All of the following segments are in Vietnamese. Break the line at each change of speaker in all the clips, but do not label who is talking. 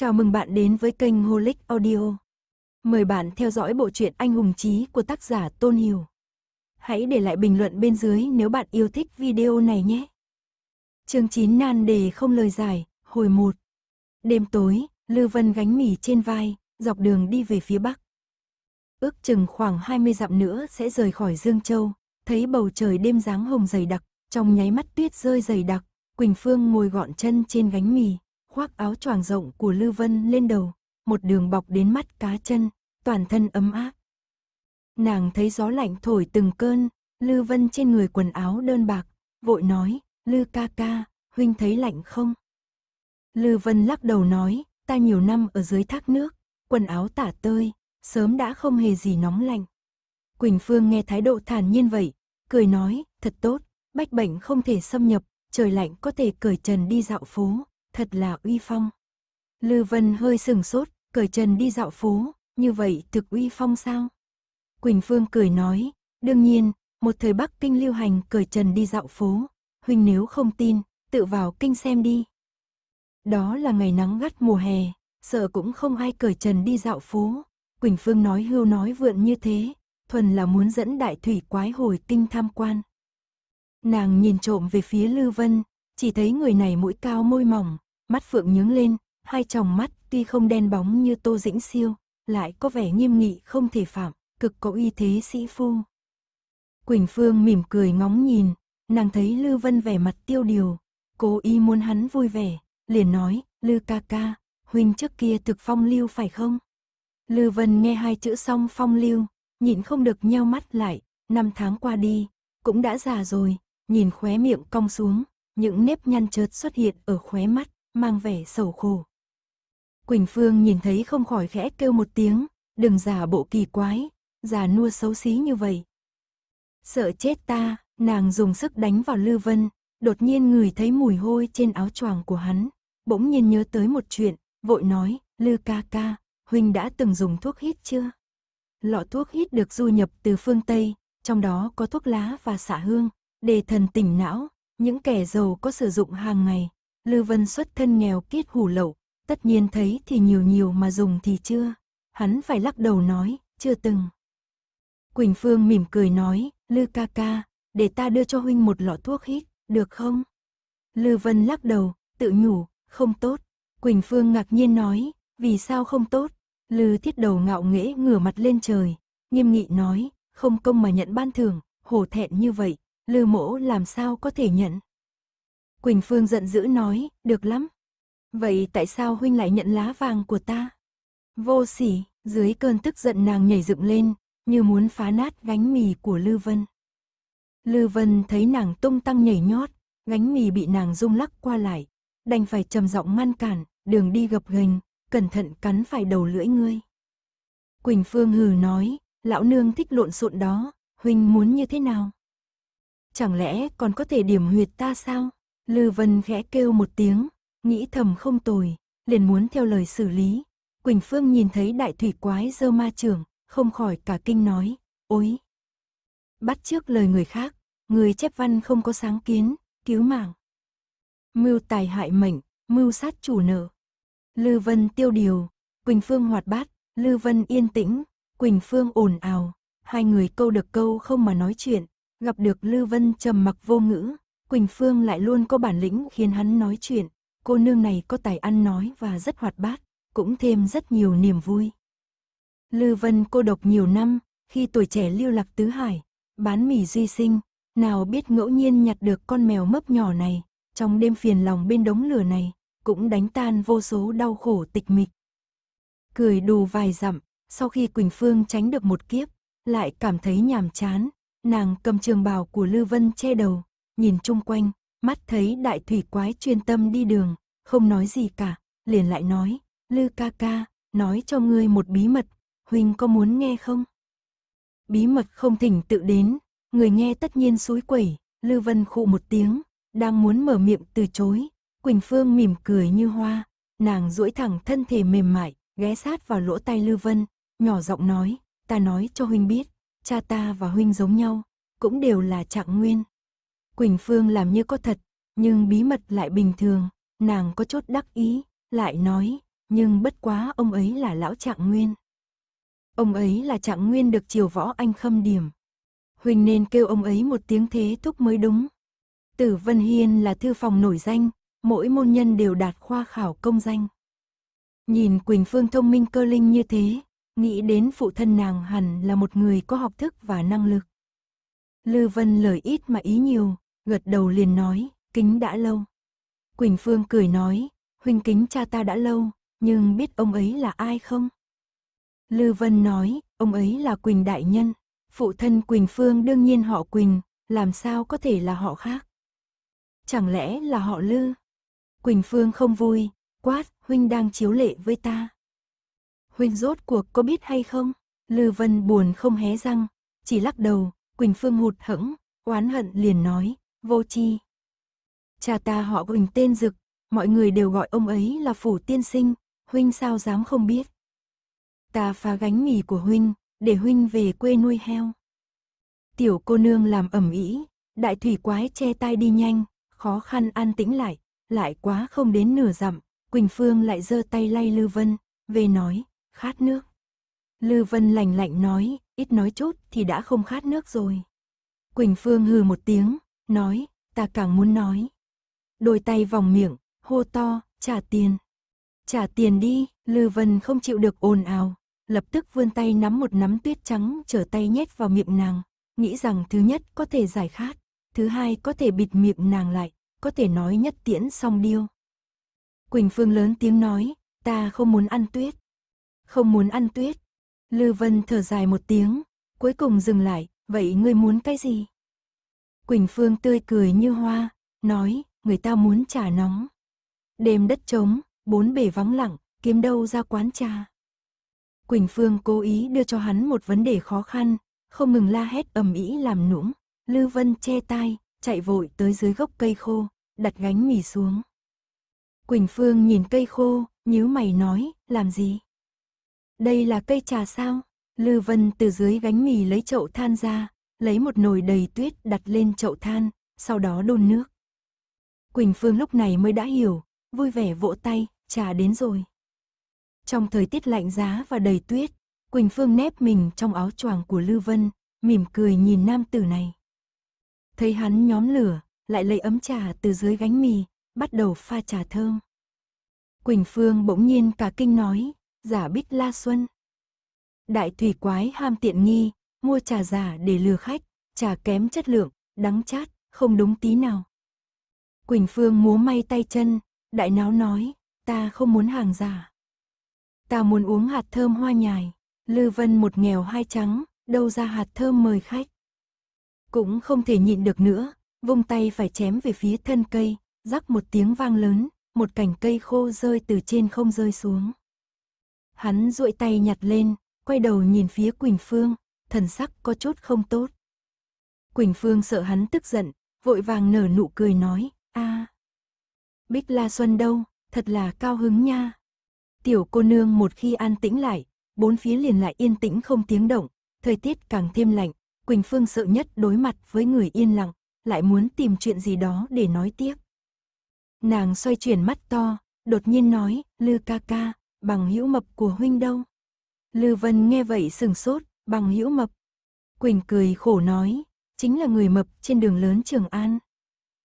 Chào mừng bạn đến với kênh Holic Audio. Mời bạn theo dõi bộ truyện Anh hùng chí của tác giả Tôn Hiểu. Hãy để lại bình luận bên dưới nếu bạn yêu thích video này nhé. Chương 9 nan đề không lời giải, hồi 1. Đêm tối, Lư Vân gánh mì trên vai, dọc đường đi về phía bắc. Ước chừng khoảng 20 dặm nữa sẽ rời khỏi Dương Châu, thấy bầu trời đêm dáng hồng dày đặc, trong nháy mắt tuyết rơi dày đặc, Quỳnh Phương ngồi gọn chân trên gánh mì, khoác áo choàng rộng của Lưu Vân lên đầu, một đường bọc đến mắt cá chân, toàn thân ấm áp. Nàng thấy gió lạnh thổi từng cơn, Lưu Vân trên người quần áo đơn bạc, vội nói, Lư ca ca, huynh thấy lạnh không? Lư Vân lắc đầu nói, ta nhiều năm ở dưới thác nước, quần áo tả tơi, sớm đã không hề gì nóng lạnh. Quỳnh Phương nghe thái độ thản nhiên vậy, cười nói, thật tốt, bách bệnh không thể xâm nhập, trời lạnh có thể cởi trần đi dạo phố, thật là uy phong. Lư Vân hơi sừng sốt, cởi trần đi dạo phố, như vậy thực uy phong sao? Quỳnh Phương cười nói, đương nhiên, một thời Bắc Kinh lưu hành cởi trần đi dạo phố, huynh nếu không tin, tự vào kinh xem đi. Đó là ngày nắng gắt mùa hè, sợ cũng không ai cởi trần đi dạo phố. Quỳnh Phương nói hưu nói vượn như thế, thuần là muốn dẫn đại thủy quái hồi kinh tham quan. Nàng nhìn trộm về phía Lư Vân, chỉ thấy người này mũi cao môi mỏng, mắt phượng nhướng lên, hai tròng mắt tuy không đen bóng như Tô Dĩnh Siêu, lại có vẻ nghiêm nghị không thể phạm, cực có uy thế sĩ phu. Quỳnh Phương mỉm cười ngóng nhìn, nàng thấy Lư Vân vẻ mặt tiêu điều, cố ý muốn hắn vui vẻ, liền nói, Lư ca ca, huynh trước kia thực phong lưu phải không? Lư Vân nghe hai chữ xong phong lưu, nhịn không được nheo mắt lại, năm tháng qua đi, cũng đã già rồi, nhìn khóe miệng cong xuống, những nếp nhăn chợt xuất hiện ở khóe mắt, mang vẻ sầu khổ. Quỳnh Phương nhìn thấy không khỏi khẽ kêu một tiếng, đừng giả bộ kỳ quái, giả nua xấu xí như vậy. Sợ chết ta, nàng dùng sức đánh vào Lư Vân, đột nhiên người thấy mùi hôi trên áo choàng của hắn, bỗng nhiên nhớ tới một chuyện, vội nói, Lư ca ca, Huynh đã từng dùng thuốc hít chưa? Lọ thuốc hít được du nhập từ phương Tây, trong đó có thuốc lá và xạ hương, để thần tỉnh não, những kẻ giàu có sử dụng hàng ngày, Lưu Vân xuất thân nghèo kiết hủ lậu, tất nhiên thấy thì nhiều nhiều mà dùng thì chưa. Hắn phải lắc đầu nói, chưa từng. Quỳnh Phương mỉm cười nói, Lư ca ca, để ta đưa cho huynh một lọ thuốc hít, được không? Lư Vân lắc đầu, tự nhủ, không tốt. Quỳnh Phương ngạc nhiên nói, vì sao không tốt? Lư thiết đầu ngạo nghễ ngửa mặt lên trời, nghiêm nghị nói, không công mà nhận ban thưởng, hổ thẹn như vậy, Lư mỗ làm sao có thể nhận? Quỳnh Phương giận dữ nói, được lắm. Vậy tại sao huynh lại nhận lá vàng của ta? Vô sỉ, dưới cơn tức giận nàng nhảy dựng lên, như muốn phá nát gánh mì của Lư Vân. Lư Vân thấy nàng tung tăng nhảy nhót, gánh mì bị nàng rung lắc qua lại, đành phải trầm giọng ngăn cản, đường đi gập ghềnh, cẩn thận cắn phải đầu lưỡi ngươi. Quỳnh Phương hừ nói, lão nương thích lộn xộn đó, huynh muốn như thế nào? chẳng lẽ còn có thể điểm huyệt ta sao? Lư Vân khẽ kêu một tiếng, nghĩ thầm không tồi, liền muốn theo lời xử lý. Quỳnh Phương nhìn thấy đại thủy quái dơ ma trường, không khỏi cả kinh nói, ôi. Bắt trước lời người khác, người chép văn không có sáng kiến, cứu mạng. Mưu tài hại mệnh, mưu sát chủ nợ. Lư Vân tiêu điều, Quỳnh Phương hoạt bát, Lư Vân yên tĩnh, Quỳnh Phương ồn ào, hai người câu được câu không mà nói chuyện, Gặp được Lư Vân trầm mặc vô ngữ, Quỳnh Phương lại luôn có bản lĩnh khiến hắn nói chuyện, cô nương này có tài ăn nói và rất hoạt bát, cũng thêm rất nhiều niềm vui. Lư Vân cô độc nhiều năm, khi tuổi trẻ lưu lạc tứ hải, bán mì duy sinh, nào biết ngẫu nhiên nhặt được con mèo mấp nhỏ này, trong đêm phiền lòng bên đống lửa này, cũng đánh tan vô số đau khổ tịch mịch. Cười đù vài dặm, sau khi Quỳnh Phương tránh được một kiếp, lại cảm thấy nhàm chán, Nàng cầm trường bào của Lư Vân che đầu, nhìn chung quanh, mắt thấy đại thủy quái chuyên tâm đi đường, không nói gì cả, liền lại nói, Lư ca ca, nói cho ngươi một bí mật, huynh có muốn nghe không? Bí mật không thỉnh tự đến, người nghe tất nhiên suối quẩy, Lư Vân khụ một tiếng, đang muốn mở miệng từ chối, Quỳnh Phương mỉm cười như hoa, nàng duỗi thẳng thân thể mềm mại, ghé sát vào lỗ tai Lư Vân, nhỏ giọng nói, ta nói cho huynh biết, cha ta và huynh giống nhau, cũng đều là trạng nguyên. Quỳnh Phương làm như có thật, nhưng bí mật lại bình thường, nàng có chút đắc ý, lại nói, nhưng bất quá ông ấy là lão trạng nguyên. Ông ấy là trạng nguyên được triều võ anh khâm điểm. Huynh nên kêu ông ấy một tiếng thế thúc mới đúng. Tử Vân Hiên là thư phòng nổi danh, mỗi môn nhân đều đạt khoa khảo công danh. Nhìn Quỳnh Phương thông minh cơ linh như thế, nghĩ đến phụ thân nàng hẳn là một người có học thức và năng lực. Lư Vân lời ít mà ý nhiều, gật đầu liền nói, kính đã lâu. Quỳnh Phương cười nói, huynh kính cha ta đã lâu, nhưng biết ông ấy là ai không? Lư Vân nói, ông ấy là Quỳnh Đại Nhân, phụ thân Quỳnh Phương đương nhiên họ Quỳnh, làm sao có thể là họ khác? Chẳng lẽ là họ Lư? Quỳnh Phương không vui, quát, huynh đang chiếu lệ với ta huynh rốt cuộc có biết hay không? Lư Vân buồn không hé răng, chỉ lắc đầu, Quỳnh Phương hụt hẫng, oán hận liền nói, vô chi. Cha ta họ Quỳnh tên Dực, mọi người đều gọi ông ấy là phủ tiên sinh, huynh sao dám không biết. Ta phá gánh mì của huynh, để huynh về quê nuôi heo. Tiểu cô nương làm ẩm ý, đại thủy quái che tay đi nhanh, khó khăn an tĩnh lại, lại quá không đến nửa dặm, Quỳnh Phương lại giơ tay lay Lư Vân, về nói, khát nước. Lư Vân lành lạnh nói, ít nói chút thì đã không khát nước rồi. Quỳnh Phương hừ một tiếng, nói, ta càng muốn nói. Đôi tay vòng miệng, hô to, trả tiền. Trả tiền đi, Lư Vân không chịu được ồn ào, lập tức vươn tay nắm một nắm tuyết trắng trở tay nhét vào miệng nàng, nghĩ rằng thứ nhất có thể giải khát, thứ hai có thể bịt miệng nàng lại, có thể nói nhất tiễn xong điêu. Quỳnh Phương lớn tiếng nói, ta không muốn ăn tuyết không muốn ăn tuyết. Lư Vân thở dài một tiếng, cuối cùng dừng lại, vậy ngươi muốn cái gì? Quỳnh Phương tươi cười như hoa, nói, người ta muốn trà nóng. Đêm đất trống, bốn bể vắng lặng, kiếm đâu ra quán trà. Quỳnh Phương cố ý đưa cho hắn một vấn đề khó khăn, không ngừng la hét ầm ĩ làm nũng. Lư Vân che tai, chạy vội tới dưới gốc cây khô, đặt gánh mì xuống. Quỳnh Phương nhìn cây khô, nhíu mày nói, làm gì? Đây là cây trà sao? Lư Vân từ dưới gánh mì lấy chậu than ra, lấy một nồi đầy tuyết đặt lên chậu than, sau đó đun nước. Quỳnh Phương lúc này mới đã hiểu, vui vẻ vỗ tay, trà đến rồi. Trong thời tiết lạnh giá và đầy tuyết, Quỳnh Phương nép mình trong áo choàng của Lư Vân, mỉm cười nhìn nam tử này. Thấy hắn nhóm lửa, lại lấy ấm trà từ dưới gánh mì, bắt đầu pha trà thơm. Quỳnh Phương bỗng nhiên cả kinh nói, giả bích la xuân. Đại thủy quái ham tiện nghi, mua trà giả để lừa khách, trà kém chất lượng, đắng chát, không đúng tí nào. Quỳnh Phương múa may tay chân, đại náo nói, ta không muốn hàng giả. Ta muốn uống hạt thơm hoa nhài, Lư Vân một nghèo hai trắng, đâu ra hạt thơm mời khách. Cũng không thể nhịn được nữa, vung tay phải chém về phía thân cây, rắc một tiếng vang lớn, một cành cây khô rơi từ trên không rơi xuống. Hắn duỗi tay nhặt lên, quay đầu nhìn phía Quỳnh Phương, thần sắc có chút không tốt. Quỳnh Phương sợ hắn tức giận, vội vàng nở nụ cười nói, a Bích La Xuân đâu, thật là cao hứng nha. Tiểu cô nương một khi an tĩnh lại, bốn phía liền lại yên tĩnh không tiếng động, thời tiết càng thêm lạnh, Quỳnh Phương sợ nhất đối mặt với người yên lặng, lại muốn tìm chuyện gì đó để nói tiếp. Nàng xoay chuyển mắt to, đột nhiên nói, Lư ca ca, bằng hữu mập của huynh đâu? Lư Vân nghe vậy sừng sốt, bằng hữu mập. Quỳnh cười khổ nói, chính là người mập trên đường lớn Trường An.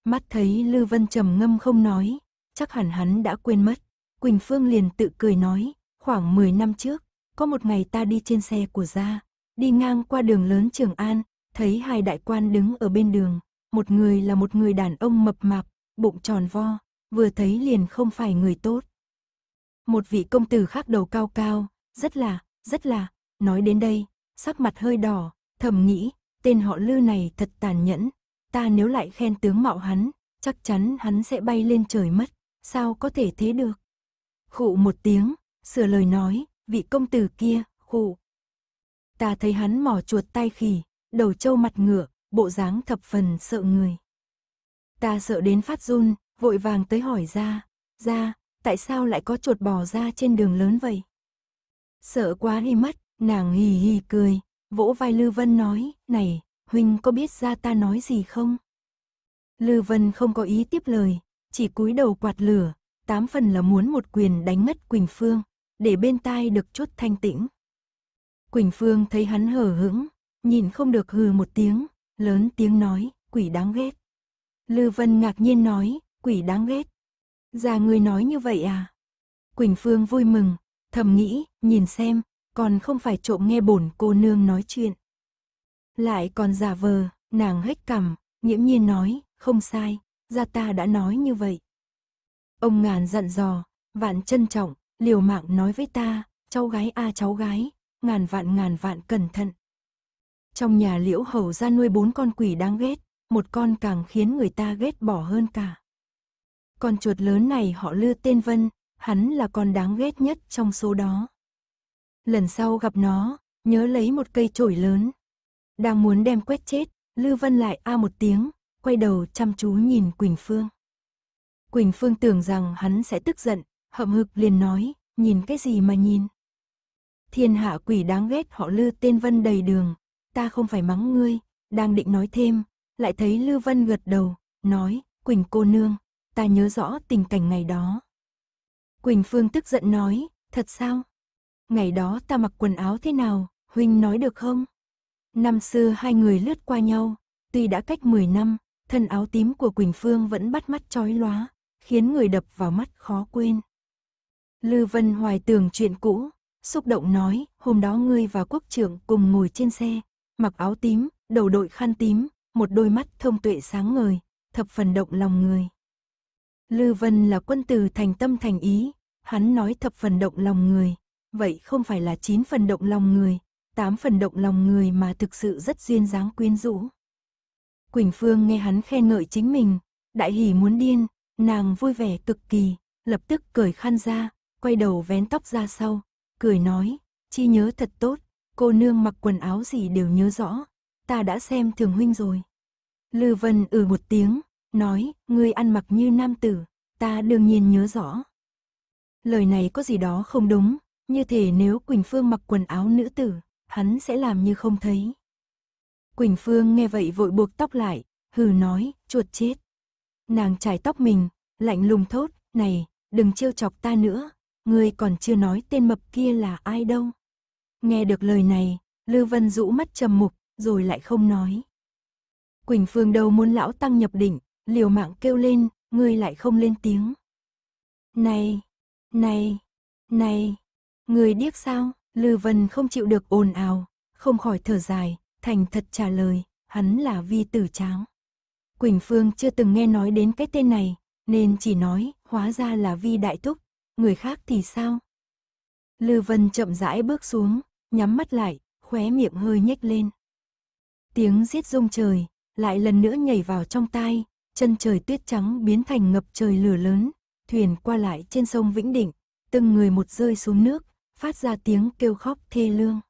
Mắt thấy Lư Vân trầm ngâm không nói, chắc hẳn hắn đã quên mất. Quỳnh Phương liền tự cười nói, khoảng 10 năm trước, có một ngày ta đi trên xe của gia, đi ngang qua đường lớn Trường An, thấy hai đại quan đứng ở bên đường, một người là một người đàn ông mập mạp, bụng tròn vo, vừa thấy liền không phải người tốt, một vị công tử khác đầu cao cao, rất là, rất là, nói đến đây, sắc mặt hơi đỏ, thầm nghĩ, tên họ lư này thật tàn nhẫn, ta nếu lại khen tướng mạo hắn, chắc chắn hắn sẽ bay lên trời mất, sao có thể thế được. Khụ một tiếng, sửa lời nói, vị công tử kia, khụ. Ta thấy hắn mỏ chuột tay khỉ, đầu trâu mặt ngựa, bộ dáng thập phần sợ người. Ta sợ đến phát run, vội vàng tới hỏi ra, ra, tại sao lại có chuột bò ra trên đường lớn vậy? Sợ quá đi mất? nàng hì hì cười, vỗ vai Lư Vân nói, này, Huynh có biết ra ta nói gì không? Lư Vân không có ý tiếp lời, chỉ cúi đầu quạt lửa, tám phần là muốn một quyền đánh ngất Quỳnh Phương, để bên tai được chút thanh tĩnh. Quỳnh Phương thấy hắn hờ hững, nhìn không được hừ một tiếng, lớn tiếng nói, quỷ đáng ghét. Lư Vân ngạc nhiên nói, quỷ đáng ghét. Già người nói như vậy à? Quỳnh Phương vui mừng, thầm nghĩ, nhìn xem, còn không phải trộm nghe bổn cô nương nói chuyện. Lại còn giả vờ, nàng hếch cằm, nghiễm nhiên nói, không sai, gia ta đã nói như vậy. Ông ngàn giận dò, vạn trân trọng, liều mạng nói với ta, cháu gái a cháu gái, ngàn vạn ngàn vạn cẩn thận. Trong nhà liễu hầu ra nuôi bốn con quỷ đáng ghét, một con càng khiến người ta ghét bỏ hơn cả. Con chuột lớn này họ lư tên Vân, hắn là con đáng ghét nhất trong số đó. Lần sau gặp nó, nhớ lấy một cây chổi lớn. Đang muốn đem quét chết, Lư Vân lại a một tiếng, quay đầu chăm chú nhìn Quỳnh Phương. Quỳnh Phương tưởng rằng hắn sẽ tức giận, hậm hực liền nói, nhìn cái gì mà nhìn. Thiên hạ quỷ đáng ghét họ Lư tên Vân đầy đường, ta không phải mắng ngươi, đang định nói thêm, lại thấy Lư Vân gật đầu, nói, Quỳnh cô nương, ta nhớ rõ tình cảnh ngày đó. Quỳnh Phương tức giận nói, thật sao? Ngày đó ta mặc quần áo thế nào, Huynh nói được không? Năm xưa hai người lướt qua nhau, tuy đã cách 10 năm, thân áo tím của Quỳnh Phương vẫn bắt mắt chói lóa, khiến người đập vào mắt khó quên. Lư Vân hoài tưởng chuyện cũ, xúc động nói, hôm đó ngươi và quốc trưởng cùng ngồi trên xe, mặc áo tím, đầu đội khăn tím, một đôi mắt thông tuệ sáng ngời, thập phần động lòng người. Lư Vân là quân tử thành tâm thành ý, hắn nói thập phần động lòng người, vậy không phải là chín phần động lòng người, tám phần động lòng người mà thực sự rất duyên dáng quyến rũ. Quỳnh Phương nghe hắn khen ngợi chính mình, đại hỉ muốn điên, nàng vui vẻ cực kỳ, lập tức cởi khăn ra, quay đầu vén tóc ra sau, cười nói, chi nhớ thật tốt, cô nương mặc quần áo gì đều nhớ rõ, ta đã xem thường huynh rồi. Lư Vân ừ một tiếng, nói, ngươi ăn mặc như nam tử, ta đương nhiên nhớ rõ. Lời này có gì đó không đúng, như thể nếu Quỳnh Phương mặc quần áo nữ tử, hắn sẽ làm như không thấy. Quỳnh Phương nghe vậy vội buộc tóc lại, hừ nói, chuột chết. Nàng chải tóc mình, lạnh lùng thốt, này, đừng trêu chọc ta nữa, ngươi còn chưa nói tên mập kia là ai đâu. Nghe được lời này, Lưu Vân rũ mắt trầm mục, rồi lại không nói. Quỳnh Phương đâu muốn lão tăng nhập định, liều mạng kêu lên, ngươi lại không lên tiếng. Này, này, này, người điếc sao? Lư Vân không chịu được ồn ào, không khỏi thở dài, thành thật trả lời, hắn là vi tử tráng. Quỳnh Phương chưa từng nghe nói đến cái tên này, nên chỉ nói, hóa ra là vi đại thúc, người khác thì sao? Lư Vân chậm rãi bước xuống, nhắm mắt lại, khóe miệng hơi nhếch lên. Tiếng giết rung trời, lại lần nữa nhảy vào trong tai, chân trời tuyết trắng biến thành ngập trời lửa lớn, thuyền qua lại trên sông Vĩnh Định, từng người một rơi xuống nước, phát ra tiếng kêu khóc thê lương.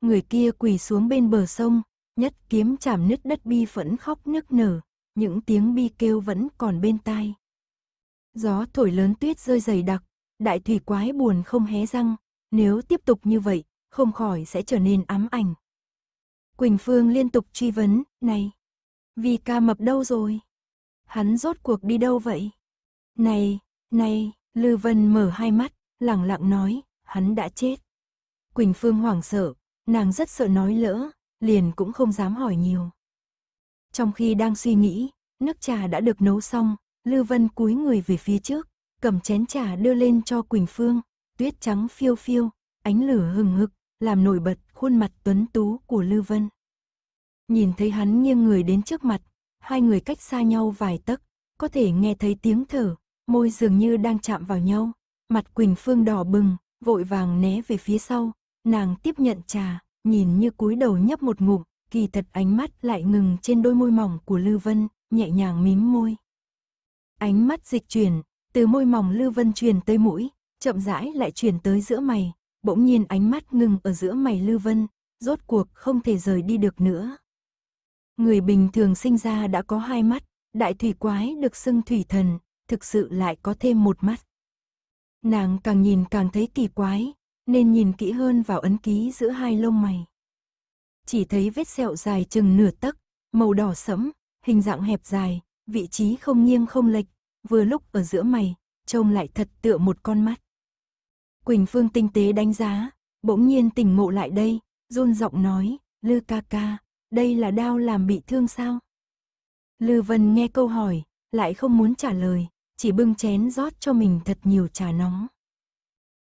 Người kia quỳ xuống bên bờ sông, nhất kiếm chạm nứt đất bi phẫn khóc nức nở, những tiếng bi kêu vẫn còn bên tai. Gió thổi lớn tuyết rơi dày đặc, đại thủy quái buồn không hé răng, nếu tiếp tục như vậy, không khỏi sẽ trở nên ám ảnh. Quỳnh Phương liên tục truy vấn, này, vì ca mập đâu rồi? Hắn rốt cuộc đi đâu vậy? Này, này, Lư Vân mở hai mắt, lẳng lặng nói, hắn đã chết. Quỳnh Phương hoảng sợ, nàng rất sợ nói lỡ, liền cũng không dám hỏi nhiều. Trong khi đang suy nghĩ, nước trà đã được nấu xong, Lư Vân cúi người về phía trước, cầm chén trà đưa lên cho Quỳnh Phương, tuyết trắng phiêu phiêu, ánh lửa hừng hực, làm nổi bật khuôn mặt tuấn tú của Lư Vân. Nhìn thấy hắn nghiêng người đến trước mặt, hai người cách xa nhau vài tấc, có thể nghe thấy tiếng thở, môi dường như đang chạm vào nhau. Mặt Quỳnh Phương đỏ bừng, vội vàng né về phía sau, nàng tiếp nhận trà, nhìn như cúi đầu nhấp một ngụm, kỳ thật ánh mắt lại ngừng trên đôi môi mỏng của Lư Vân, nhẹ nhàng mím môi. Ánh mắt dịch chuyển, từ môi mỏng Lư Vân truyền tới mũi, chậm rãi lại truyền tới giữa mày, bỗng nhiên ánh mắt ngừng ở giữa mày Lư Vân, rốt cuộc không thể rời đi được nữa. Người bình thường sinh ra đã có hai mắt, đại thủy quái được xưng thủy thần, thực sự lại có thêm một mắt. Nàng càng nhìn càng thấy kỳ quái, nên nhìn kỹ hơn vào ấn ký giữa hai lông mày. Chỉ thấy vết sẹo dài chừng nửa tấc, màu đỏ sẫm, hình dạng hẹp dài, vị trí không nghiêng không lệch, vừa lúc ở giữa mày, trông lại thật tựa một con mắt. Quỳnh Phương tinh tế đánh giá, bỗng nhiên tỉnh ngộ lại đây, run giọng nói, Lư ca ca, đây là đao làm bị thương sao? Lư Vân nghe câu hỏi, lại không muốn trả lời, chỉ bưng chén rót cho mình thật nhiều trà nóng.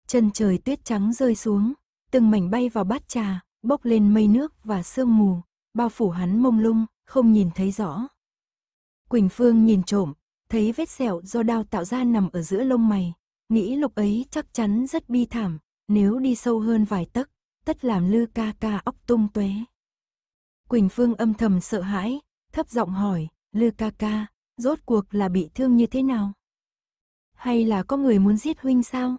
Chân trời tuyết trắng rơi xuống, từng mảnh bay vào bát trà, bốc lên mây nước và sương mù, bao phủ hắn mông lung, không nhìn thấy rõ. Quỳnh Phương nhìn trộm, thấy vết sẹo do đao tạo ra nằm ở giữa lông mày, nghĩ lục ấy chắc chắn rất bi thảm, nếu đi sâu hơn vài tấc, tất làm lư ca ca óc tung tuế. Quỳnh Phương âm thầm sợ hãi, thấp giọng hỏi, Lư ca ca, rốt cuộc là bị thương như thế nào? Hay là có người muốn giết huynh sao?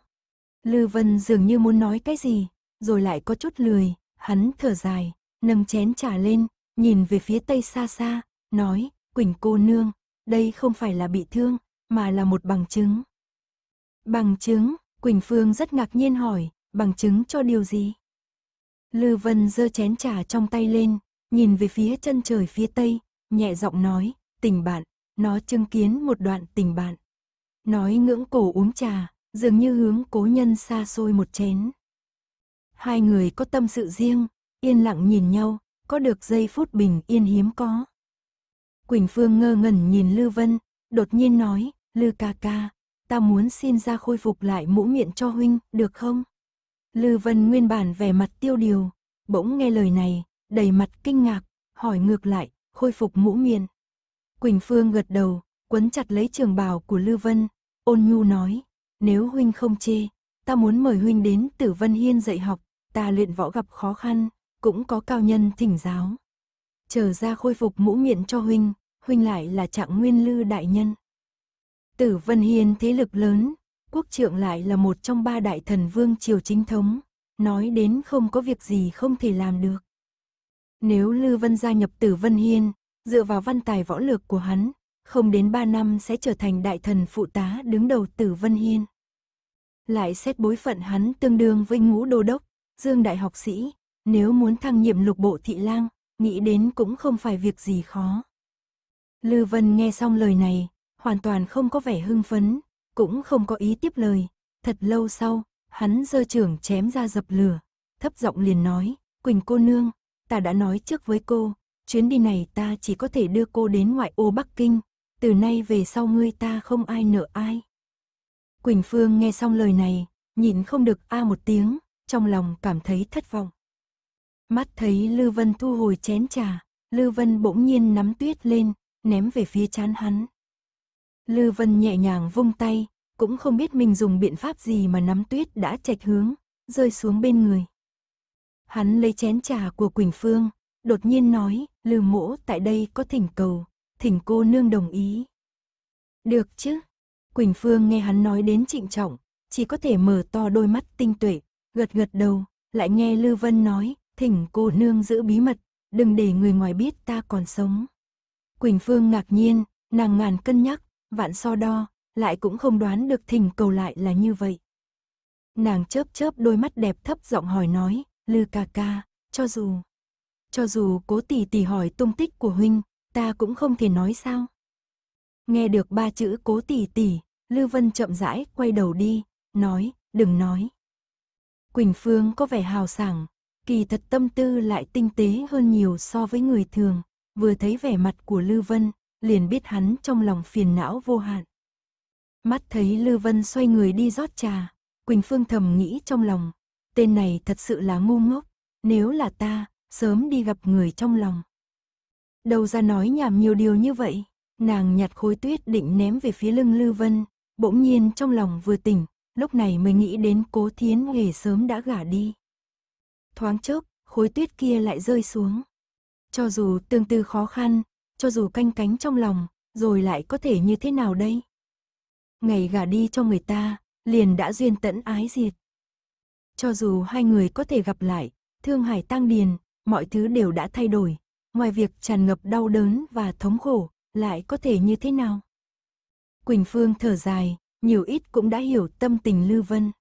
Lư Vân dường như muốn nói cái gì, rồi lại có chút lười, hắn thở dài, nâng chén trà lên, nhìn về phía tây xa xa, nói, Quỳnh cô nương, đây không phải là bị thương, mà là một bằng chứng. Bằng chứng, Quỳnh Phương rất ngạc nhiên hỏi, bằng chứng cho điều gì? Lư Vân giơ chén trà trong tay lên, nhìn về phía chân trời phía tây, nhẹ giọng nói, tình bạn, nó chứng kiến một đoạn tình bạn. Nói ngưỡng cổ uống trà, dường như hướng cố nhân xa xôi một chén. Hai người có tâm sự riêng, yên lặng nhìn nhau, có được giây phút bình yên hiếm có. Quỳnh Phương ngơ ngẩn nhìn Lư Vân, đột nhiên nói, Lư ca ca, ta muốn xin ra khôi phục lại mũ miệng cho huynh, được không? Lư Vân nguyên bản vẻ mặt tiêu điều, bỗng nghe lời này, đầy mặt kinh ngạc, hỏi ngược lại, khôi phục mũ miên. Quỳnh Phương gật đầu, quấn chặt lấy trường bào của Lưu Vân, ôn nhu nói, nếu huynh không chê, ta muốn mời huynh đến Tử Vân Hiên dạy học, ta luyện võ gặp khó khăn, cũng có cao nhân thỉnh giáo. trở ra khôi phục mũ miệng cho huynh, huynh lại là trạng nguyên lư đại nhân. Tử Vân Hiên thế lực lớn, quốc trượng lại là một trong ba đại thần vương triều chính thống, nói đến không có việc gì không thể làm được. Nếu Lư Vân gia nhập Tử Vân Hiên, dựa vào văn tài võ lược của hắn, không đến 3 năm sẽ trở thành đại thần phụ tá đứng đầu Tử Vân Hiên. Lại xét bối phận hắn tương đương với ngũ đô đốc, dương đại học sĩ, nếu muốn thăng nhiệm lục bộ thị lang, nghĩ đến cũng không phải việc gì khó. Lư Vân nghe xong lời này, hoàn toàn không có vẻ hưng phấn, cũng không có ý tiếp lời. Thật lâu sau, hắn giơ trưởng chém ra dập lửa, thấp giọng liền nói, Quỳnh cô nương, ta đã nói trước với cô, chuyến đi này ta chỉ có thể đưa cô đến ngoại ô Bắc Kinh, từ nay về sau ngươi ta không ai nợ ai. Quỳnh Phương nghe xong lời này, nhìn không được a một tiếng, trong lòng cảm thấy thất vọng. Mắt thấy Lư Vân thu hồi chén trà, Lư Vân bỗng nhiên nắm tuyết lên, ném về phía chán hắn. Lư Vân nhẹ nhàng vung tay, cũng không biết mình dùng biện pháp gì mà nắm tuyết đã chạch hướng, rơi xuống bên người. Hắn lấy chén trà của Quỳnh Phương, đột nhiên nói, Lưu Mỗ tại đây có thỉnh cầu, thỉnh cô nương đồng ý. Được chứ? Quỳnh Phương nghe hắn nói đến trịnh trọng, chỉ có thể mở to đôi mắt tinh tuệ, gật gật đầu, lại nghe Lưu Vân nói, thỉnh cô nương giữ bí mật, đừng để người ngoài biết ta còn sống. Quỳnh Phương ngạc nhiên, nàng ngàn cân nhắc, vạn so đo, lại cũng không đoán được thỉnh cầu lại là như vậy. Nàng chớp chớp đôi mắt đẹp thấp giọng hỏi nói, Lư ca ca, cho dù... Cho dù cố tỷ tỷ hỏi tung tích của huynh, ta cũng không thể nói sao. Nghe được ba chữ cố tỷ tỷ, Lư Vân chậm rãi quay đầu đi, nói, đừng nói. Quỳnh Phương có vẻ hào sảng, kỳ thật tâm tư lại tinh tế hơn nhiều so với người thường, vừa thấy vẻ mặt của Lư Vân, liền biết hắn trong lòng phiền não vô hạn. Mắt thấy Lư Vân xoay người đi rót trà, Quỳnh Phương thầm nghĩ trong lòng, tên này thật sự là ngu ngốc, nếu là ta, sớm đi gặp người trong lòng. Đầu ra nói nhảm nhiều điều như vậy, nàng nhặt khối tuyết định ném về phía lưng Lư Vân, bỗng nhiên trong lòng vừa tỉnh, lúc này mới nghĩ đến cố thiến nghề sớm đã gả đi. Thoáng chốc, khối tuyết kia lại rơi xuống. Cho dù tương tư khó khăn, cho dù canh cánh trong lòng, rồi lại có thể như thế nào đây? Ngày gả đi cho người ta, liền đã duyên tận ái diệt. Cho dù hai người có thể gặp lại, Thương Hải Tăng Điền, mọi thứ đều đã thay đổi. Ngoài việc tràn ngập đau đớn và thống khổ, lại có thể như thế nào? Quỳnh Phương thở dài, nhiều ít cũng đã hiểu tâm tình Lưu Vân.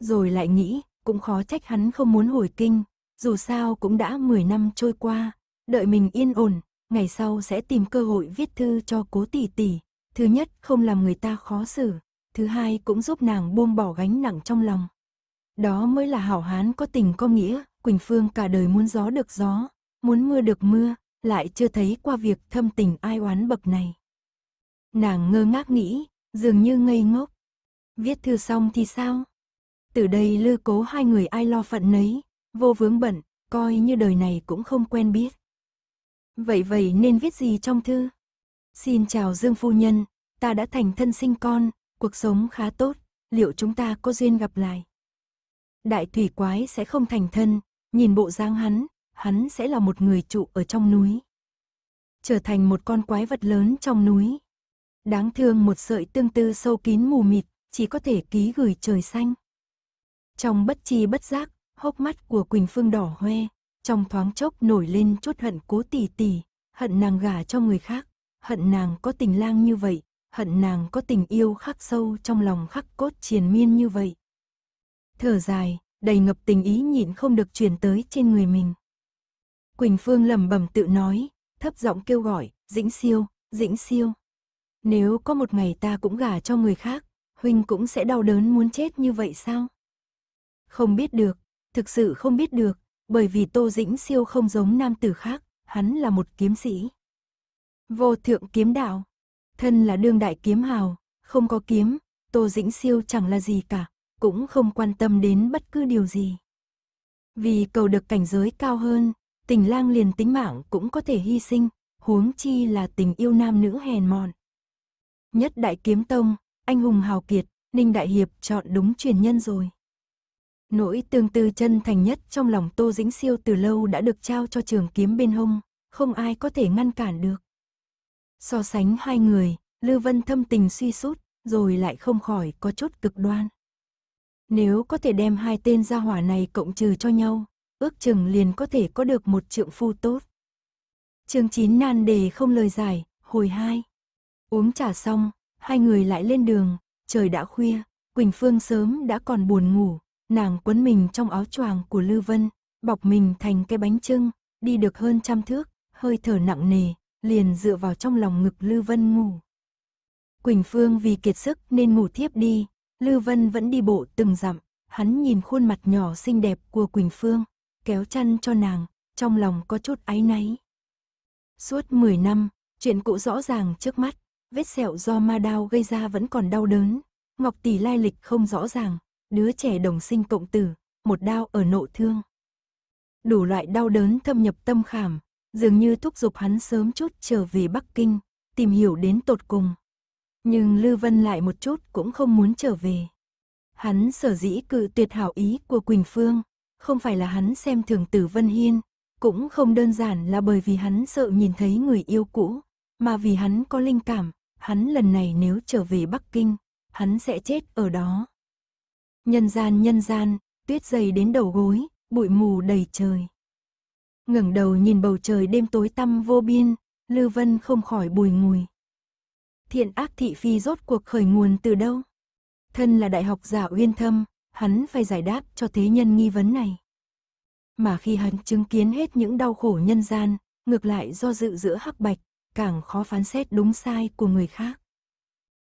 Rồi lại nghĩ, cũng khó trách hắn không muốn hồi kinh, dù sao cũng đã 10 năm trôi qua, đợi mình yên ổn, ngày sau sẽ tìm cơ hội viết thư cho cố tỷ tỷ. Thứ nhất không làm người ta khó xử, thứ hai cũng giúp nàng buông bỏ gánh nặng trong lòng. Đó mới là hảo hán có tình có nghĩa, Quỳnh Phương cả đời muốn gió được gió, muốn mưa được mưa, lại chưa thấy qua việc thâm tình ai oán bậc này. Nàng ngơ ngác nghĩ, dường như ngây ngốc. Viết thư xong thì sao? Từ đây lư cố hai người ai lo phận nấy, vô vướng bận, coi như đời này cũng không quen biết. Vậy vậy nên viết gì trong thư? Xin chào Dương Phu Nhân, ta đã thành thân sinh con, cuộc sống khá tốt, liệu chúng ta có duyên gặp lại? đại thủy quái sẽ không thành thân, nhìn bộ dáng hắn, hắn sẽ là một người trụ ở trong núi. Trở thành một con quái vật lớn trong núi. Đáng thương một sợi tương tư sâu kín mù mịt, chỉ có thể ký gửi trời xanh. Trong bất chi bất giác, hốc mắt của Quỳnh Phương đỏ hoe, trong thoáng chốc nổi lên chút hận cố tỷ tỷ, hận nàng gả cho người khác, hận nàng có tình lang như vậy, hận nàng có tình yêu khắc sâu trong lòng khắc cốt triền miên như vậy, thở dài, đầy ngập tình ý nhịn không được truyền tới trên người mình. Quỳnh Phương lẩm bẩm tự nói, thấp giọng kêu gọi, dĩnh siêu, dĩnh siêu. Nếu có một ngày ta cũng gả cho người khác, Huynh cũng sẽ đau đớn muốn chết như vậy sao? Không biết được, thực sự không biết được, bởi vì Tô Dĩnh siêu không giống nam tử khác, hắn là một kiếm sĩ. Vô thượng kiếm đạo, thân là đương đại kiếm hào, không có kiếm, Tô Dĩnh siêu chẳng là gì cả, cũng không quan tâm đến bất cứ điều gì. Vì cầu được cảnh giới cao hơn, tình lang liền tính mạng cũng có thể hy sinh, huống chi là tình yêu nam nữ hèn mọn. Nhất đại kiếm tông, anh hùng hào kiệt, Ninh Đại Hiệp chọn đúng truyền nhân rồi. Nỗi tương tư chân thành nhất trong lòng Tô Dĩnh Siêu từ lâu đã được trao cho trường kiếm bên hông, không ai có thể ngăn cản được. So sánh hai người, Lư Vân thâm tình suy sút, rồi lại không khỏi có chút cực đoan. Nếu có thể đem hai tên gia hỏa này cộng trừ cho nhau, ước chừng liền có thể có được một trượng phu tốt. chương 9 nan đề không lời giải, hồi 2. Uống trà xong, hai người lại lên đường, trời đã khuya, Quỳnh Phương sớm đã còn buồn ngủ, nàng quấn mình trong áo choàng của Lưu Vân, bọc mình thành cái bánh trưng, đi được hơn trăm thước, hơi thở nặng nề, liền dựa vào trong lòng ngực Lưu Vân ngủ. Quỳnh Phương vì kiệt sức nên ngủ thiếp đi, Lưu Vân vẫn đi bộ từng dặm, hắn nhìn khuôn mặt nhỏ xinh đẹp của Quỳnh Phương, kéo chăn cho nàng, trong lòng có chút áy náy. Suốt 10 năm, chuyện cũ rõ ràng trước mắt, vết sẹo do ma đao gây ra vẫn còn đau đớn, Ngọc Tỷ lai lịch không rõ ràng, đứa trẻ đồng sinh cộng tử, một đao ở nộ thương. Đủ loại đau đớn thâm nhập tâm khảm, dường như thúc giục hắn sớm chút trở về Bắc Kinh, tìm hiểu đến tột cùng. Nhưng Lưu Vân lại một chút cũng không muốn trở về. Hắn sở dĩ cự tuyệt hảo ý của Quỳnh Phương, không phải là hắn xem thường tử Vân Hiên, cũng không đơn giản là bởi vì hắn sợ nhìn thấy người yêu cũ, mà vì hắn có linh cảm, hắn lần này nếu trở về Bắc Kinh, hắn sẽ chết ở đó. Nhân gian nhân gian, tuyết dày đến đầu gối, bụi mù đầy trời. ngẩng đầu nhìn bầu trời đêm tối tăm vô biên, Lưu Vân không khỏi bùi ngùi, thiện ác thị phi rốt cuộc khởi nguồn từ đâu? Thân là đại học giả uyên thâm, hắn phải giải đáp cho thế nhân nghi vấn này. Mà khi hắn chứng kiến hết những đau khổ nhân gian, ngược lại do dự giữa hắc bạch, càng khó phán xét đúng sai của người khác.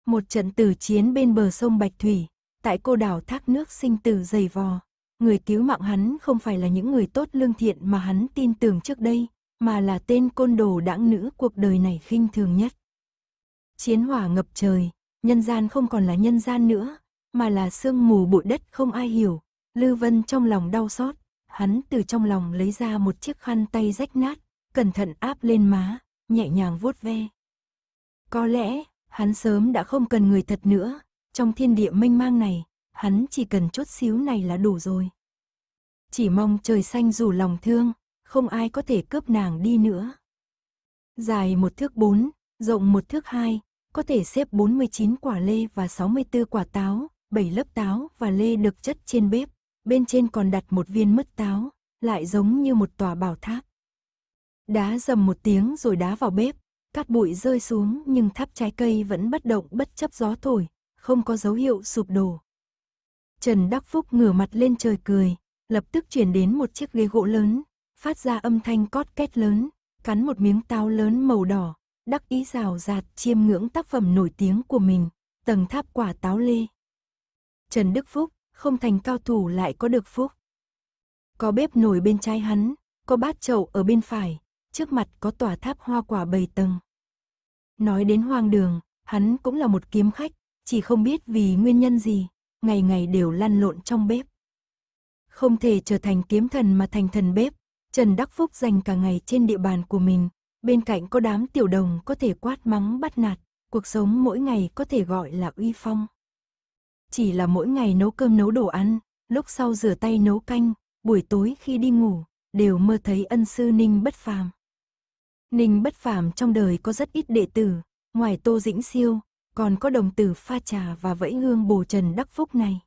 Một trận tử chiến bên bờ sông Bạch Thủy, tại cô đảo thác nước sinh tử dày vò, người cứu mạng hắn không phải là những người tốt lương thiện mà hắn tin tưởng trước đây, mà là tên côn đồ đãng nữ cuộc đời này khinh thường nhất. Chiến hỏa ngập trời, nhân gian không còn là nhân gian nữa, mà là sương mù bụi đất không ai hiểu. Lư Vân trong lòng đau xót, hắn từ trong lòng lấy ra một chiếc khăn tay rách nát, cẩn thận áp lên má, nhẹ nhàng vuốt ve. Có lẽ, hắn sớm đã không cần người thật nữa, trong thiên địa mênh mang này, hắn chỉ cần chút xíu này là đủ rồi. Chỉ mong trời xanh rủ lòng thương, không ai có thể cướp nàng đi nữa. Dài một thước bốn, rộng một thước hai, có thể xếp 49 quả lê và 64 quả táo, 7 lớp táo và lê được chất trên bếp, bên trên còn đặt một viên mứt táo, lại giống như một tòa bảo tháp. Đá dầm một tiếng rồi đá vào bếp, cát bụi rơi xuống nhưng tháp trái cây vẫn bất động bất chấp gió thổi, không có dấu hiệu sụp đổ. Trần Đắc Phúc ngửa mặt lên trời cười, lập tức chuyển đến một chiếc ghế gỗ lớn, phát ra âm thanh cót két lớn, cắn một miếng táo lớn màu đỏ, đắc ý rào rạt chiêm ngưỡng tác phẩm nổi tiếng của mình, tầng tháp quả táo lê. Trần Đức Phúc, không thành cao thủ lại có được phúc. Có bếp nổi bên trái hắn, có bát chậu ở bên phải, trước mặt có tòa tháp hoa quả bầy tầng. Nói đến hoang đường, hắn cũng là một kiếm khách, chỉ không biết vì nguyên nhân gì, ngày ngày đều lăn lộn trong bếp. Không thể trở thành kiếm thần mà thành thần bếp, Trần Đắc Phúc dành cả ngày trên địa bàn của mình, bên cạnh có đám tiểu đồng có thể quát mắng bắt nạt, cuộc sống mỗi ngày có thể gọi là uy phong. Chỉ là mỗi ngày nấu cơm nấu đồ ăn, lúc sau rửa tay nấu canh, buổi tối khi đi ngủ, đều mơ thấy ân sư Ninh bất phàm. Ninh bất phàm trong đời có rất ít đệ tử, ngoài Tô Dĩnh Siêu, còn có đồng tử pha trà và vẫy hương bồ Trần Đắc Phúc này.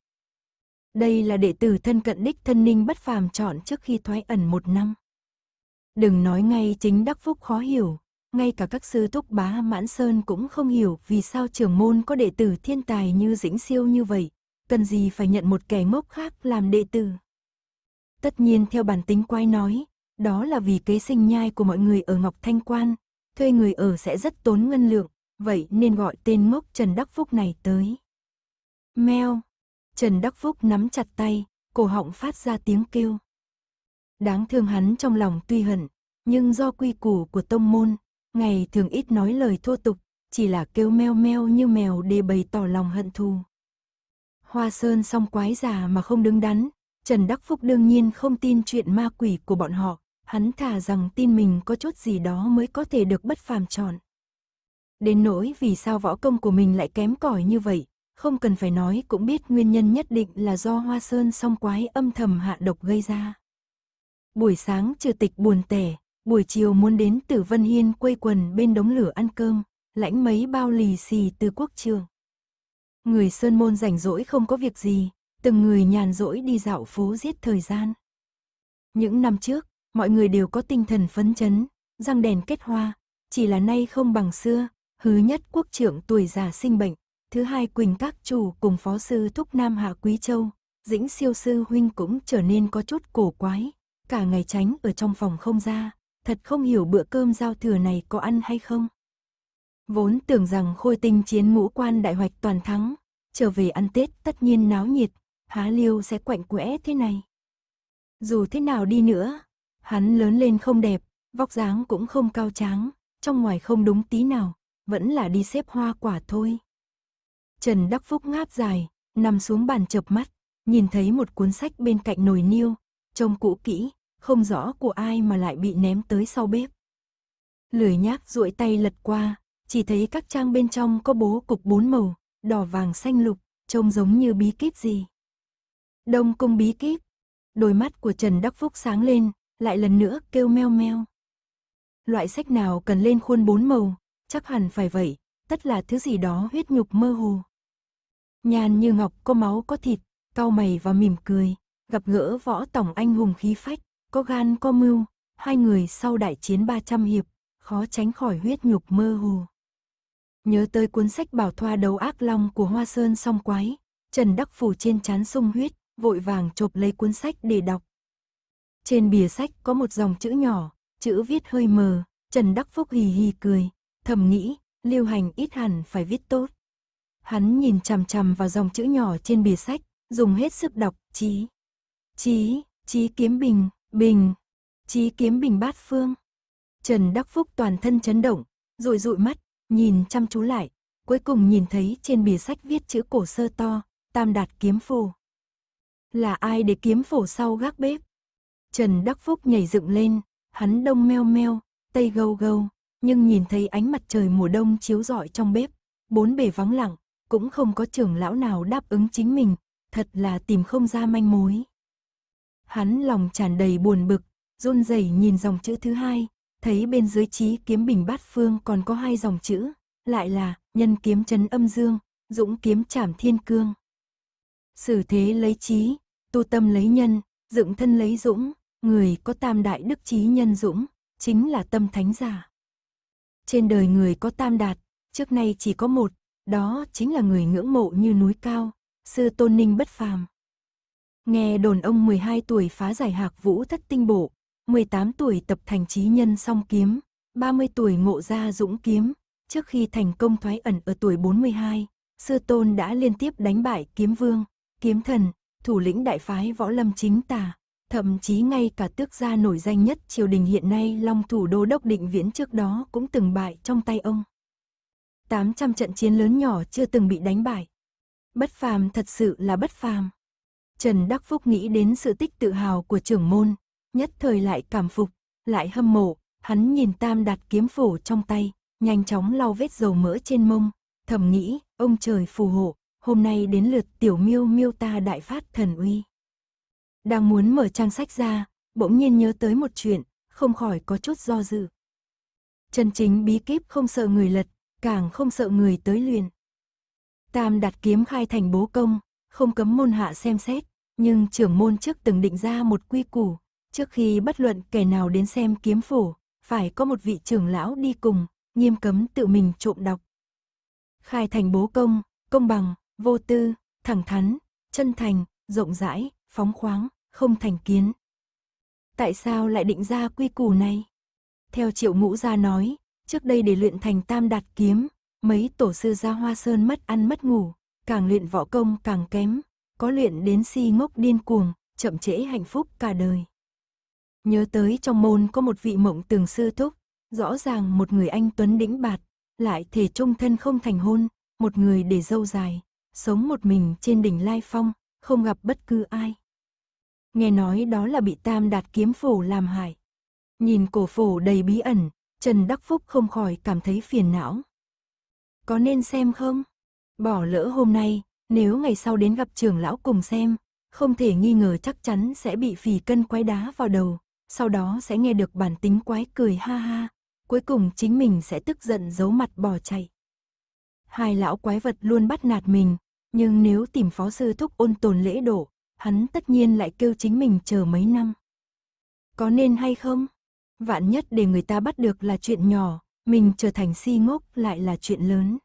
Đây là đệ tử thân cận đích thân Ninh bất phàm chọn trước khi thoái ẩn một năm. Đừng nói ngay chính Đắc Phúc khó hiểu, ngay cả các sư túc bá mãn sơn cũng không hiểu vì sao trưởng môn có đệ tử thiên tài như dĩnh siêu như vậy, cần gì phải nhận một kẻ ngốc khác làm đệ tử. Tất nhiên theo bản tính quay nói, đó là vì kế sinh nhai của mọi người ở Ngọc Thanh Quan, thuê người ở sẽ rất tốn ngân lượng, vậy nên gọi tên ngốc Trần Đắc Phúc này tới. Meo! Trần Đắc Phúc nắm chặt tay, cổ họng phát ra tiếng kêu. Đáng thương hắn trong lòng tuy hận, nhưng do quy củ của tông môn, ngày thường ít nói lời thô tục, chỉ là kêu meo meo như mèo để bày tỏ lòng hận thù. Hoa Sơn song quái già mà không đứng đắn, Trần Đắc Phúc đương nhiên không tin chuyện ma quỷ của bọn họ, hắn thà rằng tin mình có chút gì đó mới có thể được bất phàm chọn Đến nỗi vì sao võ công của mình lại kém cỏi như vậy, không cần phải nói cũng biết nguyên nhân nhất định là do Hoa Sơn song quái âm thầm hạ độc gây ra buổi sáng trừ tịch buồn tẻ, buổi chiều muốn đến Tử Vân Hiên quây quần bên đống lửa ăn cơm, lãnh mấy bao lì xì từ quốc trường. Người Sơn Môn rảnh rỗi không có việc gì, từng người nhàn rỗi đi dạo phố giết thời gian. Những năm trước, mọi người đều có tinh thần phấn chấn, răng đèn kết hoa, chỉ là nay không bằng xưa, hứ nhất quốc trưởng tuổi già sinh bệnh, thứ hai Quỳnh Các Chủ cùng Phó Sư Thúc Nam Hạ Quý Châu, Dĩnh Siêu Sư Huynh cũng trở nên có chút cổ quái, cả ngày tránh ở trong phòng không ra, thật không hiểu bữa cơm giao thừa này có ăn hay không. Vốn tưởng rằng khôi tinh chiến ngũ quan đại hoạch toàn thắng, trở về ăn Tết tất nhiên náo nhiệt, há liêu sẽ quạnh quẽ thế này. Dù thế nào đi nữa, hắn lớn lên không đẹp, vóc dáng cũng không cao tráng, trong ngoài không đúng tí nào, vẫn là đi xếp hoa quả thôi. Trần Đắc Phúc ngáp dài, nằm xuống bàn chợp mắt, nhìn thấy một cuốn sách bên cạnh nồi niêu, trông cũ kỹ, không rõ của ai mà lại bị ném tới sau bếp. Lười nhác duỗi tay lật qua, chỉ thấy các trang bên trong có bố cục bốn màu, đỏ vàng xanh lục, trông giống như bí kíp gì. Đông cung bí kíp, đôi mắt của Trần Đắc Phúc sáng lên, lại lần nữa kêu meo meo. Loại sách nào cần lên khuôn bốn màu, chắc hẳn phải vậy, tất là thứ gì đó huyết nhục mơ hồ. Nhàn như ngọc có máu có thịt, cau mày và mỉm cười, gặp gỡ võ tổng anh hùng khí phách có gan có mưu, hai người sau đại chiến 300 hiệp, khó tránh khỏi huyết nhục mơ hồ. Nhớ tới cuốn sách bảo thoa đấu ác long của Hoa Sơn song quái, Trần Đắc Phủ trên chán sung huyết, vội vàng chộp lấy cuốn sách để đọc. Trên bìa sách có một dòng chữ nhỏ, chữ viết hơi mờ, Trần Đắc Phúc hì hì cười, thầm nghĩ, lưu hành ít hẳn phải viết tốt. Hắn nhìn chằm chằm vào dòng chữ nhỏ trên bìa sách, dùng hết sức đọc, chí, chí, chí kiếm bình, Bình, chí kiếm bình bát phương. Trần Đắc Phúc toàn thân chấn động, rụi rụi mắt, nhìn chăm chú lại, cuối cùng nhìn thấy trên bìa sách viết chữ cổ sơ to, tam đạt kiếm phổ. Là ai để kiếm phổ sau gác bếp? Trần Đắc Phúc nhảy dựng lên, hắn đông meo meo, tây gâu gâu, nhưng nhìn thấy ánh mặt trời mùa đông chiếu rọi trong bếp, bốn bề vắng lặng, cũng không có trưởng lão nào đáp ứng chính mình, thật là tìm không ra manh mối hắn lòng tràn đầy buồn bực, run rẩy nhìn dòng chữ thứ hai, thấy bên dưới trí kiếm bình bát phương còn có hai dòng chữ, lại là nhân kiếm chấn âm dương, dũng kiếm chảm thiên cương. Sử thế lấy trí, tu tâm lấy nhân, dựng thân lấy dũng, người có tam đại đức trí nhân dũng, chính là tâm thánh giả. Trên đời người có tam đạt, trước nay chỉ có một, đó chính là người ngưỡng mộ như núi cao, sư tôn ninh bất phàm. Nghe đồn ông 12 tuổi phá giải hạc vũ thất tinh bộ, 18 tuổi tập thành trí nhân song kiếm, 30 tuổi ngộ ra dũng kiếm. Trước khi thành công thoái ẩn ở tuổi 42, sư tôn đã liên tiếp đánh bại kiếm vương, kiếm thần, thủ lĩnh đại phái võ lâm chính tà. Thậm chí ngay cả tước gia nổi danh nhất triều đình hiện nay long thủ đô đốc định viễn trước đó cũng từng bại trong tay ông. 800 trận chiến lớn nhỏ chưa từng bị đánh bại. Bất phàm thật sự là bất phàm. Trần Đắc Phúc nghĩ đến sự tích tự hào của trưởng môn, nhất thời lại cảm phục, lại hâm mộ, hắn nhìn tam đặt kiếm phổ trong tay, nhanh chóng lau vết dầu mỡ trên mông, thầm nghĩ, ông trời phù hộ, hôm nay đến lượt tiểu miêu miêu ta đại phát thần uy. Đang muốn mở trang sách ra, bỗng nhiên nhớ tới một chuyện, không khỏi có chút do dự. Trần chính bí kíp không sợ người lật, càng không sợ người tới liền. Tam đặt kiếm khai thành bố công, không cấm môn hạ xem xét, nhưng trưởng môn trước từng định ra một quy củ, trước khi bất luận kẻ nào đến xem kiếm phổ, phải có một vị trưởng lão đi cùng, nghiêm cấm tự mình trộm đọc. Khai thành bố công, công bằng, vô tư, thẳng thắn, chân thành, rộng rãi, phóng khoáng, không thành kiến. Tại sao lại định ra quy củ này? Theo triệu ngũ gia nói, trước đây để luyện thành tam đạt kiếm, mấy tổ sư gia hoa sơn mất ăn mất ngủ, càng luyện võ công càng kém, có luyện đến si ngốc điên cuồng, chậm trễ hạnh phúc cả đời. Nhớ tới trong môn có một vị mộng tường sư thúc, rõ ràng một người anh tuấn đĩnh bạt, lại thể trung thân không thành hôn, một người để dâu dài, sống một mình trên đỉnh Lai Phong, không gặp bất cứ ai. Nghe nói đó là bị tam đạt kiếm phổ làm hại. Nhìn cổ phổ đầy bí ẩn, Trần Đắc Phúc không khỏi cảm thấy phiền não. Có nên xem không? Bỏ lỡ hôm nay, nếu ngày sau đến gặp trưởng lão cùng xem, không thể nghi ngờ chắc chắn sẽ bị phỉ cân quái đá vào đầu, sau đó sẽ nghe được bản tính quái cười ha ha, cuối cùng chính mình sẽ tức giận giấu mặt bỏ chạy. Hai lão quái vật luôn bắt nạt mình, nhưng nếu tìm phó sư thúc ôn tồn lễ độ, hắn tất nhiên lại kêu chính mình chờ mấy năm. Có nên hay không? Vạn nhất để người ta bắt được là chuyện nhỏ, mình trở thành si ngốc lại là chuyện lớn.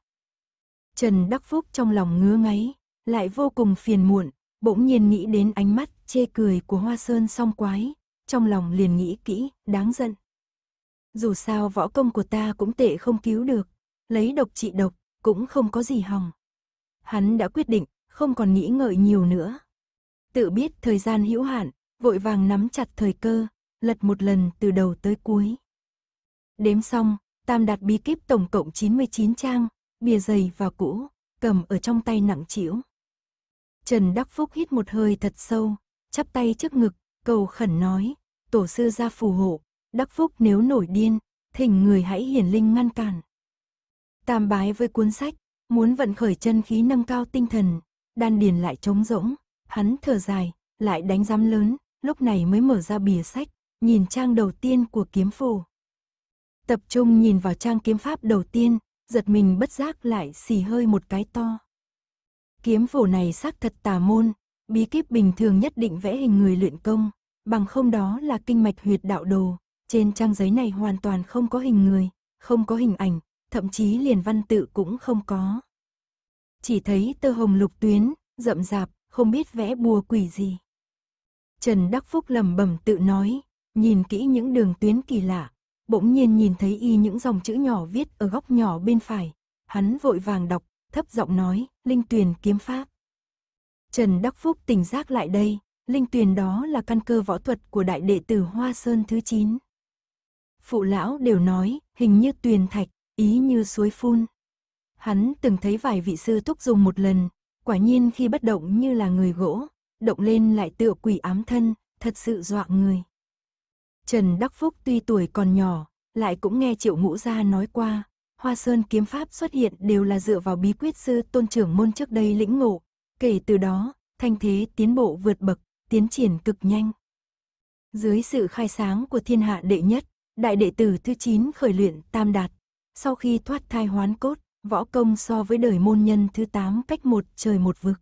Trần Đắc Phúc trong lòng ngứa ngáy, lại vô cùng phiền muộn, bỗng nhiên nghĩ đến ánh mắt chê cười của Hoa Sơn song quái, trong lòng liền nghĩ kỹ, đáng giận. Dù sao võ công của ta cũng tệ không cứu được, lấy độc trị độc, cũng không có gì hỏng. Hắn đã quyết định, không còn nghĩ ngợi nhiều nữa. Tự biết thời gian hữu hạn, vội vàng nắm chặt thời cơ, lật một lần từ đầu tới cuối. Đếm xong, tam đạt bí kíp tổng cộng 99 trang, bìa dày và cũ, cầm ở trong tay nặng trĩu. Trần Đắc Phúc hít một hơi thật sâu, chắp tay trước ngực, cầu khẩn nói, tổ sư ra phù hộ, Đắc Phúc nếu nổi điên, thỉnh người hãy hiển linh ngăn cản. Tam bái với cuốn sách, muốn vận khởi chân khí nâng cao tinh thần, đan điền lại trống rỗng, hắn thở dài, lại đánh giám lớn, lúc này mới mở ra bìa sách, nhìn trang đầu tiên của kiếm phù. Tập trung nhìn vào trang kiếm pháp đầu tiên, giật mình bất giác lại xì hơi một cái to. Kiếm phổ này xác thật tà môn, bí kíp bình thường nhất định vẽ hình người luyện công, bằng không đó là kinh mạch huyệt đạo đồ, trên trang giấy này hoàn toàn không có hình người, không có hình ảnh, thậm chí liền văn tự cũng không có. Chỉ thấy tơ hồng lục tuyến, rậm rạp, không biết vẽ bùa quỷ gì. Trần Đắc Phúc lẩm bẩm tự nói, nhìn kỹ những đường tuyến kỳ lạ, bỗng nhiên nhìn thấy y những dòng chữ nhỏ viết ở góc nhỏ bên phải. Hắn vội vàng đọc, thấp giọng nói, Linh Tuyền kiếm pháp. Trần Đắc Phúc tỉnh giác lại đây, Linh Tuyền đó là căn cơ võ thuật của đại đệ tử Hoa Sơn thứ 9. Phụ lão đều nói, hình như tuyền thạch, ý như suối phun. Hắn từng thấy vài vị sư thúc dùng một lần, quả nhiên khi bất động như là người gỗ, động lên lại tựa quỷ ám thân, thật sự dọa người. Trần Đắc Phúc tuy tuổi còn nhỏ, lại cũng nghe Triệu Ngũ Gia nói qua, Hoa Sơn kiếm pháp xuất hiện đều là dựa vào bí quyết sư tôn trưởng môn trước đây lĩnh ngộ, kể từ đó, thanh thế tiến bộ vượt bậc, tiến triển cực nhanh. Dưới sự khai sáng của thiên hạ đệ nhất, đại đệ tử thứ 9 khởi luyện tam đạt, sau khi thoát thai hoán cốt, võ công so với đời môn nhân thứ 8 cách một trời một vực.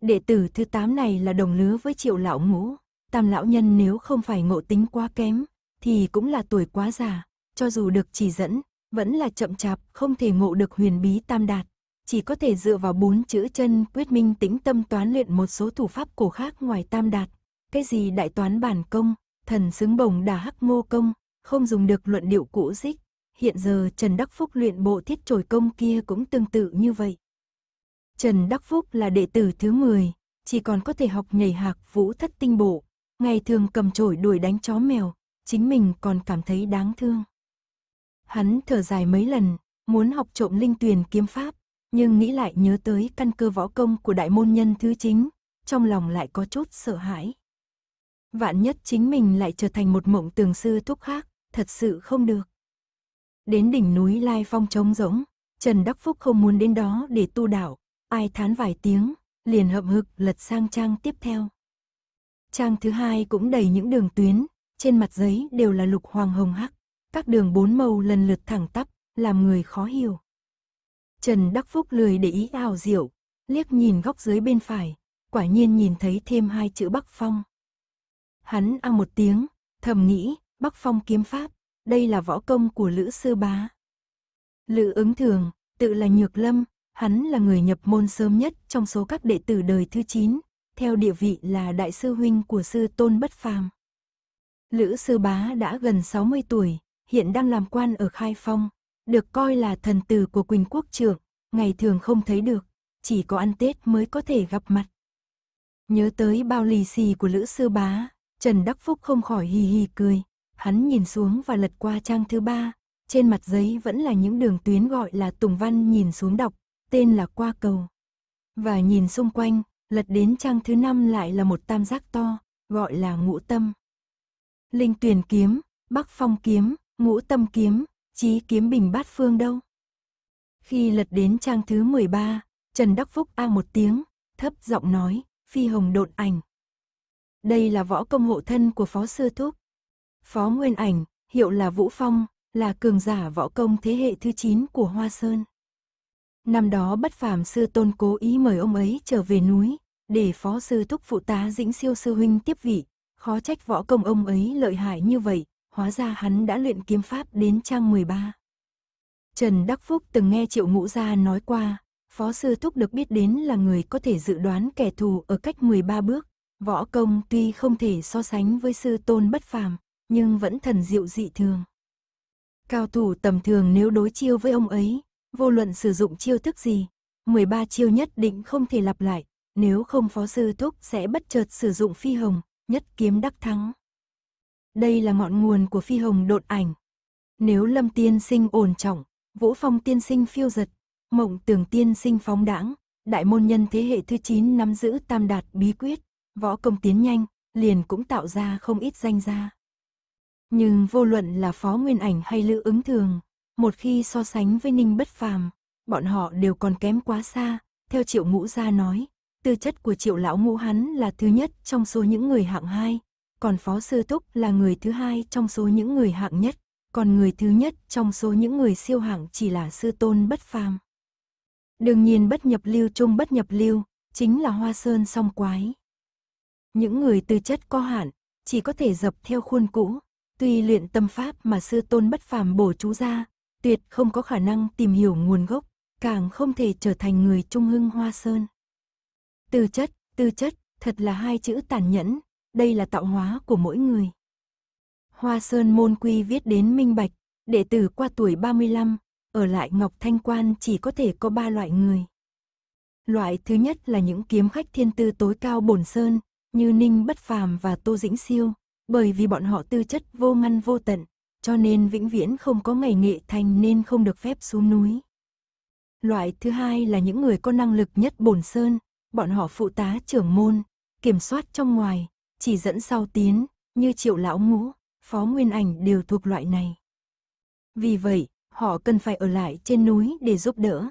Đệ tử thứ 8 này là đồng lứa với Triệu lão ngũ, Tam lão nhân nếu không phải ngộ tính quá kém, thì cũng là tuổi quá già, cho dù được chỉ dẫn, vẫn là chậm chạp, không thể ngộ được huyền bí tam đạt. Chỉ có thể dựa vào bốn chữ chân quyết minh tĩnh tâm toán luyện một số thủ pháp cổ khác ngoài tam đạt. Cái gì đại toán bản công, thần xứng bồng đà hắc ngô công, không dùng được luận điệu cũ dích. Hiện giờ Trần Đắc Phúc luyện bộ thiết trồi công kia cũng tương tự như vậy. Trần Đắc Phúc là đệ tử thứ 10, chỉ còn có thể học nhảy hạc vũ thất tinh bộ, Ngày thường cầm chổi đuổi đánh chó mèo, chính mình còn cảm thấy đáng thương. Hắn thở dài mấy lần, muốn học trộm linh tuyền kiếm pháp, nhưng nghĩ lại nhớ tới căn cơ võ công của đại môn nhân thứ chính, trong lòng lại có chút sợ hãi. Vạn nhất chính mình lại trở thành một mộng tường sư thúc khác, thật sự không được. Đến đỉnh núi Lai Phong trống rỗng, Trần Đắc Phúc không muốn đến đó để tu đạo, ai thán vài tiếng, liền hậm hực lật sang trang tiếp theo. Trang thứ hai cũng đầy những đường tuyến, trên mặt giấy đều là lục hoàng hồng hắc, các đường bốn màu lần lượt thẳng tắp, làm người khó hiểu. Trần Đắc Phúc lười để ý ảo diệu, liếc nhìn góc dưới bên phải, quả nhiên nhìn thấy thêm hai chữ Bắc Phong. Hắn a một tiếng, thầm nghĩ, Bắc Phong kiếm pháp, đây là võ công của Lữ Sư Bá. Lữ ứng thường, tự là Nhược Lâm, hắn là người nhập môn sớm nhất trong số các đệ tử đời thứ 9, theo địa vị là đại sư huynh của sư tôn bất phàm. Lữ sư bá đã gần 60 tuổi, hiện đang làm quan ở Khai Phong, được coi là thần tử của Quỳnh Quốc trưởng, ngày thường không thấy được, chỉ có ăn Tết mới có thể gặp mặt. Nhớ tới bao lì xì của Lữ sư bá, Trần Đắc Phúc không khỏi hì hì cười, hắn nhìn xuống và lật qua trang thứ ba, trên mặt giấy vẫn là những đường tuyến gọi là Tùng Văn nhìn xuống đọc, tên là Qua Cầu. Và nhìn xung quanh, lật đến trang thứ năm lại là một tam giác to, gọi là ngũ tâm. Linh tuyển kiếm, bắc phong kiếm, ngũ tâm kiếm, chí kiếm bình bát phương đâu. Khi lật đến trang thứ 13, Trần Đắc Phúc a một tiếng, thấp giọng nói, phi hồng độn ảnh. Đây là võ công hộ thân của Phó Sư Thúc. Phó Nguyên Ảnh, hiệu là Vũ Phong, là cường giả võ công thế hệ thứ 9 của Hoa Sơn. Năm đó bất phàm sư tôn cố ý mời ông ấy trở về núi, để phó sư thúc phụ tá dĩnh siêu sư huynh tiếp vị, khó trách võ công ông ấy lợi hại như vậy, hóa ra hắn đã luyện kiếm pháp đến trang 13. Trần Đắc Phúc từng nghe Triệu Ngũ Gia nói qua, Phó Sư Thúc được biết đến là người có thể dự đoán kẻ thù ở cách 13 bước, võ công tuy không thể so sánh với Sư Tôn bất phàm, nhưng vẫn thần diệu dị thường. Cao thủ tầm thường nếu đối chiêu với ông ấy, vô luận sử dụng chiêu thức gì, 13 chiêu nhất định không thể lặp lại, nếu không phó sư thúc sẽ bất chợt sử dụng phi hồng, nhất kiếm đắc thắng. Đây là ngọn nguồn của phi hồng độn ảnh. Nếu lâm tiên sinh ổn trọng, vũ phong tiên sinh phiêu giật, mộng tưởng tiên sinh phóng đãng, đại môn nhân thế hệ thứ 9 nắm giữ tam đạt bí quyết, võ công tiến nhanh, liền cũng tạo ra không ít danh gia. Nhưng vô luận là phó nguyên ảnh hay lữ ứng thường, một khi so sánh với ninh bất phàm, bọn họ đều còn kém quá xa, theo triệu ngũ gia nói, tư chất của triệu lão ngũ hắn là thứ nhất trong số những người hạng hai, còn phó sư túc là người thứ hai trong số những người hạng nhất, còn người thứ nhất trong số những người siêu hạng chỉ là sư tôn bất phàm. Đương nhiên bất nhập lưu chung bất nhập lưu, chính là hoa sơn song quái. Những người tư chất có hạn, chỉ có thể dập theo khuôn cũ, tuy luyện tâm pháp mà sư tôn bất phàm bổ chú ra, tuyệt không có khả năng tìm hiểu nguồn gốc, càng không thể trở thành người trung hưng hoa sơn. Tư chất, tư chất, thật là hai chữ tàn nhẫn, đây là tạo hóa của mỗi người. Hoa Sơn Môn Quy viết đến minh bạch, đệ tử qua tuổi 35, ở lại Ngọc Thanh Quan chỉ có thể có ba loại người. Loại thứ nhất là những kiếm khách thiên tư tối cao bổn sơn, như Ninh Bất Phàm và Tô Dĩnh Siêu, bởi vì bọn họ tư chất vô ngăn vô tận, cho nên vĩnh viễn không có ngày nghệ thành nên không được phép xuống núi. Loại thứ hai là những người có năng lực nhất bổn sơn, bọn họ phụ tá trưởng môn, kiểm soát trong ngoài, chỉ dẫn sau tiến, như triệu lão ngũ, phó nguyên ảnh đều thuộc loại này. Vì vậy, họ cần phải ở lại trên núi để giúp đỡ.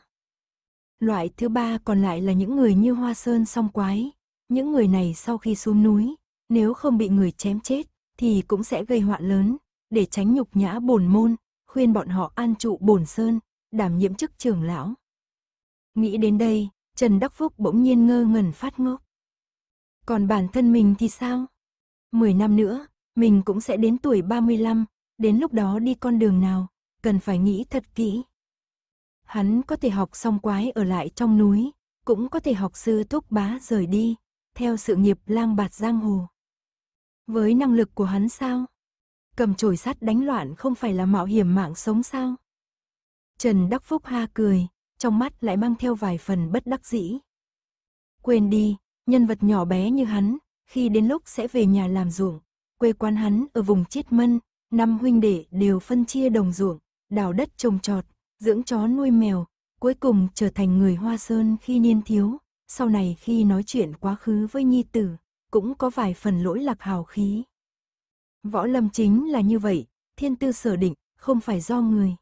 Loại thứ ba còn lại là những người như hoa sơn song quái. Những người này sau khi xuống núi, nếu không bị người chém chết, thì cũng sẽ gây họa lớn. Để tránh nhục nhã bổn môn, khuyên bọn họ an trụ bổn sơn, đảm nhiệm chức trưởng lão. Nghĩ đến đây, Trần Đắc Phúc bỗng nhiên ngơ ngẩn phát ngốc. Còn bản thân mình thì sao? Mười năm nữa, mình cũng sẽ đến tuổi 35, đến lúc đó đi con đường nào, cần phải nghĩ thật kỹ. Hắn có thể học xong quái ở lại trong núi, cũng có thể học sư thúc bá rời đi, theo sự nghiệp lang bạt giang hồ. Với năng lực của hắn sao? Cầm chổi sắt đánh loạn không phải là mạo hiểm mạng sống sao? Trần Đắc Phúc ha cười, trong mắt lại mang theo vài phần bất đắc dĩ. Quên đi, nhân vật nhỏ bé như hắn, khi đến lúc sẽ về nhà làm ruộng, quê quán hắn ở vùng Chiết Mân, năm huynh đệ đều phân chia đồng ruộng, đào đất trồng trọt, dưỡng chó nuôi mèo, cuối cùng trở thành người Hoa Sơn khi niên thiếu, sau này khi nói chuyện quá khứ với nhi tử, cũng có vài phần lỗi lạc hào khí. Võ lâm chính là như vậy, thiên tư sở định, không phải do người.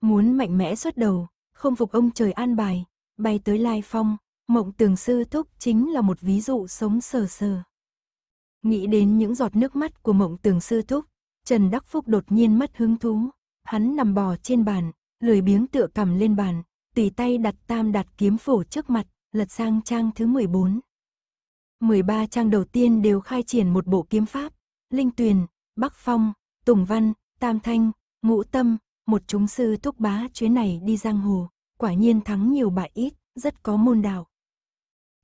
Muốn mạnh mẽ xuất đầu, không phục ông trời an bài, bay tới Lai Phong, mộng tường sư thúc chính là một ví dụ sống sờ sờ. Nghĩ đến những giọt nước mắt của mộng tường sư thúc, Trần Đắc Phúc đột nhiên mất hứng thú, hắn nằm bò trên bàn, lười biếng tựa cầm lên bàn, tùy tay đặt tam đặt kiếm phổ trước mặt, lật sang trang thứ 14. 13 trang đầu tiên đều khai triển một bộ kiếm pháp, Linh Tuyền, Bắc Phong, Tùng Văn, Tam Thanh, Ngũ Tâm, một chúng sư thúc bá chuyến này đi giang hồ, quả nhiên thắng nhiều bại ít, rất có môn đạo.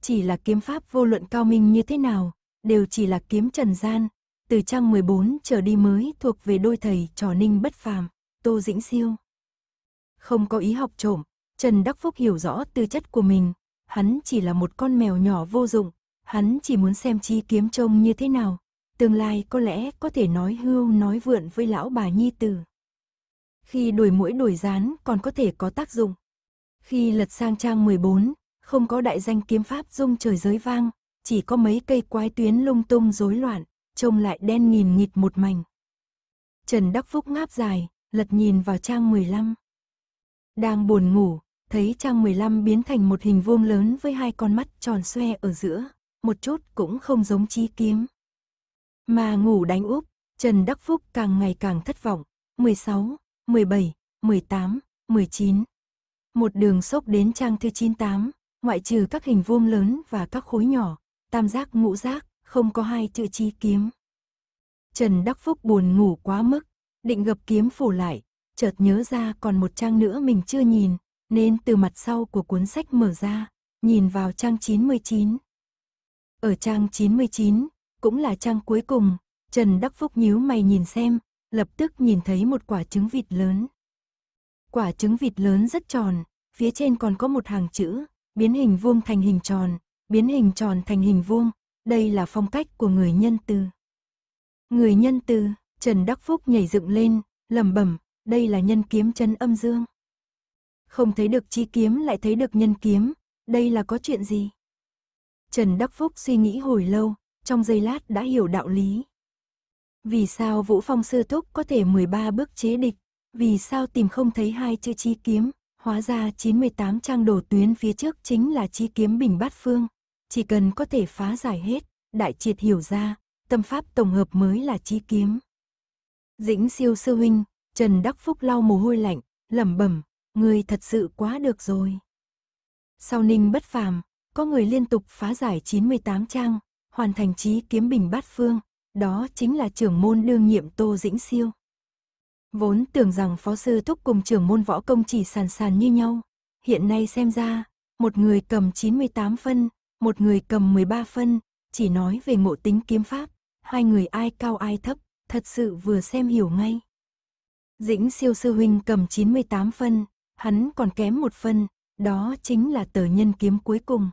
Chỉ là kiếm pháp vô luận cao minh như thế nào, đều chỉ là kiếm trần gian, từ trang 14 trở đi mới thuộc về đôi thầy trò ninh bất phàm, Tô Dĩnh Siêu. Không có ý học trộm, Trần Đắc Phúc hiểu rõ tư chất của mình, hắn chỉ là một con mèo nhỏ vô dụng, hắn chỉ muốn xem chi kiếm trông như thế nào, tương lai có lẽ có thể nói hưu nói vượn với lão bà nhi tử. Khi đuổi mũi đuổi rán còn có thể có tác dụng. Khi lật sang trang 14, không có đại danh kiếm pháp dung trời giới vang, chỉ có mấy cây quái tuyến lung tung rối loạn, trông lại đen nghìn nghịt một mảnh. Trần Đắc Phúc ngáp dài, lật nhìn vào trang 15. Đang buồn ngủ, thấy trang 15 biến thành một hình vuông lớn với hai con mắt tròn xoe ở giữa, một chút cũng không giống chi kiếm. Mà ngủ đánh úp, Trần Đắc Phúc càng ngày càng thất vọng. 16. 17, 18, 19. Một đường sốc đến trang thứ 98, ngoại trừ các hình vuông lớn và các khối nhỏ, tam giác ngũ giác, không có hai chữ chi kiếm. Trần Đắc Phúc buồn ngủ quá mức, định gập kiếm phủ lại, chợt nhớ ra còn một trang nữa mình chưa nhìn, nên từ mặt sau của cuốn sách mở ra, nhìn vào trang 99. Ở trang 99, cũng là trang cuối cùng, Trần Đắc Phúc nhíu mày nhìn xem, lập tức nhìn thấy một quả trứng vịt lớn. Quả trứng vịt lớn rất tròn, phía trên còn có một hàng chữ, biến hình vuông thành hình tròn, biến hình tròn thành hình vuông, đây là phong cách của người nhân từ. Người nhân từ, Trần Đắc Phúc nhảy dựng lên, lẩm bẩm, đây là nhân kiếm chân âm dương. Không thấy được chi kiếm lại thấy được nhân kiếm, đây là có chuyện gì? Trần Đắc Phúc suy nghĩ hồi lâu, trong giây lát đã hiểu đạo lý. Vì sao Vũ Phong Sư Thúc có thể 13 bước chế địch? Vì sao tìm không thấy hai chữ chi kiếm? Hóa ra 98 trang đồ tuyến phía trước chính là chi kiếm bình bát phương. Chỉ cần có thể phá giải hết, đại triệt hiểu ra, tâm pháp tổng hợp mới là chi kiếm. Dĩnh siêu sư huynh, Trần Đắc Phúc lau mồ hôi lạnh, lẩm bẩm, người thật sự quá được rồi. Sau ninh bất phàm, có người liên tục phá giải 98 trang, hoàn thành chi kiếm bình bát phương, đó chính là trưởng môn đương nhiệm Tô Dĩnh Siêu. Vốn tưởng rằng phó sư thúc cùng trưởng môn võ công chỉ sàn sàn như nhau. Hiện nay xem ra, một người cầm 98 phân, một người cầm 13 phân, chỉ nói về ngộ tính kiếm pháp, hai người ai cao ai thấp, thật sự vừa xem hiểu ngay. Dĩnh siêu sư huynh cầm 98 phân, hắn còn kém một phân, đó chính là tờ nhân kiếm cuối cùng.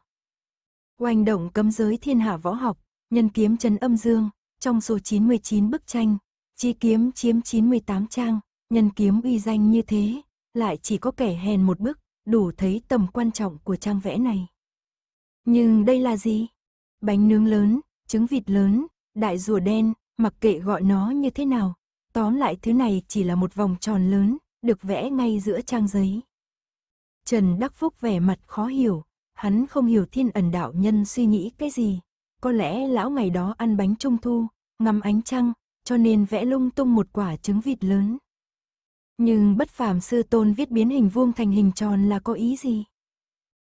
Oanh động cấm giới thiên hạ võ học, nhân kiếm chân âm dương, trong số 99 bức tranh, chi kiếm chiếm 98 trang, nhân kiếm uy danh như thế, lại chỉ có kẻ hèn một bức, đủ thấy tầm quan trọng của trang vẽ này. Nhưng đây là gì? Bánh nướng lớn, trứng vịt lớn, đại rùa đen, mặc kệ gọi nó như thế nào. Tóm lại thứ này chỉ là một vòng tròn lớn, được vẽ ngay giữa trang giấy. Trần Đắc Phúc vẻ mặt khó hiểu, hắn không hiểu thiên ẩn đạo nhân suy nghĩ cái gì, có lẽ lão ngày đó ăn bánh trung thu, ngắm ánh trăng, cho nên vẽ lung tung một quả trứng vịt lớn. Nhưng bất phàm sư tôn viết biến hình vuông thành hình tròn là có ý gì?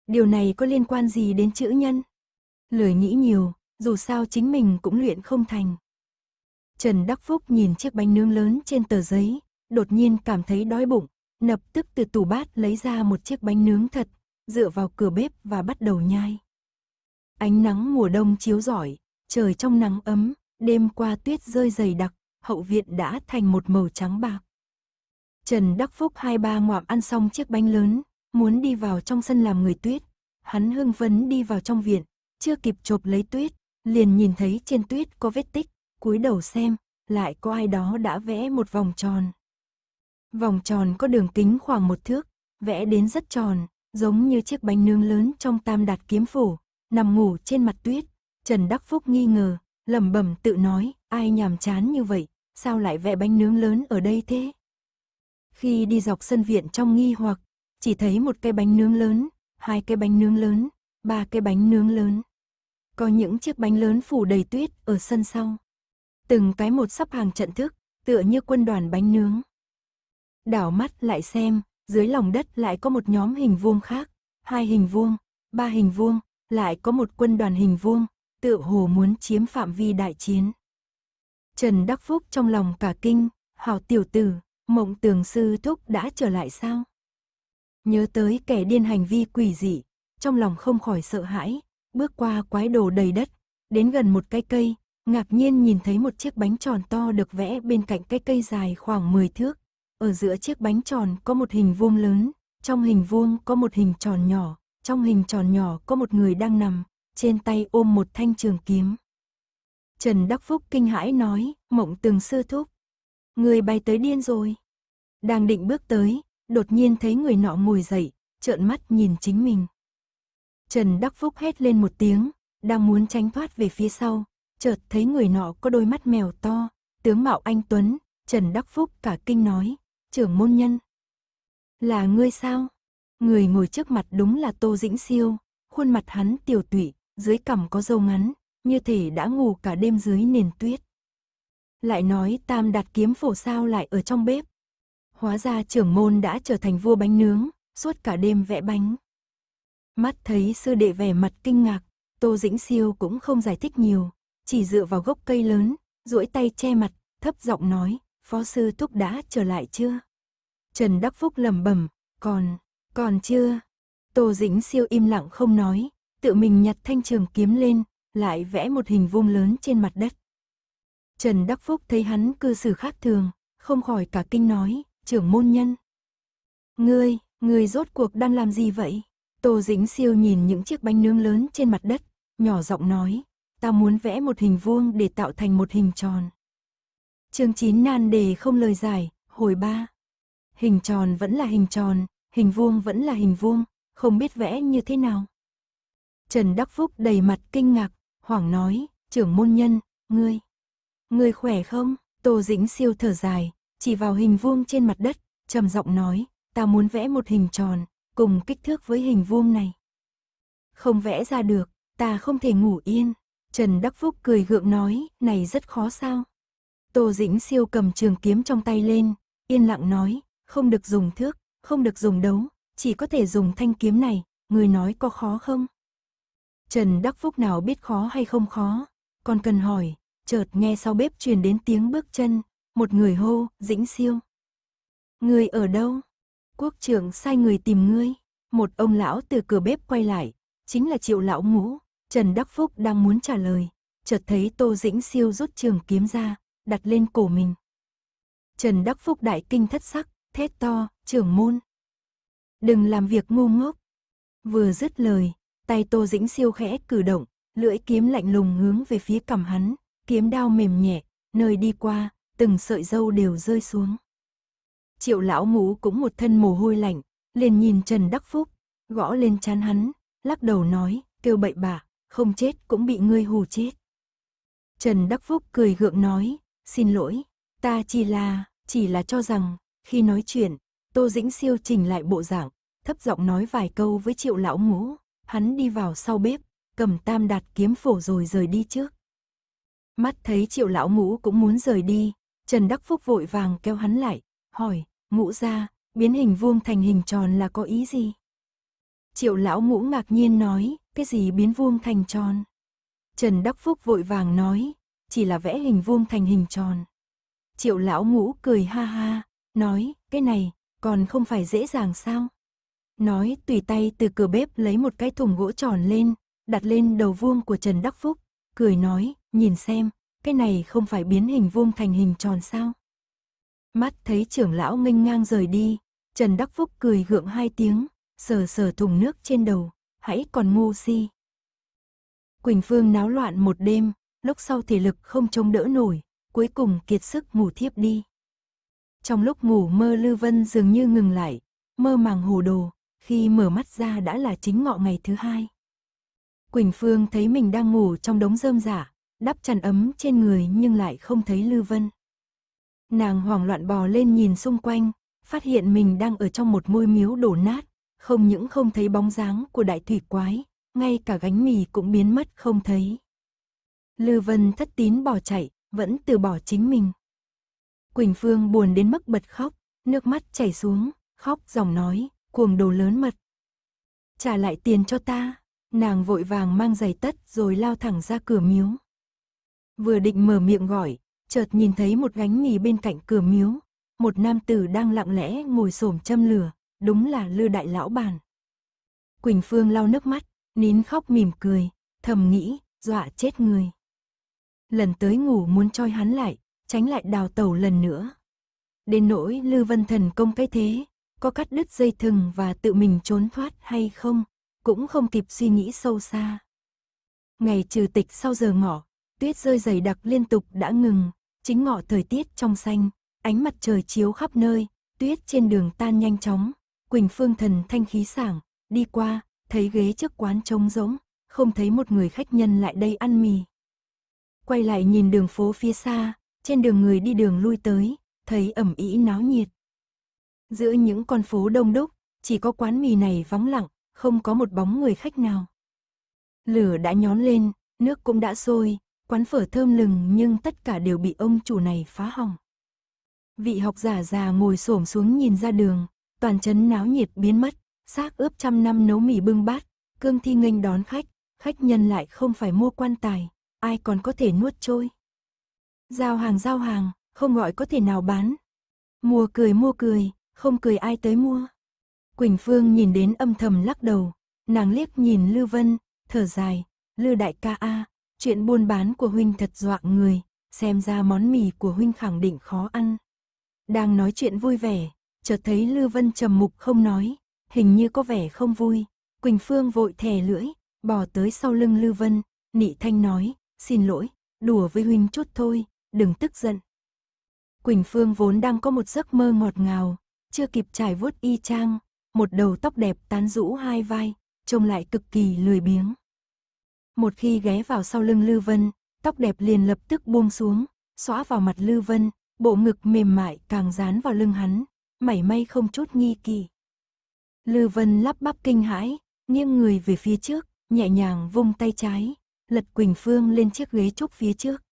Điều này có liên quan gì đến chữ nhân? Lười nghĩ nhiều, dù sao chính mình cũng luyện không thành. Trần Đắc Phúc nhìn chiếc bánh nướng lớn trên tờ giấy, đột nhiên cảm thấy đói bụng, nập tức từ tủ bát lấy ra một chiếc bánh nướng thật, dựa vào cửa bếp và bắt đầu nhai. Ánh nắng mùa đông chiếu rọi, trời trong nắng ấm, đêm qua tuyết rơi dày đặc, hậu viện đã thành một màu trắng bạc. Trần Đắc Phúc hai ba ngoạm ăn xong chiếc bánh lớn, muốn đi vào trong sân làm người tuyết. Hắn hưng phấn đi vào trong viện, chưa kịp chộp lấy tuyết, liền nhìn thấy trên tuyết có vết tích, cúi đầu xem, lại có ai đó đã vẽ một vòng tròn. Vòng tròn có đường kính khoảng một thước, vẽ đến rất tròn, giống như chiếc bánh nướng lớn trong tam đạt kiếm phủ, nằm ngủ trên mặt tuyết. Trần Đắc Phúc nghi ngờ, lẩm bẩm tự nói, ai nhàm chán như vậy, sao lại vẽ bánh nướng lớn ở đây thế? Khi đi dọc sân viện trong nghi hoặc, chỉ thấy một cái bánh nướng lớn, hai cái bánh nướng lớn, ba cái bánh nướng lớn. Có những chiếc bánh lớn phủ đầy tuyết ở sân sau. Từng cái một sắp hàng trận thức, tựa như quân đoàn bánh nướng. Đảo mắt lại xem, dưới lòng đất lại có một nhóm hình vuông khác, hai hình vuông, ba hình vuông, lại có một quân đoàn hình vuông, tựa hồ muốn chiếm phạm vi đại chiến. Trần Đắc Phúc trong lòng cả kinh, hào tiểu tử, mộng tường sư thúc đã trở lại sao? Nhớ tới kẻ điên hành vi quỷ dị, trong lòng không khỏi sợ hãi, bước qua quái đồ đầy đất, đến gần một cây cây, ngạc nhiên nhìn thấy một chiếc bánh tròn to được vẽ bên cạnh cây cây dài khoảng 10 thước. Ở giữa chiếc bánh tròn có một hình vuông lớn, trong hình vuông có một hình tròn nhỏ, trong hình tròn nhỏ có một người đang nằm, trên tay ôm một thanh trường kiếm. Trần Đắc Phúc kinh hãi nói, mộng từng sư thúc. Người bay tới điên rồi. Đang định bước tới, đột nhiên thấy người nọ ngồi dậy, trợn mắt nhìn chính mình. Trần Đắc Phúc hét lên một tiếng, đang muốn tránh thoát về phía sau, chợt thấy người nọ có đôi mắt mèo to, tướng mạo anh Tuấn, Trần Đắc Phúc cả kinh nói, trưởng môn nhân. Là ngươi sao? Người ngồi trước mặt đúng là Tô Dĩnh Siêu, khuôn mặt hắn tiểu tụy, dưới cằm có râu ngắn, như thể đã ngủ cả đêm dưới nền tuyết. Lại nói tam đặt kiếm phổ sao lại ở trong bếp. Hóa ra trưởng môn đã trở thành vua bánh nướng, suốt cả đêm vẽ bánh. Mắt thấy sư đệ vẻ mặt kinh ngạc, Tô Dĩnh Siêu cũng không giải thích nhiều, chỉ dựa vào gốc cây lớn, duỗi tay che mặt, thấp giọng nói, phó sư thúc đã trở lại chưa? Trần Đắc Phúc lẩm bẩm, còn... Còn chưa? Tô Dĩnh siêu im lặng không nói, tự mình nhặt thanh trường kiếm lên, lại vẽ một hình vuông lớn trên mặt đất. Trần Đắc Phúc thấy hắn cư xử khác thường, không khỏi cả kinh nói, trưởng môn nhân. Ngươi, ngươi rốt cuộc đang làm gì vậy? Tô Dĩnh siêu nhìn những chiếc bánh nướng lớn trên mặt đất, nhỏ giọng nói, ta muốn vẽ một hình vuông để tạo thành một hình tròn. Chương 9 nan đề không lời giải, hồi 3. Hình tròn vẫn là hình tròn, hình vuông vẫn là hình vuông, không biết vẽ như thế nào. Trần Đắc Phúc đầy mặt kinh ngạc, hoảng nói, trưởng môn nhân, ngươi, ngươi khỏe không? Tô Dĩnh siêu thở dài, chỉ vào hình vuông trên mặt đất, trầm giọng nói, ta muốn vẽ một hình tròn, cùng kích thước với hình vuông này. Không vẽ ra được, ta không thể ngủ yên. Trần Đắc Phúc cười gượng nói, này rất khó sao. Tô Dĩnh siêu cầm trường kiếm trong tay lên, yên lặng nói, không được dùng thước, không được dùng đấu, chỉ có thể dùng thanh kiếm này, người nói có khó không? Trần Đắc Phúc nào biết khó hay không khó, còn cần hỏi, chợt nghe sau bếp truyền đến tiếng bước chân, một người hô, dĩnh siêu. Người ở đâu? Quốc trưởng sai người tìm ngươi. Một ông lão từ cửa bếp quay lại, chính là triệu lão ngũ, Trần Đắc Phúc đang muốn trả lời, chợt thấy Tô Dĩnh siêu rút trường kiếm ra, đặt lên cổ mình. Trần Đắc Phúc đại kinh thất sắc, thét to, trưởng môn. Đừng làm việc ngu ngốc. Vừa dứt lời, tay Tô Dĩnh siêu khẽ cử động, lưỡi kiếm lạnh lùng hướng về phía cầm hắn, kiếm đao mềm nhẹ, nơi đi qua, từng sợi dâu đều rơi xuống. Triệu lão mũ cũng một thân mồ hôi lạnh, liền nhìn Trần Đắc Phúc, gõ lên chán hắn, lắc đầu nói, kêu bậy bạ, không chết cũng bị ngươi hù chết. Trần Đắc Phúc cười gượng nói, xin lỗi, ta chỉ là, chỉ là cho rằng, khi nói chuyện, Tô Dĩnh siêu chỉnh lại bộ dạng, thấp giọng nói vài câu với triệu lão ngũ, hắn đi vào sau bếp, cầm tam đạt kiếm phổ rồi rời đi trước. Mắt thấy triệu lão ngũ cũng muốn rời đi, Trần Đắc Phúc vội vàng kéo hắn lại, hỏi, ngũ ra, biến hình vuông thành hình tròn là có ý gì? Triệu lão ngũ ngạc nhiên nói, cái gì biến vuông thành tròn? Trần Đắc Phúc vội vàng nói, chỉ là vẽ hình vuông thành hình tròn. Triệu lão ngũ cười ha ha, Nói, cái này, còn không phải dễ dàng sao? Nói, tùy tay từ cửa bếp lấy một cái thùng gỗ tròn lên, đặt lên đầu vuông của Trần Đắc Phúc, cười nói, nhìn xem, cái này không phải biến hình vuông thành hình tròn sao? Mắt thấy trưởng lão nghênh ngang rời đi, Trần Đắc Phúc cười gượng hai tiếng, sờ sờ thùng nước trên đầu, hãy còn ngu si. Quỳnh Phương náo loạn một đêm, lúc sau thể lực không chống đỡ nổi, cuối cùng kiệt sức ngủ thiếp đi. Trong lúc ngủ mơ Lưu Vân dường như ngừng lại, mơ màng hồ đồ, khi mở mắt ra đã là chính ngọ ngày thứ hai. Quỳnh Phương thấy mình đang ngủ trong đống rơm giả, đắp chăn ấm trên người nhưng lại không thấy Lưu Vân. Nàng hoảng loạn bò lên nhìn xung quanh, phát hiện mình đang ở trong một ngôi miếu đổ nát, không những không thấy bóng dáng của đại thủy quái, ngay cả gánh mì cũng biến mất không thấy. Lưu Vân thất tín bỏ chạy, vẫn từ bỏ chính mình. Quỳnh Phương buồn đến mức bật khóc, nước mắt chảy xuống, khóc dòng nói, cuồng đồ lớn mật. Trả lại tiền cho ta, nàng vội vàng mang giày tất rồi lao thẳng ra cửa miếu. Vừa định mở miệng gọi, chợt nhìn thấy một gánh mì bên cạnh cửa miếu, một nam tử đang lặng lẽ ngồi xổm châm lửa, đúng là lư đại lão bàn. Quỳnh Phương lau nước mắt, nín khóc mỉm cười, thầm nghĩ, dọa chết người. Lần tới ngủ muốn choi hắn lại, tránh lại đào tẩu lần nữa. Đến nỗi Lư Vân Thần công cái thế, có cắt đứt dây thừng và tự mình trốn thoát hay không, cũng không kịp suy nghĩ sâu xa. Ngày trừ tịch sau giờ ngọ, tuyết rơi dày đặc liên tục đã ngừng, chính ngọ thời tiết trong xanh, ánh mặt trời chiếu khắp nơi, tuyết trên đường tan nhanh chóng, Quỳnh Phương Thần thanh khí sảng, đi qua, thấy ghế trước quán trống rỗng, không thấy một người khách nhân lại đây ăn mì. Quay lại nhìn đường phố phía xa, trên đường người đi đường lui tới, thấy ẩm ý náo nhiệt. Giữa những con phố đông đúc, chỉ có quán mì này vắng lặng, không có một bóng người khách nào. Lửa đã nhón lên, nước cũng đã sôi, quán phở thơm lừng nhưng tất cả đều bị ông chủ này phá hỏng. Vị học giả già ngồi xổm xuống nhìn ra đường, toàn chấn náo nhiệt biến mất, xác ướp trăm năm nấu mì bưng bát, cương thi nghênh đón khách, khách nhân lại không phải mua quan tài, ai còn có thể nuốt trôi. Giao hàng giao hàng, không gọi có thể nào bán. Mua cười mua cười, không cười ai tới mua. Quỳnh Phương nhìn đến âm thầm lắc đầu, nàng liếc nhìn lưu Vân, thở dài, Lư đại ca a, chuyện buôn bán của huynh thật dọa người, xem ra món mì của huynh khẳng định khó ăn. Đang nói chuyện vui vẻ, chợt thấy Lư Vân trầm mục không nói, hình như có vẻ không vui, Quỳnh Phương vội thè lưỡi, bò tới sau lưng Lư Vân, nị thanh nói, xin lỗi, đùa với huynh chút thôi, đừng tức giận. Quỳnh Phương vốn đang có một giấc mơ ngọt ngào, chưa kịp trải vuốt y trang, một đầu tóc đẹp tán rũ hai vai, trông lại cực kỳ lười biếng. Một khi ghé vào sau lưng Lư Vân, tóc đẹp liền lập tức buông xuống, xóa vào mặt Lư Vân, bộ ngực mềm mại càng dán vào lưng hắn, mảy may không chút nghi kỳ. Lư Vân lắp bắp kinh hãi, nghiêng người về phía trước, nhẹ nhàng vung tay trái, lật Quỳnh Phương lên chiếc ghế trúc phía trước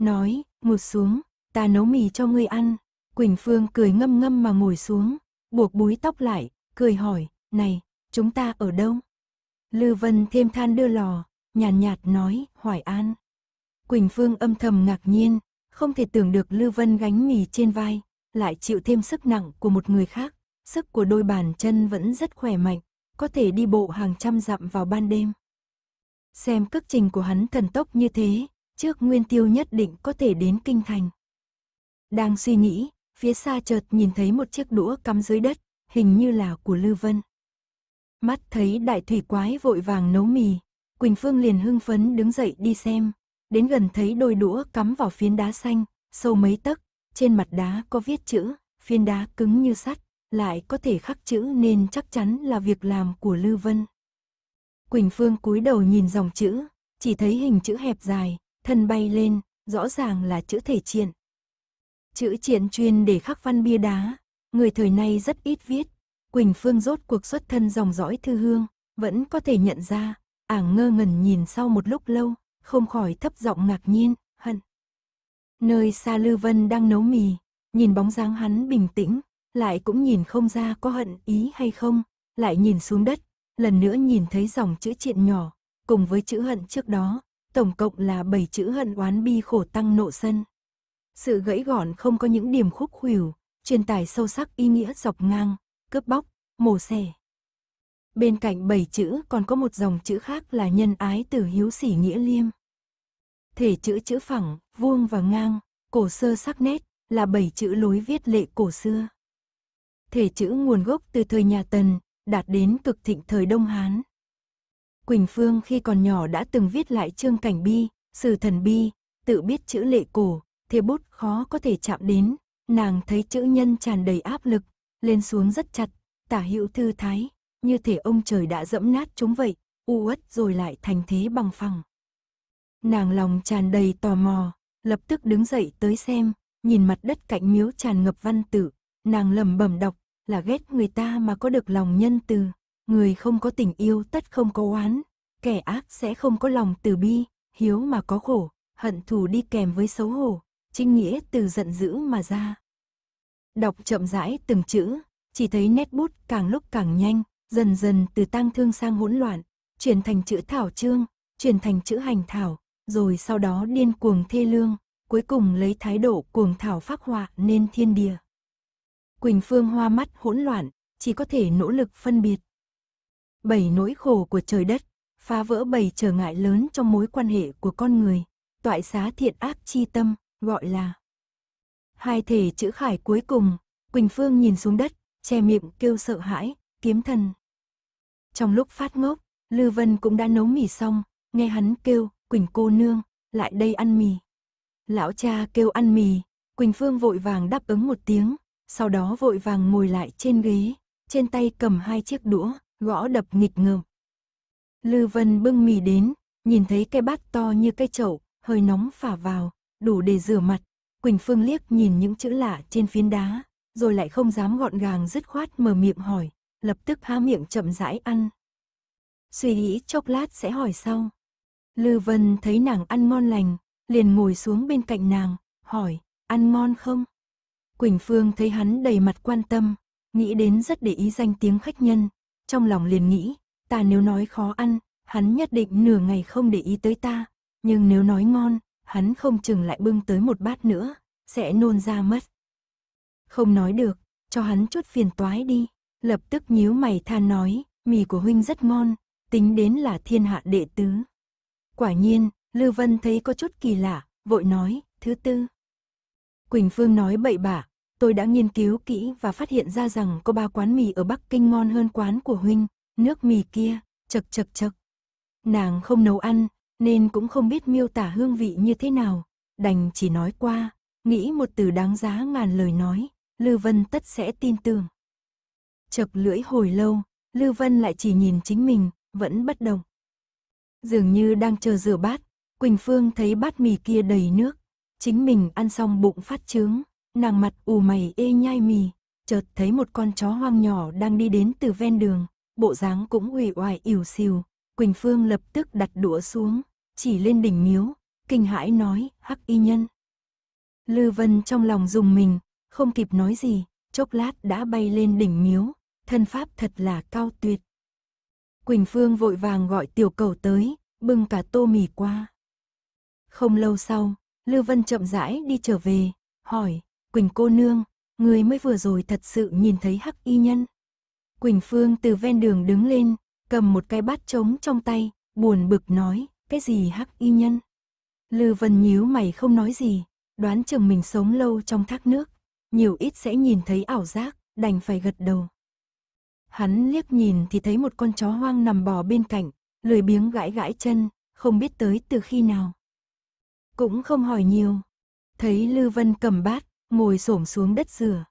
nói, ngụt xuống, ta nấu mì cho ngươi ăn. Quỳnh Phương cười ngâm ngâm mà ngồi xuống, buộc búi tóc lại, cười hỏi, này, chúng ta ở đâu? Lư Vân thêm than đưa lò, nhàn nhạt, nhạt nói, Hoài An. Quỳnh Phương âm thầm ngạc nhiên, không thể tưởng được Lư Vân gánh mì trên vai, lại chịu thêm sức nặng của một người khác. Sức của đôi bàn chân vẫn rất khỏe mạnh, có thể đi bộ hàng trăm dặm vào ban đêm. Xem cước trình của hắn thần tốc như thế, trước Nguyên Tiêu nhất định có thể đến kinh thành. Đang suy nghĩ, phía xa chợt nhìn thấy một chiếc đũa cắm dưới đất, hình như là của lưu Vân. Mắt thấy đại thủy quái vội vàng nấu mì, Quỳnh Phương liền hưng phấn đứng dậy đi xem, đến gần thấy đôi đũa cắm vào phiến đá xanh, sâu mấy tấc, trên mặt đá có viết chữ, phiến đá cứng như sắt, lại có thể khắc chữ nên chắc chắn là việc làm của lưu Vân. Quỳnh Phương cúi đầu nhìn dòng chữ, chỉ thấy hình chữ hẹp dài, thân bay lên, rõ ràng là chữ thể triển. Chữ triển chuyên để khắc văn bia đá, người thời nay rất ít viết. Quỳnh Phương rốt cuộc xuất thân dòng dõi thư hương, vẫn có thể nhận ra, ảng ngơ ngẩn nhìn sau một lúc lâu, không khỏi thấp giọng ngạc nhiên, hận. Nơi xa Lư Vân đang nấu mì, nhìn bóng dáng hắn bình tĩnh, lại cũng nhìn không ra có hận ý hay không, lại nhìn xuống đất, lần nữa nhìn thấy dòng chữ triện nhỏ, cùng với chữ hận trước đó, tổng cộng là bảy chữ hận oán bi khổ tăng nộ sân. Sự gãy gọn không có những điểm khúc khuỷu, truyền tải sâu sắc ý nghĩa dọc ngang, cướp bóc, mổ xẻ. Bên cạnh bảy chữ còn có một dòng chữ khác là nhân ái tử hiếu sỉ nghĩa liêm. Thể chữ chữ phẳng, vuông và ngang, cổ sơ sắc nét là bảy chữ lối viết lệ cổ xưa. Thể chữ nguồn gốc từ thời nhà Tần, đạt đến cực thịnh thời Đông Hán. Quỳnh Phương khi còn nhỏ đã từng viết lại chương cảnh bi, sử thần bi, tự biết chữ lệ cổ, thiệp bút khó có thể chạm đến, nàng thấy chữ nhân tràn đầy áp lực, lên xuống rất chặt, tả hữu thư thái, như thể ông trời đã dẫm nát chúng vậy, u uất rồi lại thành thế bằng phẳng. Nàng lòng tràn đầy tò mò, lập tức đứng dậy tới xem, nhìn mặt đất cạnh miếu tràn ngập văn tự, nàng lẩm bẩm đọc, là ghét người ta mà có được lòng nhân từ. Người không có tình yêu tất không có oán, kẻ ác sẽ không có lòng từ bi, hiếu mà có khổ, hận thù đi kèm với xấu hổ, chính nghĩa từ giận dữ mà ra. Đọc chậm rãi từng chữ, chỉ thấy nét bút càng lúc càng nhanh, dần dần từ tang thương sang hỗn loạn, chuyển thành chữ thảo trương, chuyển thành chữ hành thảo, rồi sau đó điên cuồng thê lương, cuối cùng lấy thái độ cuồng thảo phác họa nên thiên địa. Quỳnh Phương hoa mắt hỗn loạn, chỉ có thể nỗ lực phân biệt bảy nỗi khổ của trời đất, phá vỡ bảy trở ngại lớn trong mối quan hệ của con người, toại xá thiện ác chi tâm, gọi là. Hai thể chữ khải cuối cùng, Quỳnh Phương nhìn xuống đất, che miệng kêu sợ hãi, kiếm thần. Trong lúc phát ngốc, Lư Vân cũng đã nấu mì xong, nghe hắn kêu, Quỳnh cô nương, lại đây ăn mì. Lão cha kêu ăn mì, Quỳnh Phương vội vàng đáp ứng một tiếng, sau đó vội vàng ngồi lại trên ghế, trên tay cầm hai chiếc đũa, gõ đập nghịch ngợm. Lư Vân bưng mì đến, nhìn thấy cái bát to như cái chậu, hơi nóng phả vào, đủ để rửa mặt. Quỳnh Phương liếc nhìn những chữ lạ trên phiến đá, rồi lại không dám gọn gàng dứt khoát mở miệng hỏi, lập tức há miệng chậm rãi ăn. Suy nghĩ chốc lát sẽ hỏi sau. Lư Vân thấy nàng ăn ngon lành, liền ngồi xuống bên cạnh nàng, hỏi, ăn ngon không? Quỳnh Phương thấy hắn đầy mặt quan tâm, nghĩ đến rất để ý danh tiếng khách nhân, trong lòng liền nghĩ, ta nếu nói khó ăn, hắn nhất định nửa ngày không để ý tới ta, nhưng nếu nói ngon, hắn không chừng lại bưng tới một bát nữa, sẽ nôn ra mất. Không nói được, cho hắn chút phiền toái đi, lập tức nhíu mày than nói, mì của huynh rất ngon, tính đến là thiên hạ đệ tứ. Quả nhiên, lưu Vân thấy có chút kỳ lạ, vội nói, thứ tư. Quỳnh Phương nói bậy bạ, tôi đã nghiên cứu kỹ và phát hiện ra rằng có ba quán mì ở Bắc Kinh ngon hơn quán của huynh, nước mì kia, chật chật chật. Nàng không nấu ăn, nên cũng không biết miêu tả hương vị như thế nào, đành chỉ nói qua, nghĩ một từ đáng giá ngàn lời nói, Lư Vân tất sẽ tin tưởng. Chập lưỡi hồi lâu, Lư Vân lại chỉ nhìn chính mình, vẫn bất động. Dường như đang chờ rửa bát, Quỳnh Phương thấy bát mì kia đầy nước, chính mình ăn xong bụng phát trướng, Nàng mặt ù mày ê nhai mì, chợt thấy một con chó hoang nhỏ đang đi đến từ ven đường, bộ dáng cũng uể oải ỉu xìu. Quỳnh Phương lập tức đặt đũa xuống, chỉ lên đỉnh miếu, kinh hãi nói, hắc y nhân. Lư Vân trong lòng dùng mình, không kịp nói gì, chốc lát đã bay lên đỉnh miếu, thân pháp thật là cao tuyệt. Quỳnh Phương vội vàng gọi tiểu cầu tới, bưng cả tô mì qua. Không lâu sau, Lư Vân chậm rãi đi trở về, hỏi, Quỳnh cô nương, người mới vừa rồi thật sự nhìn thấy hắc y nhân. Quỳnh Phương từ ven đường đứng lên, cầm một cái bát trống trong tay, buồn bực nói, cái gì hắc y nhân. Lư Vân nhíu mày không nói gì, đoán chừng mình sống lâu trong thác nước, nhiều ít sẽ nhìn thấy ảo giác, đành phải gật đầu. Hắn liếc nhìn thì thấy một con chó hoang nằm bò bên cạnh, lười biếng gãi gãi chân, không biết tới từ khi nào. Cũng không hỏi nhiều. Thấy Lư Vân cầm bát, ngồi xổm xuống đất rửa.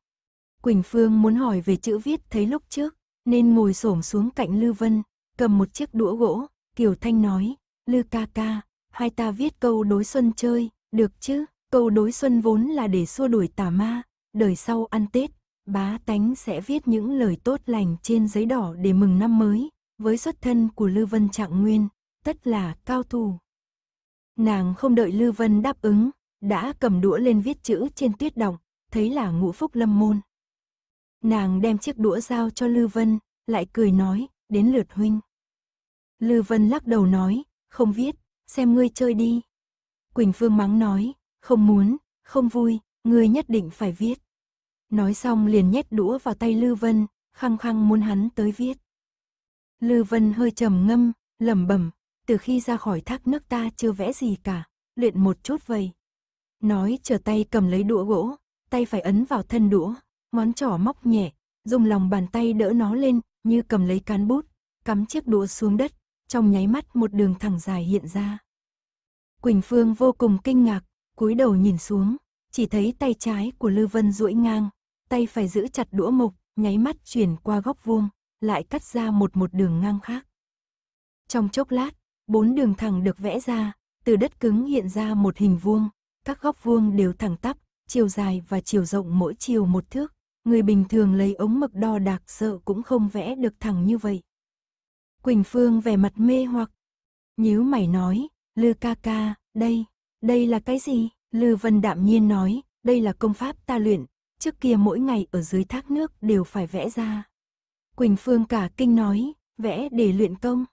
Quỳnh Phương muốn hỏi về chữ viết thấy lúc trước, nên ngồi xổm xuống cạnh Lưu Vân, cầm một chiếc đũa gỗ, Kiều Thanh nói, Lư ca ca, hai ta viết câu đối xuân chơi, được chứ, câu đối xuân vốn là để xua đuổi tà ma, đời sau ăn Tết, bá tánh sẽ viết những lời tốt lành trên giấy đỏ để mừng năm mới, với xuất thân của Lưu Vân Trạng Nguyên, tất là cao thủ. Nàng không đợi Lưu Vân đáp ứng, đã cầm đũa lên viết chữ trên tuyết đồng, thấy là ngũ phúc lâm môn. Nàng đem chiếc đũa giao cho Lư Vân, lại cười nói, đến lượt huynh. Lư Vân lắc đầu nói, không viết, xem ngươi chơi đi. Quỳnh Phương mắng nói, không muốn, không vui, ngươi nhất định phải viết. Nói xong liền nhét đũa vào tay Lư Vân, khăng khăng muốn hắn tới viết. Lư Vân hơi trầm ngâm, lẩm bẩm, từ khi ra khỏi thác nước ta chưa vẽ gì cả, luyện một chút vậy. Nói chờ tay cầm lấy đũa gỗ, tay phải ấn vào thân đũa, ngón trỏ móc nhẹ, dùng lòng bàn tay đỡ nó lên, như cầm lấy cán bút, cắm chiếc đũa xuống đất, trong nháy mắt một đường thẳng dài hiện ra. Quỳnh Phương vô cùng kinh ngạc, cúi đầu nhìn xuống, chỉ thấy tay trái của Lư Vân duỗi ngang, tay phải giữ chặt đũa mục, nháy mắt chuyển qua góc vuông, lại cắt ra một một đường ngang khác. Trong chốc lát, bốn đường thẳng được vẽ ra, từ đất cứng hiện ra một hình vuông, các góc vuông đều thẳng tắp, chiều dài và chiều rộng mỗi chiều một thước. Người bình thường lấy ống mực đo đạc sợ cũng không vẽ được thẳng như vậy. Quỳnh Phương vẻ mặt mê hoặc. nhíu mày nói, Lư ca ca, đây, đây là cái gì? Lư Vân đạm nhiên nói, đây là công pháp ta luyện, trước kia mỗi ngày ở dưới thác nước đều phải vẽ ra. Quỳnh Phương cả kinh nói, vẽ để luyện công.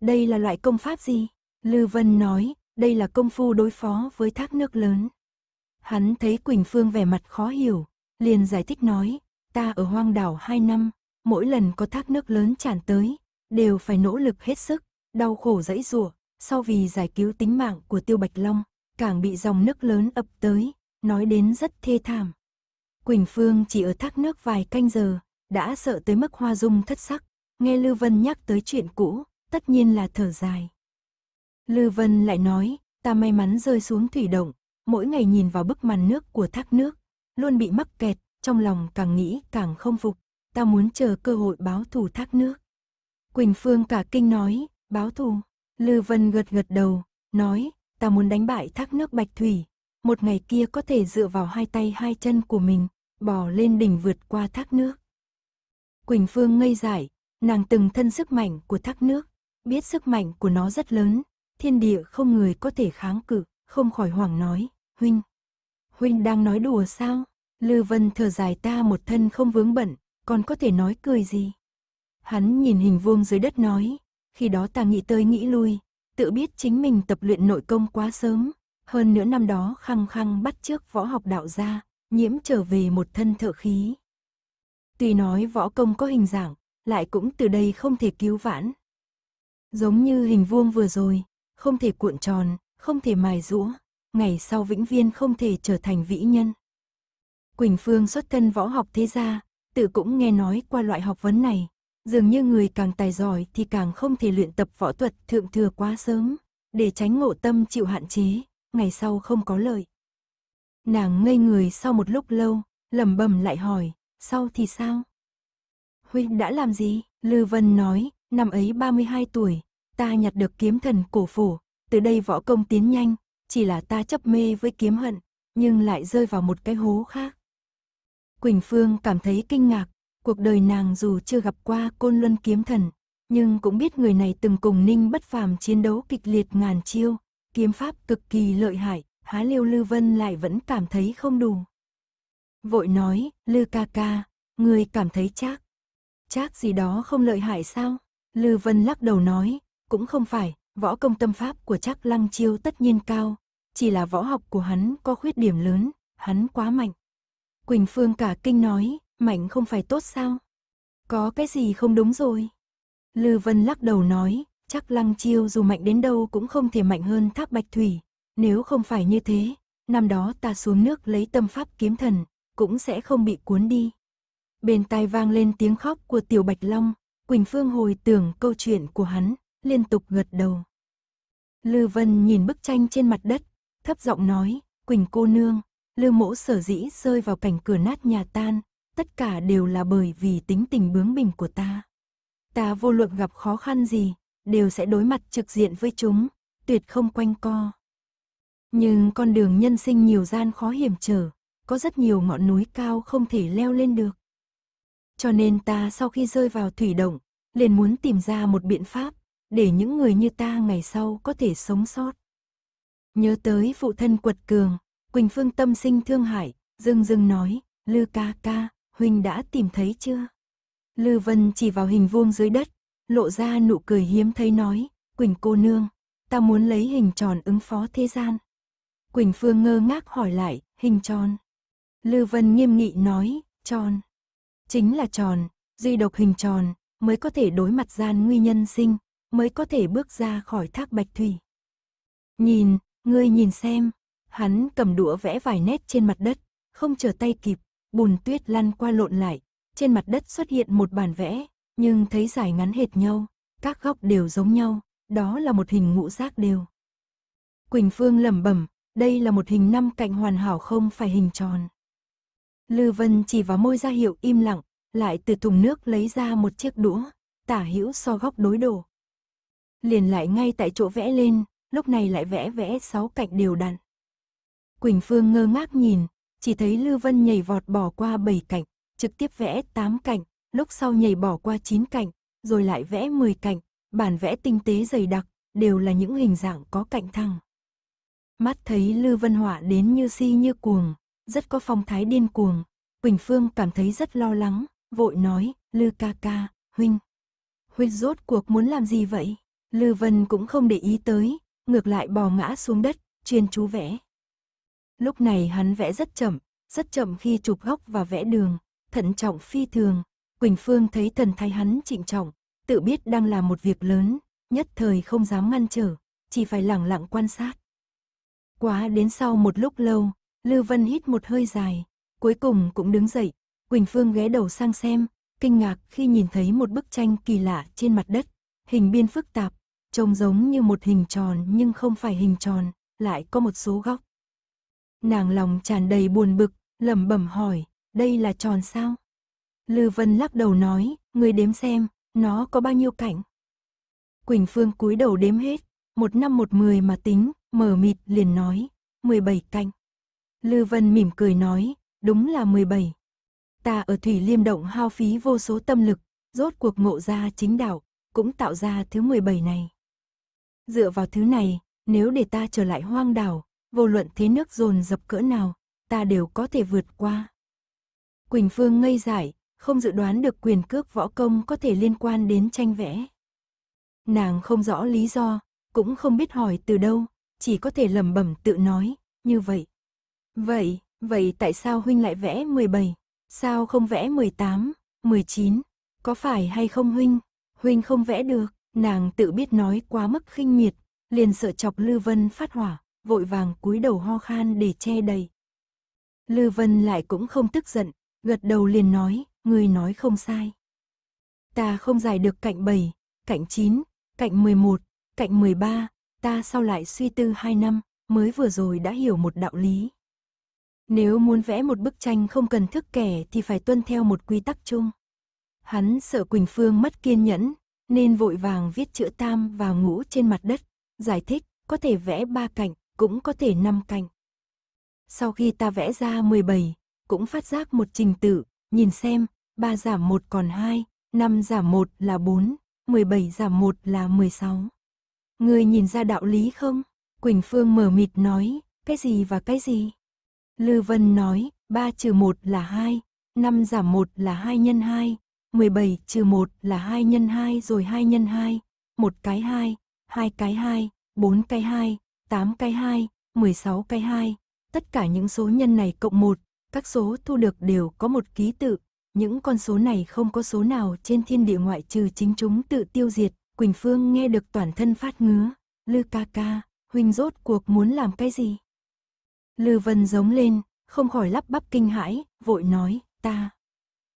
Đây là loại công pháp gì? Lư Vân nói, đây là công phu đối phó với thác nước lớn. Hắn thấy Quỳnh Phương vẻ mặt khó hiểu, liền giải thích nói, ta ở hoang đảo hai năm, mỗi lần có thác nước lớn tràn tới, đều phải nỗ lực hết sức, đau khổ dãy rủa, sau vì giải cứu tính mạng của Tiêu Bạch Long, càng bị dòng nước lớn ập tới, nói đến rất thê thảm. Quỳnh Phương chỉ ở thác nước vài canh giờ, đã sợ tới mức hoa dung thất sắc, nghe Lưu Vân nhắc tới chuyện cũ, tất nhiên là thở dài. Lư Vân lại nói, ta may mắn rơi xuống thủy động, mỗi ngày nhìn vào bức màn nước của thác nước, luôn bị mắc kẹt, trong lòng càng nghĩ càng không phục, ta muốn chờ cơ hội báo thù thác nước. Quỳnh Phương cả kinh nói, báo thù. Lư Vân gật gật đầu, nói, ta muốn đánh bại thác nước Bạch Thủy, một ngày kia có thể dựa vào hai tay hai chân của mình, bò lên đỉnh vượt qua thác nước. Quỳnh Phương ngây dại, nàng từng thân sức mạnh của thác nước, biết sức mạnh của nó rất lớn, thiên địa không người có thể kháng cự, không khỏi hoảng nói, huynh. Huynh đang nói đùa sao? Lư Vân thở dài ta một thân không vướng bận, còn có thể nói cười gì? Hắn nhìn hình vuông dưới đất nói, khi đó ta nghĩ tới nghĩ lui, tự biết chính mình tập luyện nội công quá sớm, hơn nữa năm đó khăng khăng bắt trước võ học đạo gia, nhiễm trở về một thân thợ khí. Tuy nói võ công có hình dạng, lại cũng từ đây không thể cứu vãn. Giống như hình vuông vừa rồi, không thể cuộn tròn, không thể mài rũa, ngày sau vĩnh viên không thể trở thành vĩ nhân. Quỳnh Phương xuất thân võ học thế gia, tự cũng nghe nói qua loại học vấn này, dường như người càng tài giỏi thì càng không thể luyện tập võ thuật thượng thừa quá sớm, để tránh ngộ tâm chịu hạn chế, ngày sau không có lợi. Nàng ngây người sau một lúc lâu, lẩm bẩm lại hỏi, sau thì sao? Huy đã làm gì? Lư Vân nói, năm ấy 32 tuổi, ta nhặt được kiếm thần cổ phủ, từ đây võ công tiến nhanh, chỉ là ta chấp mê với kiếm hận, nhưng lại rơi vào một cái hố khác. Quỳnh Phương cảm thấy kinh ngạc, cuộc đời nàng dù chưa gặp qua côn luân kiếm thần, nhưng cũng biết người này từng cùng ninh bất phàm chiến đấu kịch liệt ngàn chiêu, kiếm pháp cực kỳ lợi hại, há liêu Lư Vân lại vẫn cảm thấy không đủ. Vội nói, Lư ca ca, người cảm thấy chắc. Chắc gì đó không lợi hại sao? Lư Vân lắc đầu nói, cũng không phải, võ công tâm pháp của Trác Lăng Chiêu tất nhiên cao, chỉ là võ học của hắn có khuyết điểm lớn, hắn quá mạnh. Quỳnh Phương cả kinh nói, mạnh không phải tốt sao? Có cái gì không đúng rồi? Lư Vân lắc đầu nói, chắc Lăng Chiêu dù mạnh đến đâu cũng không thể mạnh hơn Thác Bạch Thủy, nếu không phải như thế, năm đó ta xuống nước lấy tâm pháp kiếm thần, cũng sẽ không bị cuốn đi. Bên tai vang lên tiếng khóc của Tiểu Bạch Long, Quỳnh Phương hồi tưởng câu chuyện của hắn, liên tục gật đầu. Lư Vân nhìn bức tranh trên mặt đất, thấp giọng nói, Quỳnh cô nương, Lư mỗ sở dĩ rơi vào cảnh cửa nát nhà tan, tất cả đều là bởi vì tính tình bướng bỉnh của ta. Ta vô luận gặp khó khăn gì, đều sẽ đối mặt trực diện với chúng, tuyệt không quanh co. Nhưng con đường nhân sinh nhiều gian khó hiểm trở, có rất nhiều ngọn núi cao không thể leo lên được. Cho nên ta sau khi rơi vào thủy động, liền muốn tìm ra một biện pháp, để những người như ta ngày sau có thể sống sót. Nhớ tới phụ thân quật cường, Quỳnh Phương tâm sinh thương hại, dưng dưng nói, Lư ca ca, Huynh đã tìm thấy chưa? Lư Vân chỉ vào hình vuông dưới đất, lộ ra nụ cười hiếm thấy nói, Quỳnh cô nương, ta muốn lấy hình tròn ứng phó thế gian. Quỳnh Phương ngơ ngác hỏi lại, hình tròn. Lư Vân nghiêm nghị nói, tròn. Chính là tròn, duy độc hình tròn, mới có thể đối mặt gian nguy nhân sinh, mới có thể bước ra khỏi thác Bạch Thủy. Nhìn, ngươi nhìn xem, hắn cầm đũa vẽ vài nét trên mặt đất, không chờ tay kịp, bùn tuyết lăn qua lộn lại, trên mặt đất xuất hiện một bản vẽ, nhưng thấy dài ngắn hệt nhau, các góc đều giống nhau, đó là một hình ngũ giác đều. Quỳnh Phương lẩm bẩm, đây là một hình năm cạnh hoàn hảo không phải hình tròn. Lư Vân chỉ vào môi ra hiệu im lặng, lại từ thùng nước lấy ra một chiếc đũa, tả hữu so góc đối đồ liền lại ngay tại chỗ vẽ lên, lúc này lại vẽ vẽ sáu cạnh đều đặn. Quỳnh Phương ngơ ngác nhìn, chỉ thấy Lưu Vân nhảy vọt bỏ qua bảy cạnh, trực tiếp vẽ tám cạnh, lúc sau nhảy bỏ qua chín cạnh, rồi lại vẽ mười cạnh, bản vẽ tinh tế dày đặc, đều là những hình dạng có cạnh thăng. Mắt thấy Lưu Vân Họa đến như si như cuồng, rất có phong thái điên cuồng, Quỳnh Phương cảm thấy rất lo lắng, vội nói, Lư ca ca, huynh. Huynh rốt cuộc muốn làm gì vậy? Lư Vân cũng không để ý tới, ngược lại bò ngã xuống đất, chuyên chú vẽ. Lúc này hắn vẽ rất chậm, rất chậm khi chụp góc và vẽ đường, thận trọng phi thường. Quỳnh Phương thấy thần thái hắn trịnh trọng, tự biết đang là một việc lớn, nhất thời không dám ngăn trở, chỉ phải lẳng lặng quan sát. Quá đến sau một lúc lâu, Lư Vân hít một hơi dài, cuối cùng cũng đứng dậy, Quỳnh Phương ghé đầu sang xem, kinh ngạc khi nhìn thấy một bức tranh kỳ lạ trên mặt đất, hình biên phức tạp, trông giống như một hình tròn nhưng không phải hình tròn, lại có một số góc. Nàng lòng tràn đầy buồn bực, lẩm bẩm hỏi, đây là tròn sao? Lư Vân lắc đầu nói, người đếm xem, nó có bao nhiêu cạnh. Quỳnh Phương cúi đầu đếm hết, một năm một mười mà tính, mở mịt liền nói, 17 cạnh. Lư Vân mỉm cười nói, đúng là 17. Ta ở Thủy Liêm Động hao phí vô số tâm lực, rốt cuộc ngộ ra chính đạo, cũng tạo ra thứ 17 này. Dựa vào thứ này, nếu để ta trở lại hoang đảo, vô luận thế nước dồn dập cỡ nào, ta đều có thể vượt qua. Quỳnh Phương ngây dại, không dự đoán được quyền cước võ công có thể liên quan đến tranh vẽ. Nàng không rõ lý do, cũng không biết hỏi từ đâu, chỉ có thể lẩm bẩm tự nói, như vậy. Vậy, vậy tại sao huynh lại vẽ 17? Sao không vẽ 18, 19? Có phải hay không huynh? huynh không vẽ được, nàng tự biết nói quá mức khinh miệt, liền sợ chọc Lư Vân phát hỏa, vội vàng cúi đầu ho khan để che đầy. Lư Vân lại cũng không tức giận, gật đầu liền nói, người nói không sai. Ta không giải được cạnh 7, cạnh 9, cạnh 11, cạnh 13, ta sau lại suy tư 2 năm, mới vừa rồi đã hiểu một đạo lý. Nếu muốn vẽ một bức tranh không cần thức kẻ thì phải tuân theo một quy tắc chung. Hắn sợ Quỳnh Phương mất kiên nhẫn, nên vội vàng viết chữ tam và ngũ trên mặt đất, giải thích, có thể vẽ ba cạnh, cũng có thể năm cạnh. Sau khi ta vẽ ra 17, cũng phát giác một trình tự, nhìn xem, 3 giảm 1 còn 2, 5 giảm 1 là 4, 17 giảm 1 là 16. người nhìn ra đạo lý không? Quỳnh Phương mờ mịt nói, cái gì và cái gì? Lư Vân nói, 3 trừ 1 là 2, 5 giảm 1 là 2 nhân 2, 17 trừ 1 là 2 nhân 2 rồi 2 nhân 2, một cái 2, hai cái 2, bốn cái 2, 8 cái 2, 16 cái 2. Tất cả những số nhân này cộng 1, các số thu được đều có một ký tự. Những con số này không có số nào trên thiên địa ngoại trừ chính chúng tự tiêu diệt. Quỳnh Phương nghe được toàn thân phát ngứa. Lư ca ca, huynh rốt cuộc muốn làm cái gì? Lư Vân giống lên, không khỏi lắp bắp kinh hãi, vội nói, ta.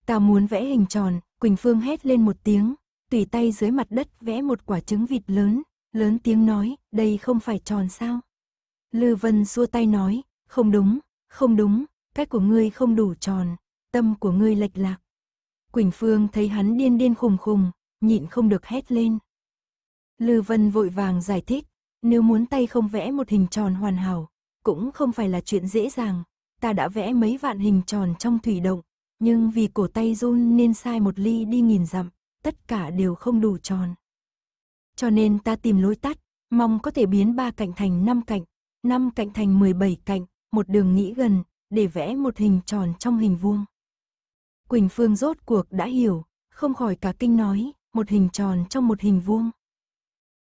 Ta muốn vẽ hình tròn, Quỳnh Phương hét lên một tiếng, tùy tay dưới mặt đất vẽ một quả trứng vịt lớn, lớn tiếng nói, đây không phải tròn sao. Lư Vân xua tay nói, không đúng, không đúng, cái của ngươi không đủ tròn, tâm của ngươi lệch lạc. Quỳnh Phương thấy hắn điên điên khùng khùng, nhịn không được hét lên. Lư Vân vội vàng giải thích, nếu muốn tay không vẽ một hình tròn hoàn hảo, cũng không phải là chuyện dễ dàng, ta đã vẽ mấy vạn hình tròn trong thủy động, nhưng vì cổ tay run nên sai một ly đi nghìn dặm, tất cả đều không đủ tròn. Cho nên ta tìm lối tắt, mong có thể biến ba cạnh thành năm cạnh, năm cạnh thành 17 cạnh, một đường nghĩ gần, để vẽ một hình tròn trong hình vuông. Quỳnh Phương rốt cuộc đã hiểu, không khỏi cả kinh nói, một hình tròn trong một hình vuông.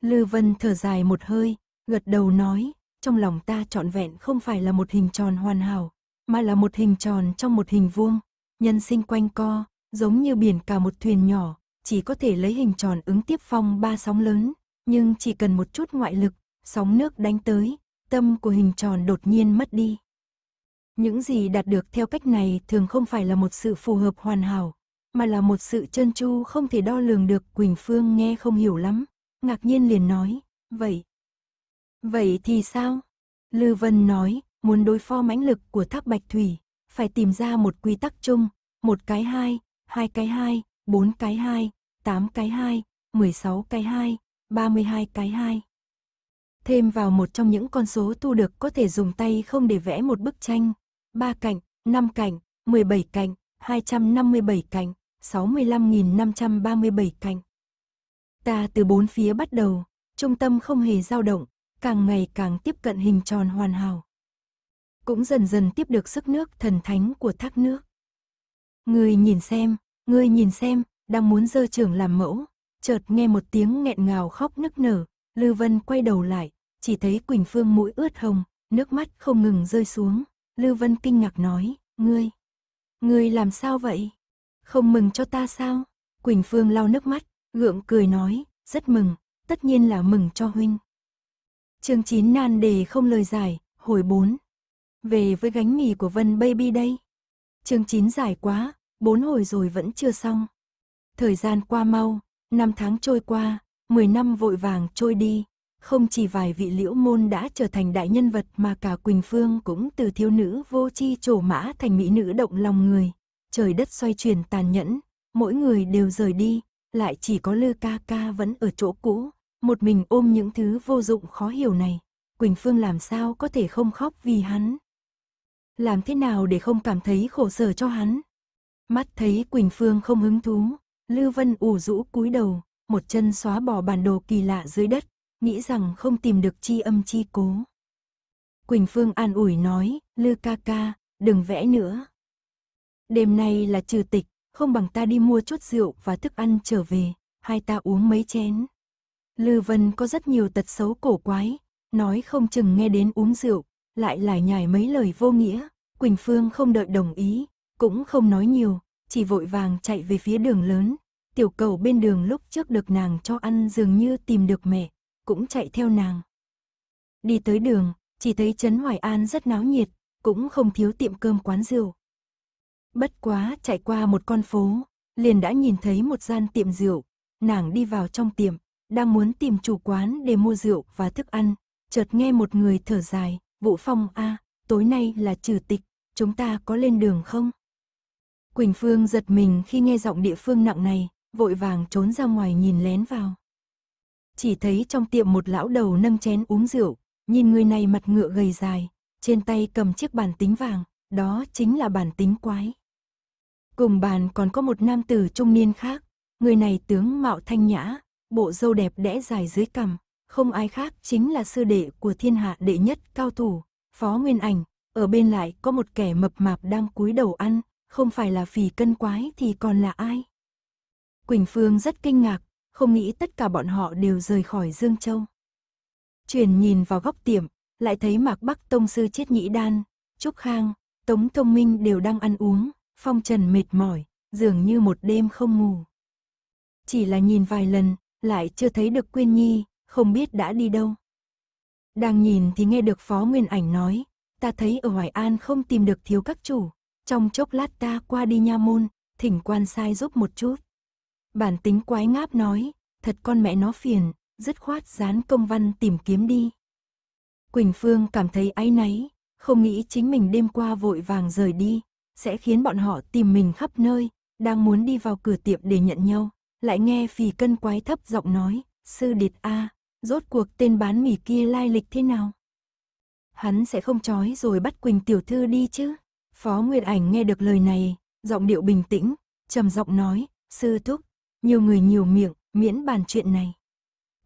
Lư Vân thở dài một hơi, gật đầu nói, trong lòng ta trọn vẹn không phải là một hình tròn hoàn hảo, mà là một hình tròn trong một hình vuông, nhân sinh quanh co, giống như biển cả một thuyền nhỏ, chỉ có thể lấy hình tròn ứng tiếp phong ba sóng lớn, nhưng chỉ cần một chút ngoại lực, sóng nước đánh tới, tâm của hình tròn đột nhiên mất đi. Những gì đạt được theo cách này thường không phải là một sự phù hợp hoàn hảo, mà là một sự chân chu không thể đo lường được. Quỳnh Phương nghe không hiểu lắm, ngạc nhiên liền nói, vậy. Vậy thì sao? Lư Vân nói, muốn đối phó mãnh lực của thác Bạch Thủy, phải tìm ra một quy tắc chung, một cái hai, hai cái hai, bốn cái hai, tám cái hai, 16 cái hai, 32 cái hai. Thêm vào một trong những con số thu được có thể dùng tay không để vẽ một bức tranh, ba cạnh, năm cạnh, 17 cạnh, 257 cạnh, 65.537 cạnh. Ta từ bốn phía bắt đầu, trung tâm không hề dao động, càng ngày càng tiếp cận hình tròn hoàn hảo cũng dần dần tiếp được sức nước thần thánh của thác nước. Người nhìn xem, người nhìn xem, đang muốn dơ trưởng làm mẫu, chợt nghe một tiếng nghẹn ngào khóc nức nở, Lư Vân quay đầu lại, chỉ thấy Quỳnh Phương mũi ướt hồng, nước mắt không ngừng rơi xuống, Lư Vân kinh ngạc nói, ngươi, ngươi làm sao vậy? Không mừng cho ta sao? Quỳnh Phương lau nước mắt, gượng cười nói, rất mừng, tất nhiên là mừng cho huynh. Chương 9 nan đề không lời giải, hồi 4 về với gánh nghỉ của Vân Baby đây. Chương 9 dài quá, bốn hồi rồi vẫn chưa xong. Thời gian qua mau, năm tháng trôi qua, 10 năm vội vàng trôi đi. Không chỉ vài vị liễu môn đã trở thành đại nhân vật mà cả Quỳnh Phương cũng từ thiếu nữ vô chi trổ mã thành mỹ nữ động lòng người. Trời đất xoay chuyển tàn nhẫn, mỗi người đều rời đi, lại chỉ có Lư ca ca vẫn ở chỗ cũ, một mình ôm những thứ vô dụng khó hiểu này. Quỳnh Phương làm sao có thể không khóc vì hắn, làm thế nào để không cảm thấy khổ sở cho hắn. Mắt thấy Quỳnh Phương không hứng thú, Lưu Vân ủ rũ cúi đầu, một chân xóa bỏ bản đồ kỳ lạ dưới đất, nghĩ rằng không tìm được chi âm chi cố. Quỳnh Phương an ủi nói, Lư ca ca, đừng vẽ nữa. Đêm nay là trừ tịch, không bằng ta đi mua chút rượu và thức ăn trở về, hai ta uống mấy chén. Lư Vân có rất nhiều tật xấu cổ quái, nói không chừng nghe đến uống rượu, lại lại nhải mấy lời vô nghĩa, Quỳnh Phương không đợi đồng ý, cũng không nói nhiều, chỉ vội vàng chạy về phía đường lớn. Tiểu cầu bên đường lúc trước được nàng cho ăn dường như tìm được mẹ, cũng chạy theo nàng. Đi tới đường, chỉ thấy Trấn Hoài An rất náo nhiệt, cũng không thiếu tiệm cơm quán rượu. Bất quá chạy qua một con phố, liền đã nhìn thấy một gian tiệm rượu, nàng đi vào trong tiệm, đang muốn tìm chủ quán để mua rượu và thức ăn, chợt nghe một người thở dài, Vũ Phong a, à, tối nay là trừ tịch, chúng ta có lên đường không? Quỳnh Phương giật mình khi nghe giọng địa phương nặng này, vội vàng trốn ra ngoài nhìn lén vào. Chỉ thấy trong tiệm một lão đầu nâng chén uống rượu, nhìn người này mặt ngựa gầy dài, trên tay cầm chiếc bàn tính vàng, đó chính là bàn tính quái. Cùng bàn còn có một nam tử trung niên khác, người này tướng mạo thanh nhã, bộ râu đẹp đẽ dài dưới cằm, không ai khác chính là sư đệ của thiên hạ đệ nhất cao thủ, Phó Nguyên Ảnh. Ở bên lại có một kẻ mập mạp đang cúi đầu ăn, không phải là phì cân quái thì còn là ai? Quỳnh Phương rất kinh ngạc, không nghĩ tất cả bọn họ đều rời khỏi Dương Châu. Chuyển nhìn vào góc tiệm, lại thấy Mạc Bắc Tông Sư chết Nhĩ Đan, Trúc Khang, Tống Thông Minh đều đang ăn uống, phong trần mệt mỏi, dường như một đêm không ngủ. Chỉ là nhìn vài lần, lại chưa thấy được Quyên Nhi, không biết đã đi đâu. Đang nhìn thì nghe được Phó Nguyên Ảnh nói, ta thấy ở Hoài An không tìm được thiếu các chủ, trong chốc lát ta qua đi nha môn, thỉnh quan sai giúp một chút. Bản tính quái ngáp nói, thật con mẹ nó phiền, dứt khoát dán công văn tìm kiếm đi. Quỳnh Phương cảm thấy áy náy, không nghĩ chính mình đêm qua vội vàng rời đi, sẽ khiến bọn họ tìm mình khắp nơi, đang muốn đi vào cửa tiệm để nhận nhau, lại nghe phì cân quái thấp giọng nói, sư điệt a, Rốt cuộc tên bán mì kia lai lịch thế nào? Hắn sẽ không trói rồi bắt Quỳnh tiểu thư đi chứ? Phó Nguyệt Ảnh nghe được lời này, giọng điệu bình tĩnh, trầm giọng nói, sư thúc, nhiều người nhiều miệng, miễn bàn chuyện này.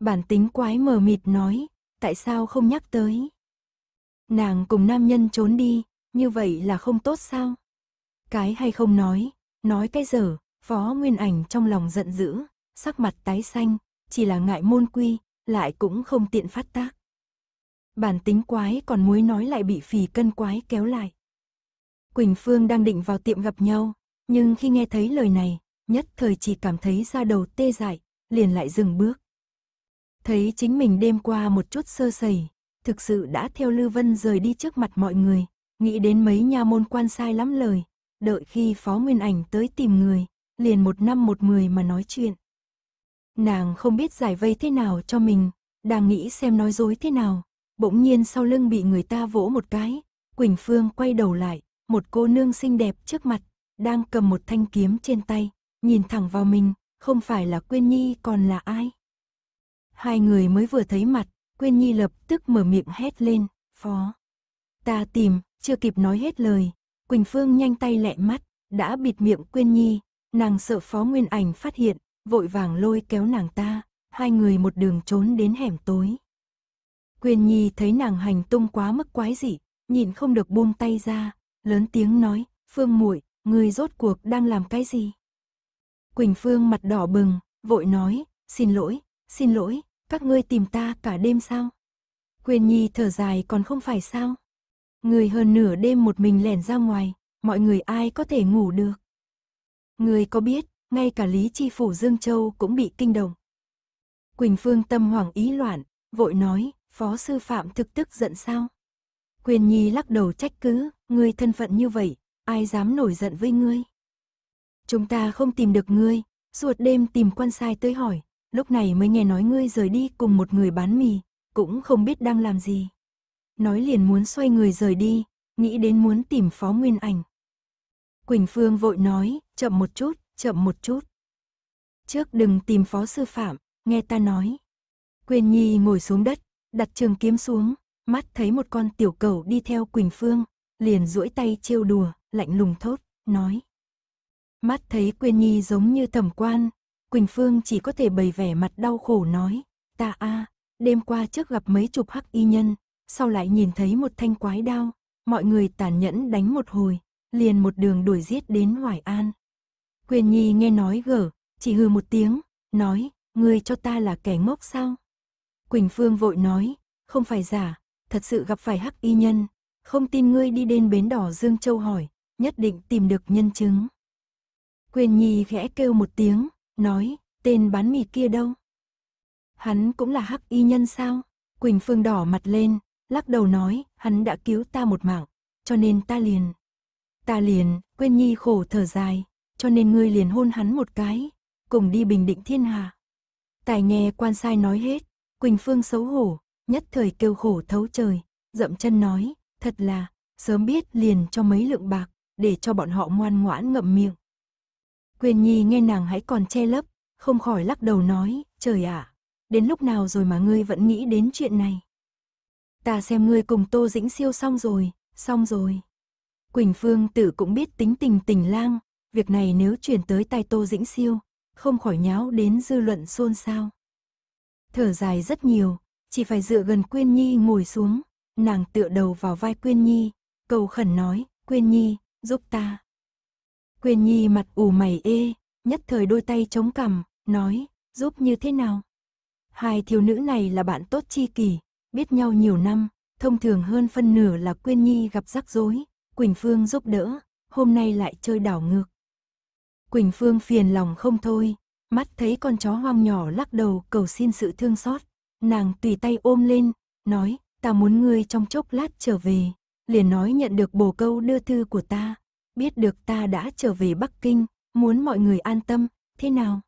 Bản tính quái mờ mịt nói, tại sao không nhắc tới? Nàng cùng nam nhân trốn đi, như vậy là không tốt sao? Cái hay không nói, nói cái dở, phó nguyên ảnh trong lòng giận dữ, sắc mặt tái xanh, chỉ là ngại môn quy, lại cũng không tiện phát tác. Bản tính quái còn muối nói lại bị phì cân quái kéo lại. Quỳnh Phương đang định vào tiệm gặp nhau, nhưng khi nghe thấy lời này, nhất thời chỉ cảm thấy da đầu tê dại, liền lại dừng bước. Thấy chính mình đêm qua một chút sơ sẩy, thực sự đã theo Lưu Vân rời đi trước mặt mọi người, nghĩ đến mấy nha môn quan sai lắm lời, đợi khi Phó Nguyên Ảnh tới tìm người, liền một năm một người mà nói chuyện. Nàng không biết giải vây thế nào cho mình, đang nghĩ xem nói dối thế nào. Bỗng nhiên sau lưng bị người ta vỗ một cái, Quỳnh Phương quay đầu lại, một cô nương xinh đẹp trước mặt, đang cầm một thanh kiếm trên tay, nhìn thẳng vào mình, không phải là Quyên Nhi còn là ai. Hai người mới vừa thấy mặt, Quyên Nhi lập tức mở miệng hét lên, phó. Ta tìm, chưa kịp nói hết lời, Quỳnh Phương nhanh tay lẹ mắt, đã bịt miệng Quyên Nhi, nàng sợ phó nguyên ảnh phát hiện, vội vàng lôi kéo nàng ta, hai người một đường trốn đến hẻm tối. Quyền Nhi thấy nàng hành tung quá mức quái dị, nhịn không được buông tay ra, lớn tiếng nói, Phương muội người rốt cuộc đang làm cái gì? Quỳnh Phương mặt đỏ bừng, vội nói, xin lỗi, xin lỗi, các ngươi tìm ta cả đêm sao? Quyền Nhi thở dài còn không phải sao? Người hơn nửa đêm một mình lẻn ra ngoài, mọi người ai có thể ngủ được? Người có biết, ngay cả Lý Chi Phủ Dương Châu cũng bị kinh động. Quỳnh Phương tâm hoàng ý loạn, vội nói, Phó Sư Phạm thực tức giận sao? Quyền Nhi lắc đầu trách cứ, ngươi thân phận như vậy, ai dám nổi giận với ngươi? Chúng ta không tìm được ngươi, suốt đêm tìm quan sai tới hỏi, lúc này mới nghe nói ngươi rời đi cùng một người bán mì, cũng không biết đang làm gì. Nói liền muốn xoay người rời đi, nghĩ đến muốn tìm Phó Nguyên Ảnh. Quỳnh Phương vội nói, chậm một chút, chậm một chút. Trước đừng tìm phó sư phạm, nghe ta nói. Quyền Nhi ngồi xuống đất, đặt trường kiếm xuống, mắt thấy một con tiểu cầu đi theo Quỳnh Phương, liền duỗi tay trêu đùa, lạnh lùng thốt, nói. Mắt thấy Quyên Nhi giống như thẩm quan, Quỳnh Phương chỉ có thể bày vẻ mặt đau khổ nói, ta a, đêm qua trước gặp mấy chục hắc y nhân, sau lại nhìn thấy một thanh quái đao, mọi người tàn nhẫn đánh một hồi, liền một đường đuổi giết đến Hoài An. Quyền Nhi nghe nói gở, chỉ hừ một tiếng, nói, ngươi cho ta là kẻ ngốc sao? Quỳnh Phương vội nói, không phải giả, thật sự gặp phải hắc y nhân, không tin ngươi đi đến bến đỏ Dương Châu hỏi, nhất định tìm được nhân chứng. Quyền Nhi khẽ kêu một tiếng, nói, tên bán mì kia đâu? Hắn cũng là hắc y nhân sao? Quỳnh Phương đỏ mặt lên, lắc đầu nói, hắn đã cứu ta một mạng, cho nên ta liền. Ta liền, Quyên Nhi khổ thở dài, cho nên ngươi liền hôn hắn một cái, cùng đi bình định thiên hà. Tài nghe quan sai nói hết, Quỳnh Phương xấu hổ, nhất thời kêu khổ thấu trời, dậm chân nói, thật là, sớm biết liền cho mấy lượng bạc, để cho bọn họ ngoan ngoãn ngậm miệng. Quyền Nhi nghe nàng hãy còn che lấp, không khỏi lắc đầu nói, trời ạ, đến lúc nào rồi mà ngươi vẫn nghĩ đến chuyện này. Ta xem ngươi cùng Tô Dĩnh siêu xong rồi, xong rồi. Quỳnh Phương tử cũng biết tính tình tình lang, Việc này nếu chuyển tới tay Tô Dĩnh Siêu, không khỏi nháo đến dư luận xôn xao. Thở dài rất nhiều, chỉ phải dựa gần Quyên Nhi ngồi xuống, nàng tựa đầu vào vai Quyên Nhi, cầu khẩn nói, Quyên Nhi, giúp ta. Quyên Nhi mặt ủ mày ê, nhất thời đôi tay chống cằm, nói, giúp như thế nào? Hai thiếu nữ này là bạn tốt chi kỷ, biết nhau nhiều năm, thông thường hơn phân nửa là Quyên Nhi gặp rắc rối, Quỳnh Phương giúp đỡ, hôm nay lại chơi đảo ngược. Quỳnh Phương phiền lòng không thôi, mắt thấy con chó hoang nhỏ lắc đầu cầu xin sự thương xót. Nàng tùy tay ôm lên, nói, ta muốn ngươi trong chốc lát trở về. Liền nói nhận được bồ câu đưa thư của ta, biết được ta đã trở về Bắc Kinh, muốn mọi người an tâm, thế nào?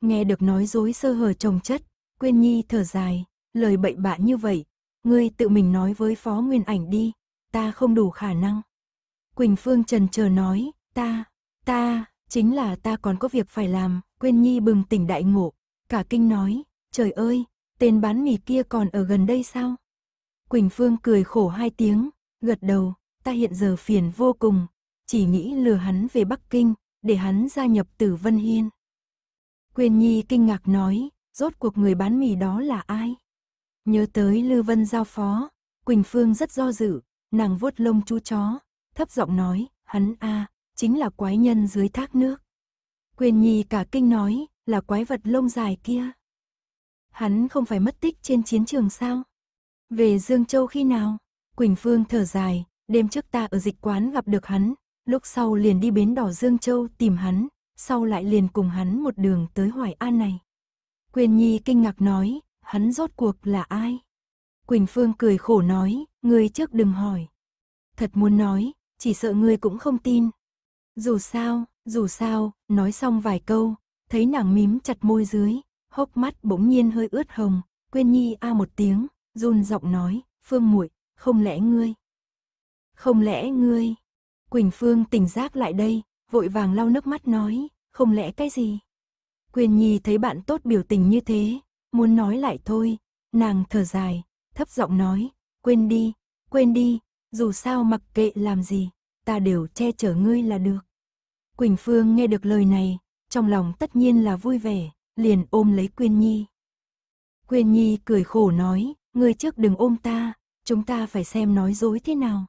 Nghe được nói dối sơ hở chồng chất, Quyên Nhi thở dài, lời bậy bạ như vậy, ngươi tự mình nói với Phó Nguyên Ảnh đi, ta không đủ khả năng. Quỳnh Phương trần chờ nói, ta, ta, Chính là ta còn có việc phải làm, Quyên Nhi bừng tỉnh đại ngộ, cả kinh nói, trời ơi, tên bán mì kia còn ở gần đây sao? Quỳnh Phương cười khổ hai tiếng, gật đầu, ta hiện giờ phiền vô cùng, chỉ nghĩ lừa hắn về Bắc Kinh, để hắn gia nhập tử Vân Hiên. Quyên Nhi kinh ngạc nói, rốt cuộc người bán mì đó là ai? Nhớ tới Lư Vân giao phó, Quỳnh Phương rất do dự, nàng vuốt lông chú chó, thấp giọng nói, hắn a à, chính là quái nhân dưới thác nước. Quyền nhi cả kinh nói, là quái vật lông dài kia. Hắn không phải mất tích trên chiến trường sao? Về Dương Châu khi nào? Quỳnh Phương thở dài, đêm trước ta ở dịch quán gặp được hắn, lúc sau liền đi bến đỏ Dương Châu tìm hắn, sau lại liền cùng hắn một đường tới Hoài An này. Quyền Nhi kinh ngạc nói, hắn rốt cuộc là ai? Quỳnh Phương cười khổ nói, ngươi trước đừng hỏi. Thật muốn nói, chỉ sợ ngươi cũng không tin, dù sao, dù sao, nói xong vài câu, thấy nàng mím chặt môi dưới, hốc mắt bỗng nhiên hơi ướt hồng, quên nhi a một tiếng, run giọng nói, phương muội không lẽ ngươi? Không lẽ ngươi? Quỳnh Phương tỉnh giác lại đây, vội vàng lau nước mắt nói, không lẽ cái gì? Quyên Nhi thấy bạn tốt biểu tình như thế, muốn nói lại thôi, nàng thở dài, thấp giọng nói, quên đi, quên đi, dù sao mặc kệ làm gì ta đều che chở ngươi là được. Quỳnh Phương nghe được lời này, trong lòng tất nhiên là vui vẻ, liền ôm lấy Quyên Nhi. Quyên Nhi cười khổ nói, ngươi trước đừng ôm ta, chúng ta phải xem nói dối thế nào.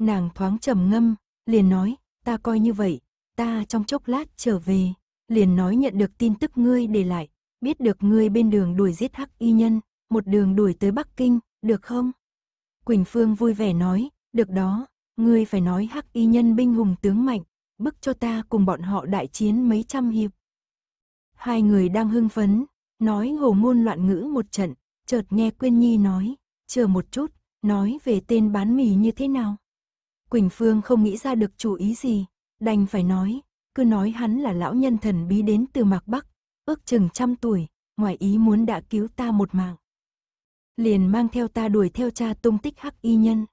Nàng thoáng trầm ngâm, liền nói, ta coi như vậy, ta trong chốc lát trở về, liền nói nhận được tin tức ngươi để lại, biết được ngươi bên đường đuổi giết hắc y nhân, một đường đuổi tới Bắc Kinh, được không? Quỳnh Phương vui vẻ nói, được đó, Ngươi phải nói hắc y nhân binh hùng tướng mạnh, bức cho ta cùng bọn họ đại chiến mấy trăm hiệp. Hai người đang hưng phấn, nói hồ ngôn loạn ngữ một trận, chợt nghe Quyên Nhi nói, chờ một chút, nói về tên bán mì như thế nào. Quỳnh Phương không nghĩ ra được chủ ý gì, đành phải nói, cứ nói hắn là lão nhân thần bí đến từ mạc Bắc, ước chừng trăm tuổi, ngoài ý muốn đã cứu ta một mạng. Liền mang theo ta đuổi theo cha tung tích hắc y nhân.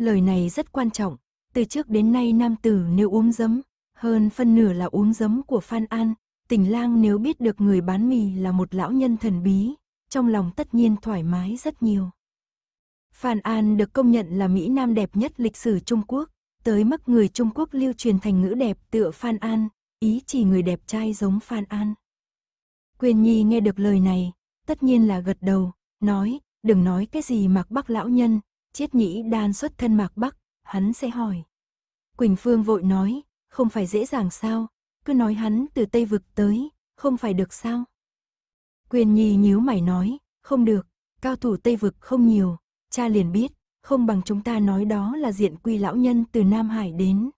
Lời này rất quan trọng, từ trước đến nay nam tử nếu uống giấm, hơn phân nửa là uống giấm của Phan An, Tình lang nếu biết được người bán mì là một lão nhân thần bí, trong lòng tất nhiên thoải mái rất nhiều. Phan An được công nhận là Mỹ Nam đẹp nhất lịch sử Trung Quốc, tới mức người Trung Quốc lưu truyền thành ngữ đẹp tựa Phan An, ý chỉ người đẹp trai giống Phan An. Quyền Nhi nghe được lời này, tất nhiên là gật đầu, nói, đừng nói cái gì mặc bắc lão nhân, Chiết nhĩ đan xuất thân mạc bắc, hắn sẽ hỏi. Quỳnh Phương vội nói, không phải dễ dàng sao, cứ nói hắn từ Tây Vực tới, không phải được sao. Quyền Nhi nhíu mày nói, không được, cao thủ Tây Vực không nhiều, cha liền biết, không bằng chúng ta nói đó là diện quy lão nhân từ Nam Hải đến.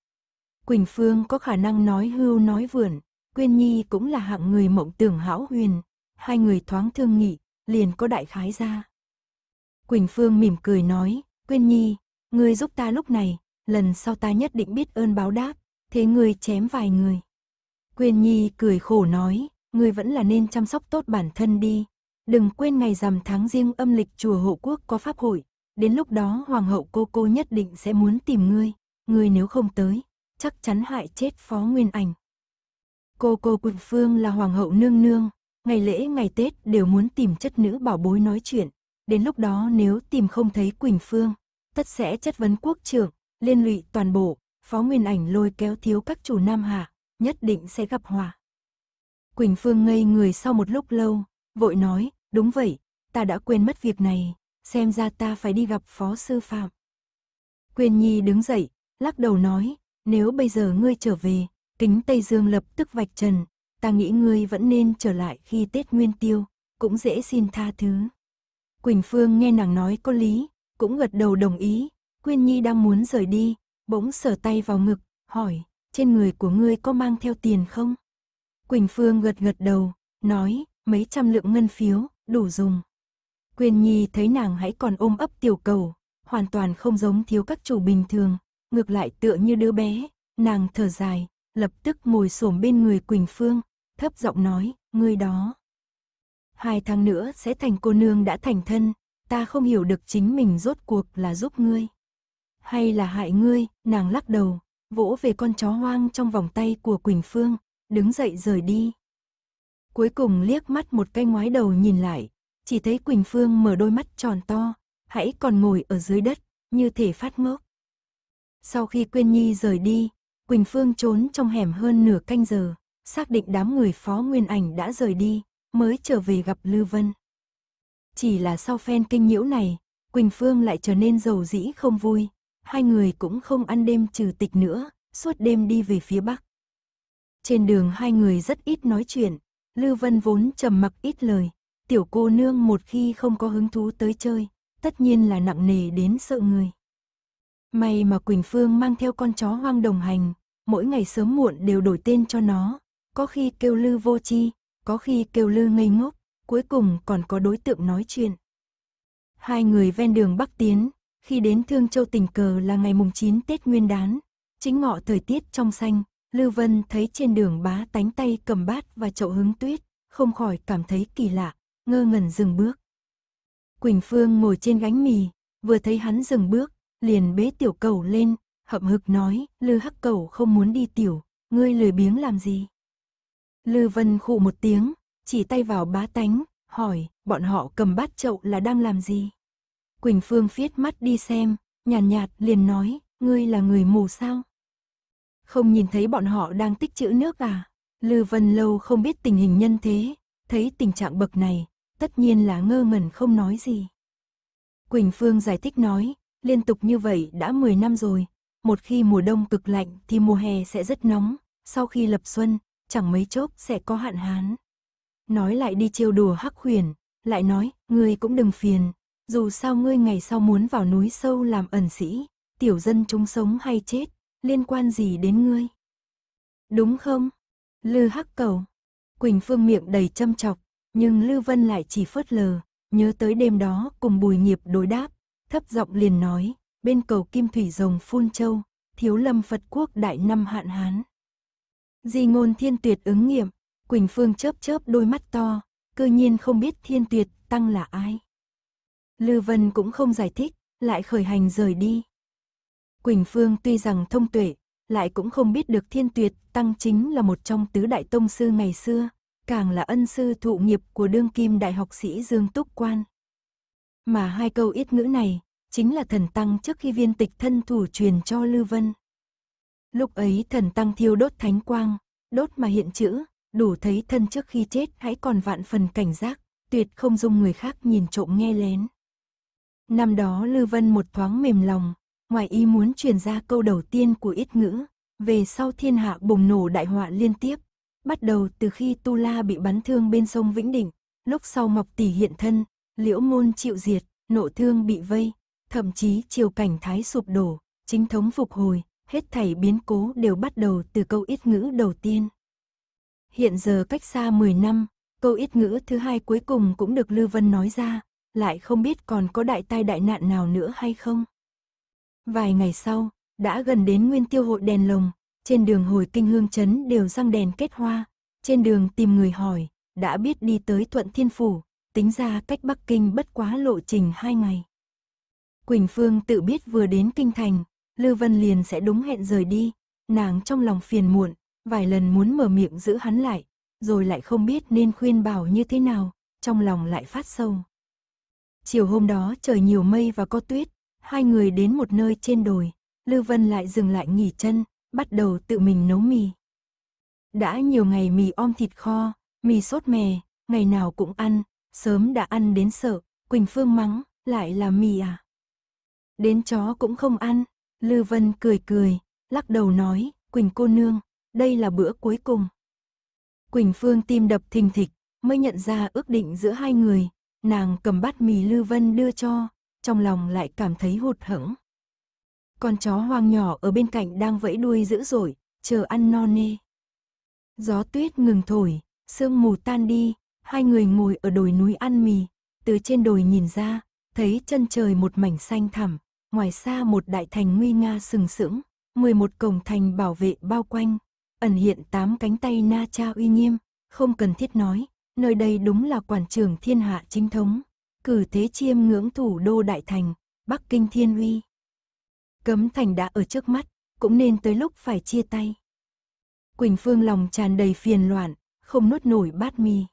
Quỳnh Phương có khả năng nói hưu nói vườn Quyên Nhi cũng là hạng người mộng tưởng hão huyền, hai người thoáng thương nghị, liền có đại khái ra. Quỳnh Phương mỉm cười nói, Quyên Nhi, ngươi giúp ta lúc này, lần sau ta nhất định biết ơn báo đáp, thế ngươi chém vài người. Quyên Nhi cười khổ nói, ngươi vẫn là nên chăm sóc tốt bản thân đi. Đừng quên ngày rằm tháng riêng âm lịch chùa hộ quốc có pháp hội, đến lúc đó hoàng hậu cô cô nhất định sẽ muốn tìm ngươi, ngươi nếu không tới, chắc chắn hại chết phó nguyên ảnh. Cô cô Quỳnh Phương là hoàng hậu nương nương, ngày lễ ngày Tết đều muốn tìm chất nữ bảo bối nói chuyện, Đến lúc đó nếu tìm không thấy Quỳnh Phương, tất sẽ chất vấn quốc trưởng, liên lụy toàn bộ, phó nguyên ảnh lôi kéo thiếu các chủ Nam Hà nhất định sẽ gặp họa. Quỳnh Phương ngây người sau một lúc lâu, vội nói, đúng vậy, ta đã quên mất việc này, xem ra ta phải đi gặp phó sư phạm. Quyên Nhi đứng dậy, lắc đầu nói, nếu bây giờ ngươi trở về, kính Tây Dương lập tức vạch trần, ta nghĩ ngươi vẫn nên trở lại khi Tết Nguyên Tiêu, cũng dễ xin tha thứ. Quỳnh Phương nghe nàng nói có lý, cũng gật đầu đồng ý. Quyên Nhi đang muốn rời đi, bỗng sờ tay vào ngực, hỏi, trên người của ngươi có mang theo tiền không? Quỳnh Phương gật gật đầu, nói, mấy trăm lượng ngân phiếu, đủ dùng. Quyên Nhi thấy nàng hãy còn ôm ấp tiểu cầu, hoàn toàn không giống thiếu các chủ bình thường, ngược lại tựa như đứa bé, nàng thở dài, lập tức ngồi xổm bên người Quỳnh Phương, thấp giọng nói, ngươi đó hai tháng nữa sẽ thành cô nương đã thành thân, ta không hiểu được chính mình rốt cuộc là giúp ngươi. Hay là hại ngươi, nàng lắc đầu, vỗ về con chó hoang trong vòng tay của Quỳnh Phương, đứng dậy rời đi. Cuối cùng liếc mắt một cái ngoái đầu nhìn lại, chỉ thấy Quỳnh Phương mở đôi mắt tròn to, hãy còn ngồi ở dưới đất, như thể phát ngốc. Sau khi Quyên Nhi rời đi, Quỳnh Phương trốn trong hẻm hơn nửa canh giờ, xác định đám người phó nguyên ảnh đã rời đi, mới trở về gặp Lưu Vân. Chỉ là sau phen kinh nhiễu này, Quỳnh Phương lại trở nên giàu dĩ không vui, hai người cũng không ăn đêm trừ tịch nữa, suốt đêm đi về phía Bắc. Trên đường hai người rất ít nói chuyện, Lưu Vân vốn trầm mặc ít lời, tiểu cô nương một khi không có hứng thú tới chơi, tất nhiên là nặng nề đến sợ người. May mà Quỳnh Phương mang theo con chó hoang đồng hành, mỗi ngày sớm muộn đều đổi tên cho nó, có khi kêu Lưu Vô Chi, có khi kêu lư ngây ngốc, cuối cùng còn có đối tượng nói chuyện. Hai người ven đường Bắc Tiến, khi đến Thương Châu tình cờ là ngày mùng 9 Tết Nguyên đán, chính ngọ thời tiết trong xanh, Lưu Vân thấy trên đường bá tánh tay cầm bát và chậu hứng tuyết, không khỏi cảm thấy kỳ lạ, ngơ ngẩn dừng bước. Quỳnh Phương ngồi trên gánh mì, vừa thấy hắn dừng bước, liền bế tiểu cầu lên, hậm hực nói, Lư Hắc Cầu không muốn đi tiểu, ngươi lười biếng làm gì? Lư Vân khụ một tiếng, chỉ tay vào bá tánh, hỏi, bọn họ cầm bát chậu là đang làm gì? Quỳnh Phương phiết mắt đi xem, nhàn nhạt, nhạt liền nói, ngươi là người mù sao? Không nhìn thấy bọn họ đang tích trữ nước à? Lư Vân lâu không biết tình hình nhân thế, thấy tình trạng bậc này, tất nhiên là ngơ ngẩn không nói gì. Quỳnh Phương giải thích nói, liên tục như vậy đã 10 năm rồi, một khi mùa đông cực lạnh thì mùa hè sẽ rất nóng, sau khi lập xuân, chẳng mấy chốc sẽ có hạn hán. Nói lại đi trêu đùa hắc huyền, lại nói, ngươi cũng đừng phiền, dù sao ngươi ngày sau muốn vào núi sâu làm ẩn sĩ, tiểu dân chúng sống hay chết, liên quan gì đến ngươi? Đúng không? Lư hắc cầu. Quỳnh Phương miệng đầy châm chọc, nhưng Lư Vân lại chỉ phớt lờ, nhớ tới đêm đó cùng bùi nghiệp đối đáp, thấp giọng liền nói, bên cầu kim thủy rồng phun châu, thiếu lâm Phật quốc đại năm hạn hán. Di ngôn thiên tuyệt ứng nghiệm, Quỳnh Phương chớp chớp đôi mắt to, cơ nhiên không biết thiên tuyệt tăng là ai. Lư Vân cũng không giải thích, lại khởi hành rời đi. Quỳnh Phương tuy rằng thông tuệ, lại cũng không biết được thiên tuyệt tăng chính là một trong tứ đại tông sư ngày xưa, càng là ân sư thụ nghiệp của đương kim đại học sĩ Dương Túc Quan. Mà hai câu ít ngữ này, chính là thần tăng trước khi viên tịch thân thủ truyền cho Lư Vân. Lúc ấy thần tăng thiêu đốt thánh quang, đốt mà hiện chữ, đủ thấy thân trước khi chết hãy còn vạn phần cảnh giác, tuyệt không dung người khác nhìn trộm nghe lén. Năm đó Lư Vân một thoáng mềm lòng, ngoài ý muốn truyền ra câu đầu tiên của ít ngữ, về sau thiên hạ bùng nổ đại họa liên tiếp, bắt đầu từ khi Tu La bị bắn thương bên sông Vĩnh Định, lúc sau Ngọc Tỷ hiện thân, Liễu Môn chịu diệt, nộ thương bị vây, thậm chí triều cảnh thái sụp đổ, chính thống phục hồi, hết thảy biến cố đều bắt đầu từ câu ít ngữ đầu tiên. Hiện giờ cách xa 10 năm, câu ít ngữ thứ hai cuối cùng cũng được Lưu Vân nói ra, lại không biết còn có đại tai đại nạn nào nữa hay không. Vài ngày sau, đã gần đến nguyên tiêu hội đèn lồng, trên đường hồi kinh hương chấn đều răng đèn kết hoa, trên đường tìm người hỏi, đã biết đi tới Thuận Thiên Phủ, tính ra cách Bắc Kinh bất quá lộ trình hai ngày. Quỳnh Phương tự biết vừa đến Kinh Thành, Lưu Vân liền sẽ đúng hẹn rời đi. Nàng trong lòng phiền muộn, vài lần muốn mở miệng giữ hắn lại, rồi lại không biết nên khuyên bảo như thế nào, trong lòng lại phát sâu. Chiều hôm đó trời nhiều mây và có tuyết, hai người đến một nơi trên đồi, Lưu Vân lại dừng lại nghỉ chân, bắt đầu tự mình nấu mì. Đã nhiều ngày mì om thịt kho, mì sốt mè, ngày nào cũng ăn, sớm đã ăn đến sợ, Quỳnh Phương mắng, lại là mì à. Đến chó cũng không ăn, Lư Vân cười cười, lắc đầu nói, Quỳnh cô nương, đây là bữa cuối cùng. Quỳnh Phương tim đập thình thịch, mới nhận ra ước định giữa hai người, nàng cầm bát mì Lư Vân đưa cho, trong lòng lại cảm thấy hụt hẫng. Con chó hoang nhỏ ở bên cạnh đang vẫy đuôi dữ dội, chờ ăn no nê. Gió tuyết ngừng thổi, sương mù tan đi, hai người ngồi ở đồi núi ăn mì, từ trên đồi nhìn ra, thấy chân trời một mảnh xanh thẳm, ngoài xa một đại thành nguy nga sừng sững, 11 cổng thành bảo vệ bao quanh, ẩn hiện tám cánh tay Na Cha uy nghiêm, không cần thiết nói, nơi đây đúng là quản trường thiên hạ chính thống, cử thế chiêm ngưỡng thủ đô đại thành, Bắc Kinh thiên uy. Cấm thành đã ở trước mắt, cũng nên tới lúc phải chia tay. Quỳnh Phương lòng tràn đầy phiền loạn, không nuốt nổi bát mì.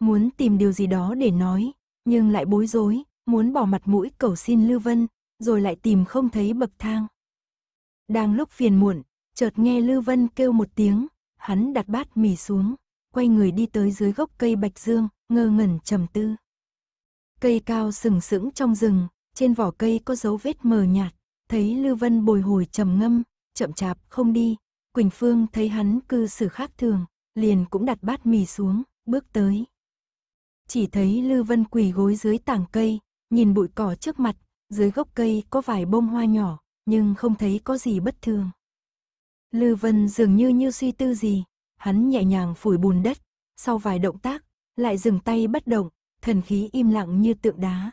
Muốn tìm điều gì đó để nói, nhưng lại bối rối, muốn bỏ mặt mũi cầu xin Lưu Vân, rồi lại tìm không thấy bậc thang. Đang lúc phiền muộn, chợt nghe Lưu Vân kêu một tiếng, hắn đặt bát mì xuống, quay người đi tới dưới gốc cây bạch dương, ngơ ngẩn trầm tư. Cây cao sừng sững trong rừng, trên vỏ cây có dấu vết mờ nhạt, thấy Lưu Vân bồi hồi trầm ngâm, chậm chạp không đi, Quỳnh Phương thấy hắn cư xử khác thường, liền cũng đặt bát mì xuống, bước tới. Chỉ thấy Lưu Vân quỳ gối dưới tảng cây, nhìn bụi cỏ trước mặt, dưới gốc cây có vài bông hoa nhỏ, nhưng không thấy có gì bất thường. Lư Vân dường như như suy tư gì, hắn nhẹ nhàng phủi bùn đất, sau vài động tác, lại dừng tay bất động, thần khí im lặng như tượng đá.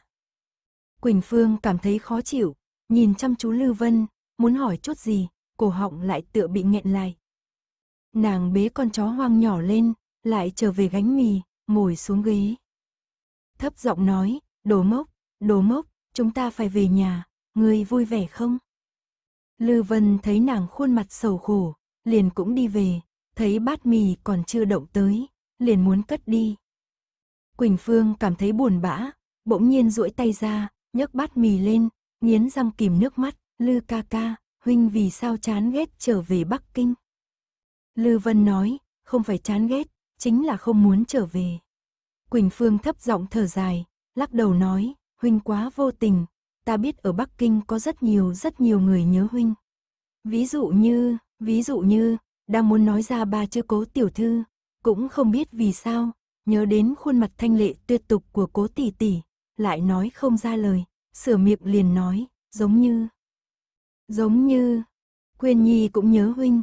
Quỳnh Phương cảm thấy khó chịu, nhìn chăm chú Lư Vân, muốn hỏi chút gì, cổ họng lại tựa bị nghẹn lại. Nàng bế con chó hoang nhỏ lên, lại trở về gánh mì, ngồi xuống ghế. Thấp giọng nói, đồ mốc, đồ mốc, chúng ta phải về nhà, người vui vẻ không? Lư Vân thấy nàng khuôn mặt sầu khổ, liền cũng đi về, thấy bát mì còn chưa động tới, liền muốn cất đi. Quỳnh Phương cảm thấy buồn bã, bỗng nhiên duỗi tay ra, nhấc bát mì lên, nghiến răng kìm nước mắt, Lư ca ca, huynh vì sao chán ghét trở về Bắc Kinh? Lư Vân nói, không phải chán ghét, chính là không muốn trở về. Quỳnh Phương thấp giọng thở dài, lắc đầu nói, huynh quá vô tình, ta biết ở Bắc Kinh có rất nhiều rất nhiều người nhớ huynh. Ví dụ như, ví dụ như, đang muốn nói ra ba chữ cố tiểu thư, cũng không biết vì sao, nhớ đến khuôn mặt thanh lệ tuyệt tục của cố tỷ tỷ, lại nói không ra lời, sửa miệng liền nói, giống như, giống như, Quyên Nhi cũng nhớ huynh.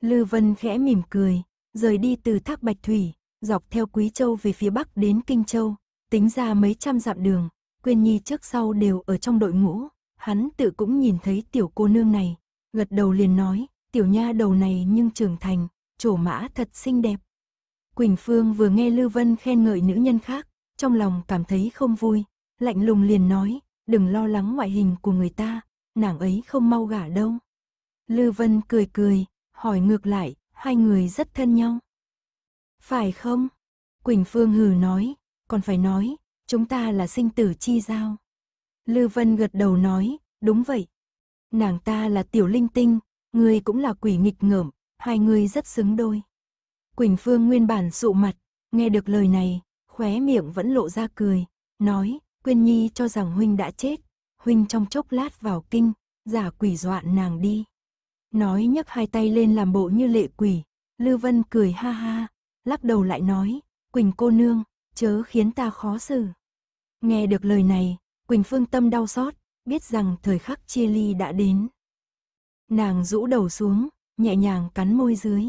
Lư Vân khẽ mỉm cười, rời đi từ thác Bạch Thủy, dọc theo Quý Châu về phía Bắc đến Kinh Châu, tính ra mấy trăm dặm đường, Quyên Nhi trước sau đều ở trong đội ngũ, hắn tự cũng nhìn thấy tiểu cô nương này, gật đầu liền nói, tiểu nha đầu này nhưng trưởng thành, trổ mã thật xinh đẹp. Quỳnh Phương vừa nghe Lưu Vân khen ngợi nữ nhân khác, trong lòng cảm thấy không vui, lạnh lùng liền nói, đừng lo lắng ngoại hình của người ta, nàng ấy không mau gả đâu. Lưu Vân cười cười, hỏi ngược lại, hai người rất thân nhau. Phải không? Quỳnh Phương hừ nói, còn phải nói, chúng ta là sinh tử chi giao. Lư Vân gật đầu nói, đúng vậy. Nàng ta là tiểu linh tinh, ngươi cũng là quỷ nghịch ngợm, hai người rất xứng đôi. Quỳnh Phương nguyên bản sụ mặt, nghe được lời này, khóe miệng vẫn lộ ra cười, nói, Quyên Nhi cho rằng Huynh đã chết, Huynh trong chốc lát vào kinh, giả quỷ dọa nàng đi. Nói nhấc hai tay lên làm bộ như lệ quỷ, Lư Vân cười ha ha, lắc đầu lại nói, Quỳnh cô nương, chớ khiến ta khó xử. Nghe được lời này, Quỳnh Phương tâm đau xót, biết rằng thời khắc chia ly đã đến. Nàng rũ đầu xuống, nhẹ nhàng cắn môi dưới.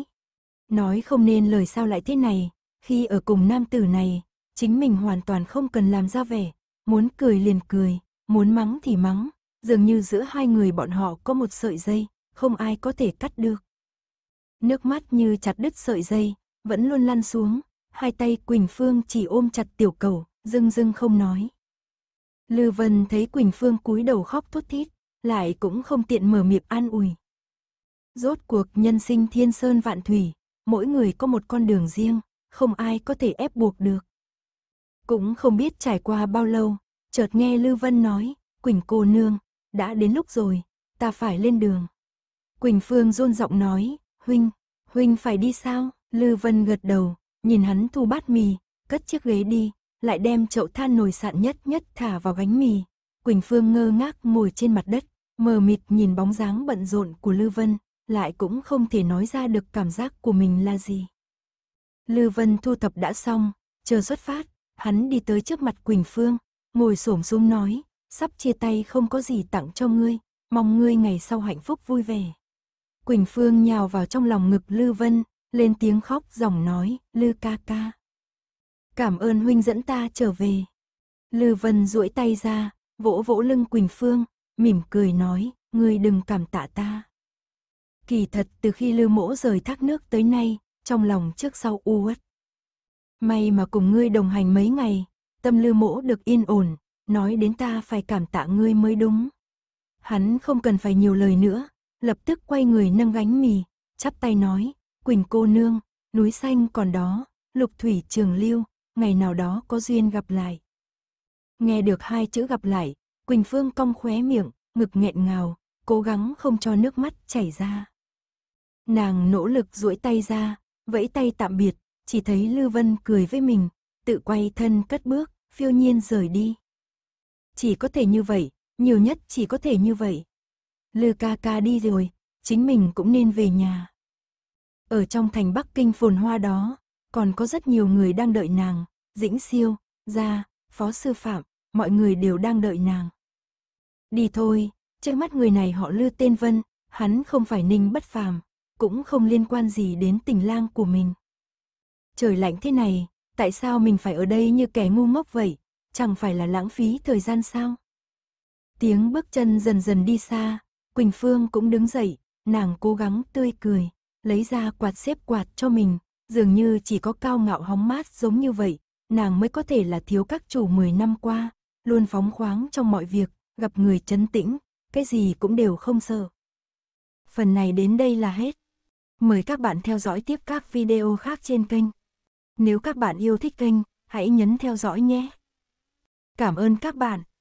Nói không nên lời sao lại thế này, khi ở cùng nam tử này, chính mình hoàn toàn không cần làm ra vẻ, muốn cười liền cười, muốn mắng thì mắng, dường như giữa hai người bọn họ có một sợi dây, không ai có thể cắt được. Nước mắt như chặt đứt sợi dây, vẫn luôn lăn xuống, hai tay Quỳnh Phương chỉ ôm chặt tiểu cầu, dưng dưng không nói. Lư Vân thấy Quỳnh Phương cúi đầu khóc thút thít, lại cũng không tiện mở miệng an ủi. Rốt cuộc nhân sinh thiên sơn vạn thủy, mỗi người có một con đường riêng, không ai có thể ép buộc được. Cũng không biết trải qua bao lâu, chợt nghe Lư Vân nói, Quỳnh cô nương, đã đến lúc rồi, ta phải lên đường. Quỳnh Phương run giọng nói, huynh, huynh phải đi sao? Lư Vân gật đầu, nhìn hắn thu bát mì, cất chiếc ghế đi, lại đem chậu than nồi sạn nhất nhất thả vào gánh mì. Quỳnh Phương ngơ ngác ngồi trên mặt đất, mờ mịt nhìn bóng dáng bận rộn của Lư Vân, lại cũng không thể nói ra được cảm giác của mình là gì. Lư Vân thu thập đã xong, chờ xuất phát, hắn đi tới trước mặt Quỳnh Phương, ngồi xổm xuống nói, sắp chia tay không có gì tặng cho ngươi, mong ngươi ngày sau hạnh phúc vui vẻ. Quỳnh Phương nhào vào trong lòng ngực Lư Vân, lên tiếng khóc dòng nói, Lư ca ca. Cảm ơn huynh dẫn ta trở về. Lư Vân duỗi tay ra, vỗ vỗ lưng Quỳnh Phương, mỉm cười nói, ngươi đừng cảm tạ ta. Kỳ thật từ khi Lư Mỗ rời thác nước tới nay, trong lòng trước sau u uất. May mà cùng ngươi đồng hành mấy ngày, tâm Lư Mỗ được yên ổn, nói đến ta phải cảm tạ ngươi mới đúng. Hắn không cần phải nhiều lời nữa, lập tức quay người nâng gánh mì, chắp tay nói, Quỳnh cô nương, núi xanh còn đó, lục thủy trường lưu, ngày nào đó có duyên gặp lại. Nghe được hai chữ gặp lại, Quỳnh Phương cong khóe miệng, ngực nghẹn ngào, cố gắng không cho nước mắt chảy ra. Nàng nỗ lực duỗi tay ra, vẫy tay tạm biệt, chỉ thấy Lưu Vân cười với mình, tự quay thân cất bước, phiêu nhiên rời đi. Chỉ có thể như vậy, nhiều nhất chỉ có thể như vậy. Lư ca ca đi rồi, chính mình cũng nên về nhà. Ở trong thành Bắc Kinh phồn hoa đó, còn có rất nhiều người đang đợi nàng, Dĩnh Siêu, Gia, Phó Sư Phạm, mọi người đều đang đợi nàng. Đi thôi, trước mắt người này họ lư tên Vân, hắn không phải ninh bất phàm, cũng không liên quan gì đến tình lang của mình. Trời lạnh thế này, tại sao mình phải ở đây như kẻ ngu ngốc vậy, chẳng phải là lãng phí thời gian sao? Tiếng bước chân dần dần đi xa, Quỳnh Phương cũng đứng dậy, nàng cố gắng tươi cười, lấy ra quạt xếp quạt cho mình, dường như chỉ có cao ngạo hóng mát giống như vậy, nàng mới có thể là thiếu các chủ 10 năm qua, luôn phóng khoáng trong mọi việc, gặp người chấn tĩnh, cái gì cũng đều không sợ. Phần này đến đây là hết. Mời các bạn theo dõi tiếp các video khác trên kênh. Nếu các bạn yêu thích kênh, hãy nhấn theo dõi nhé. Cảm ơn các bạn.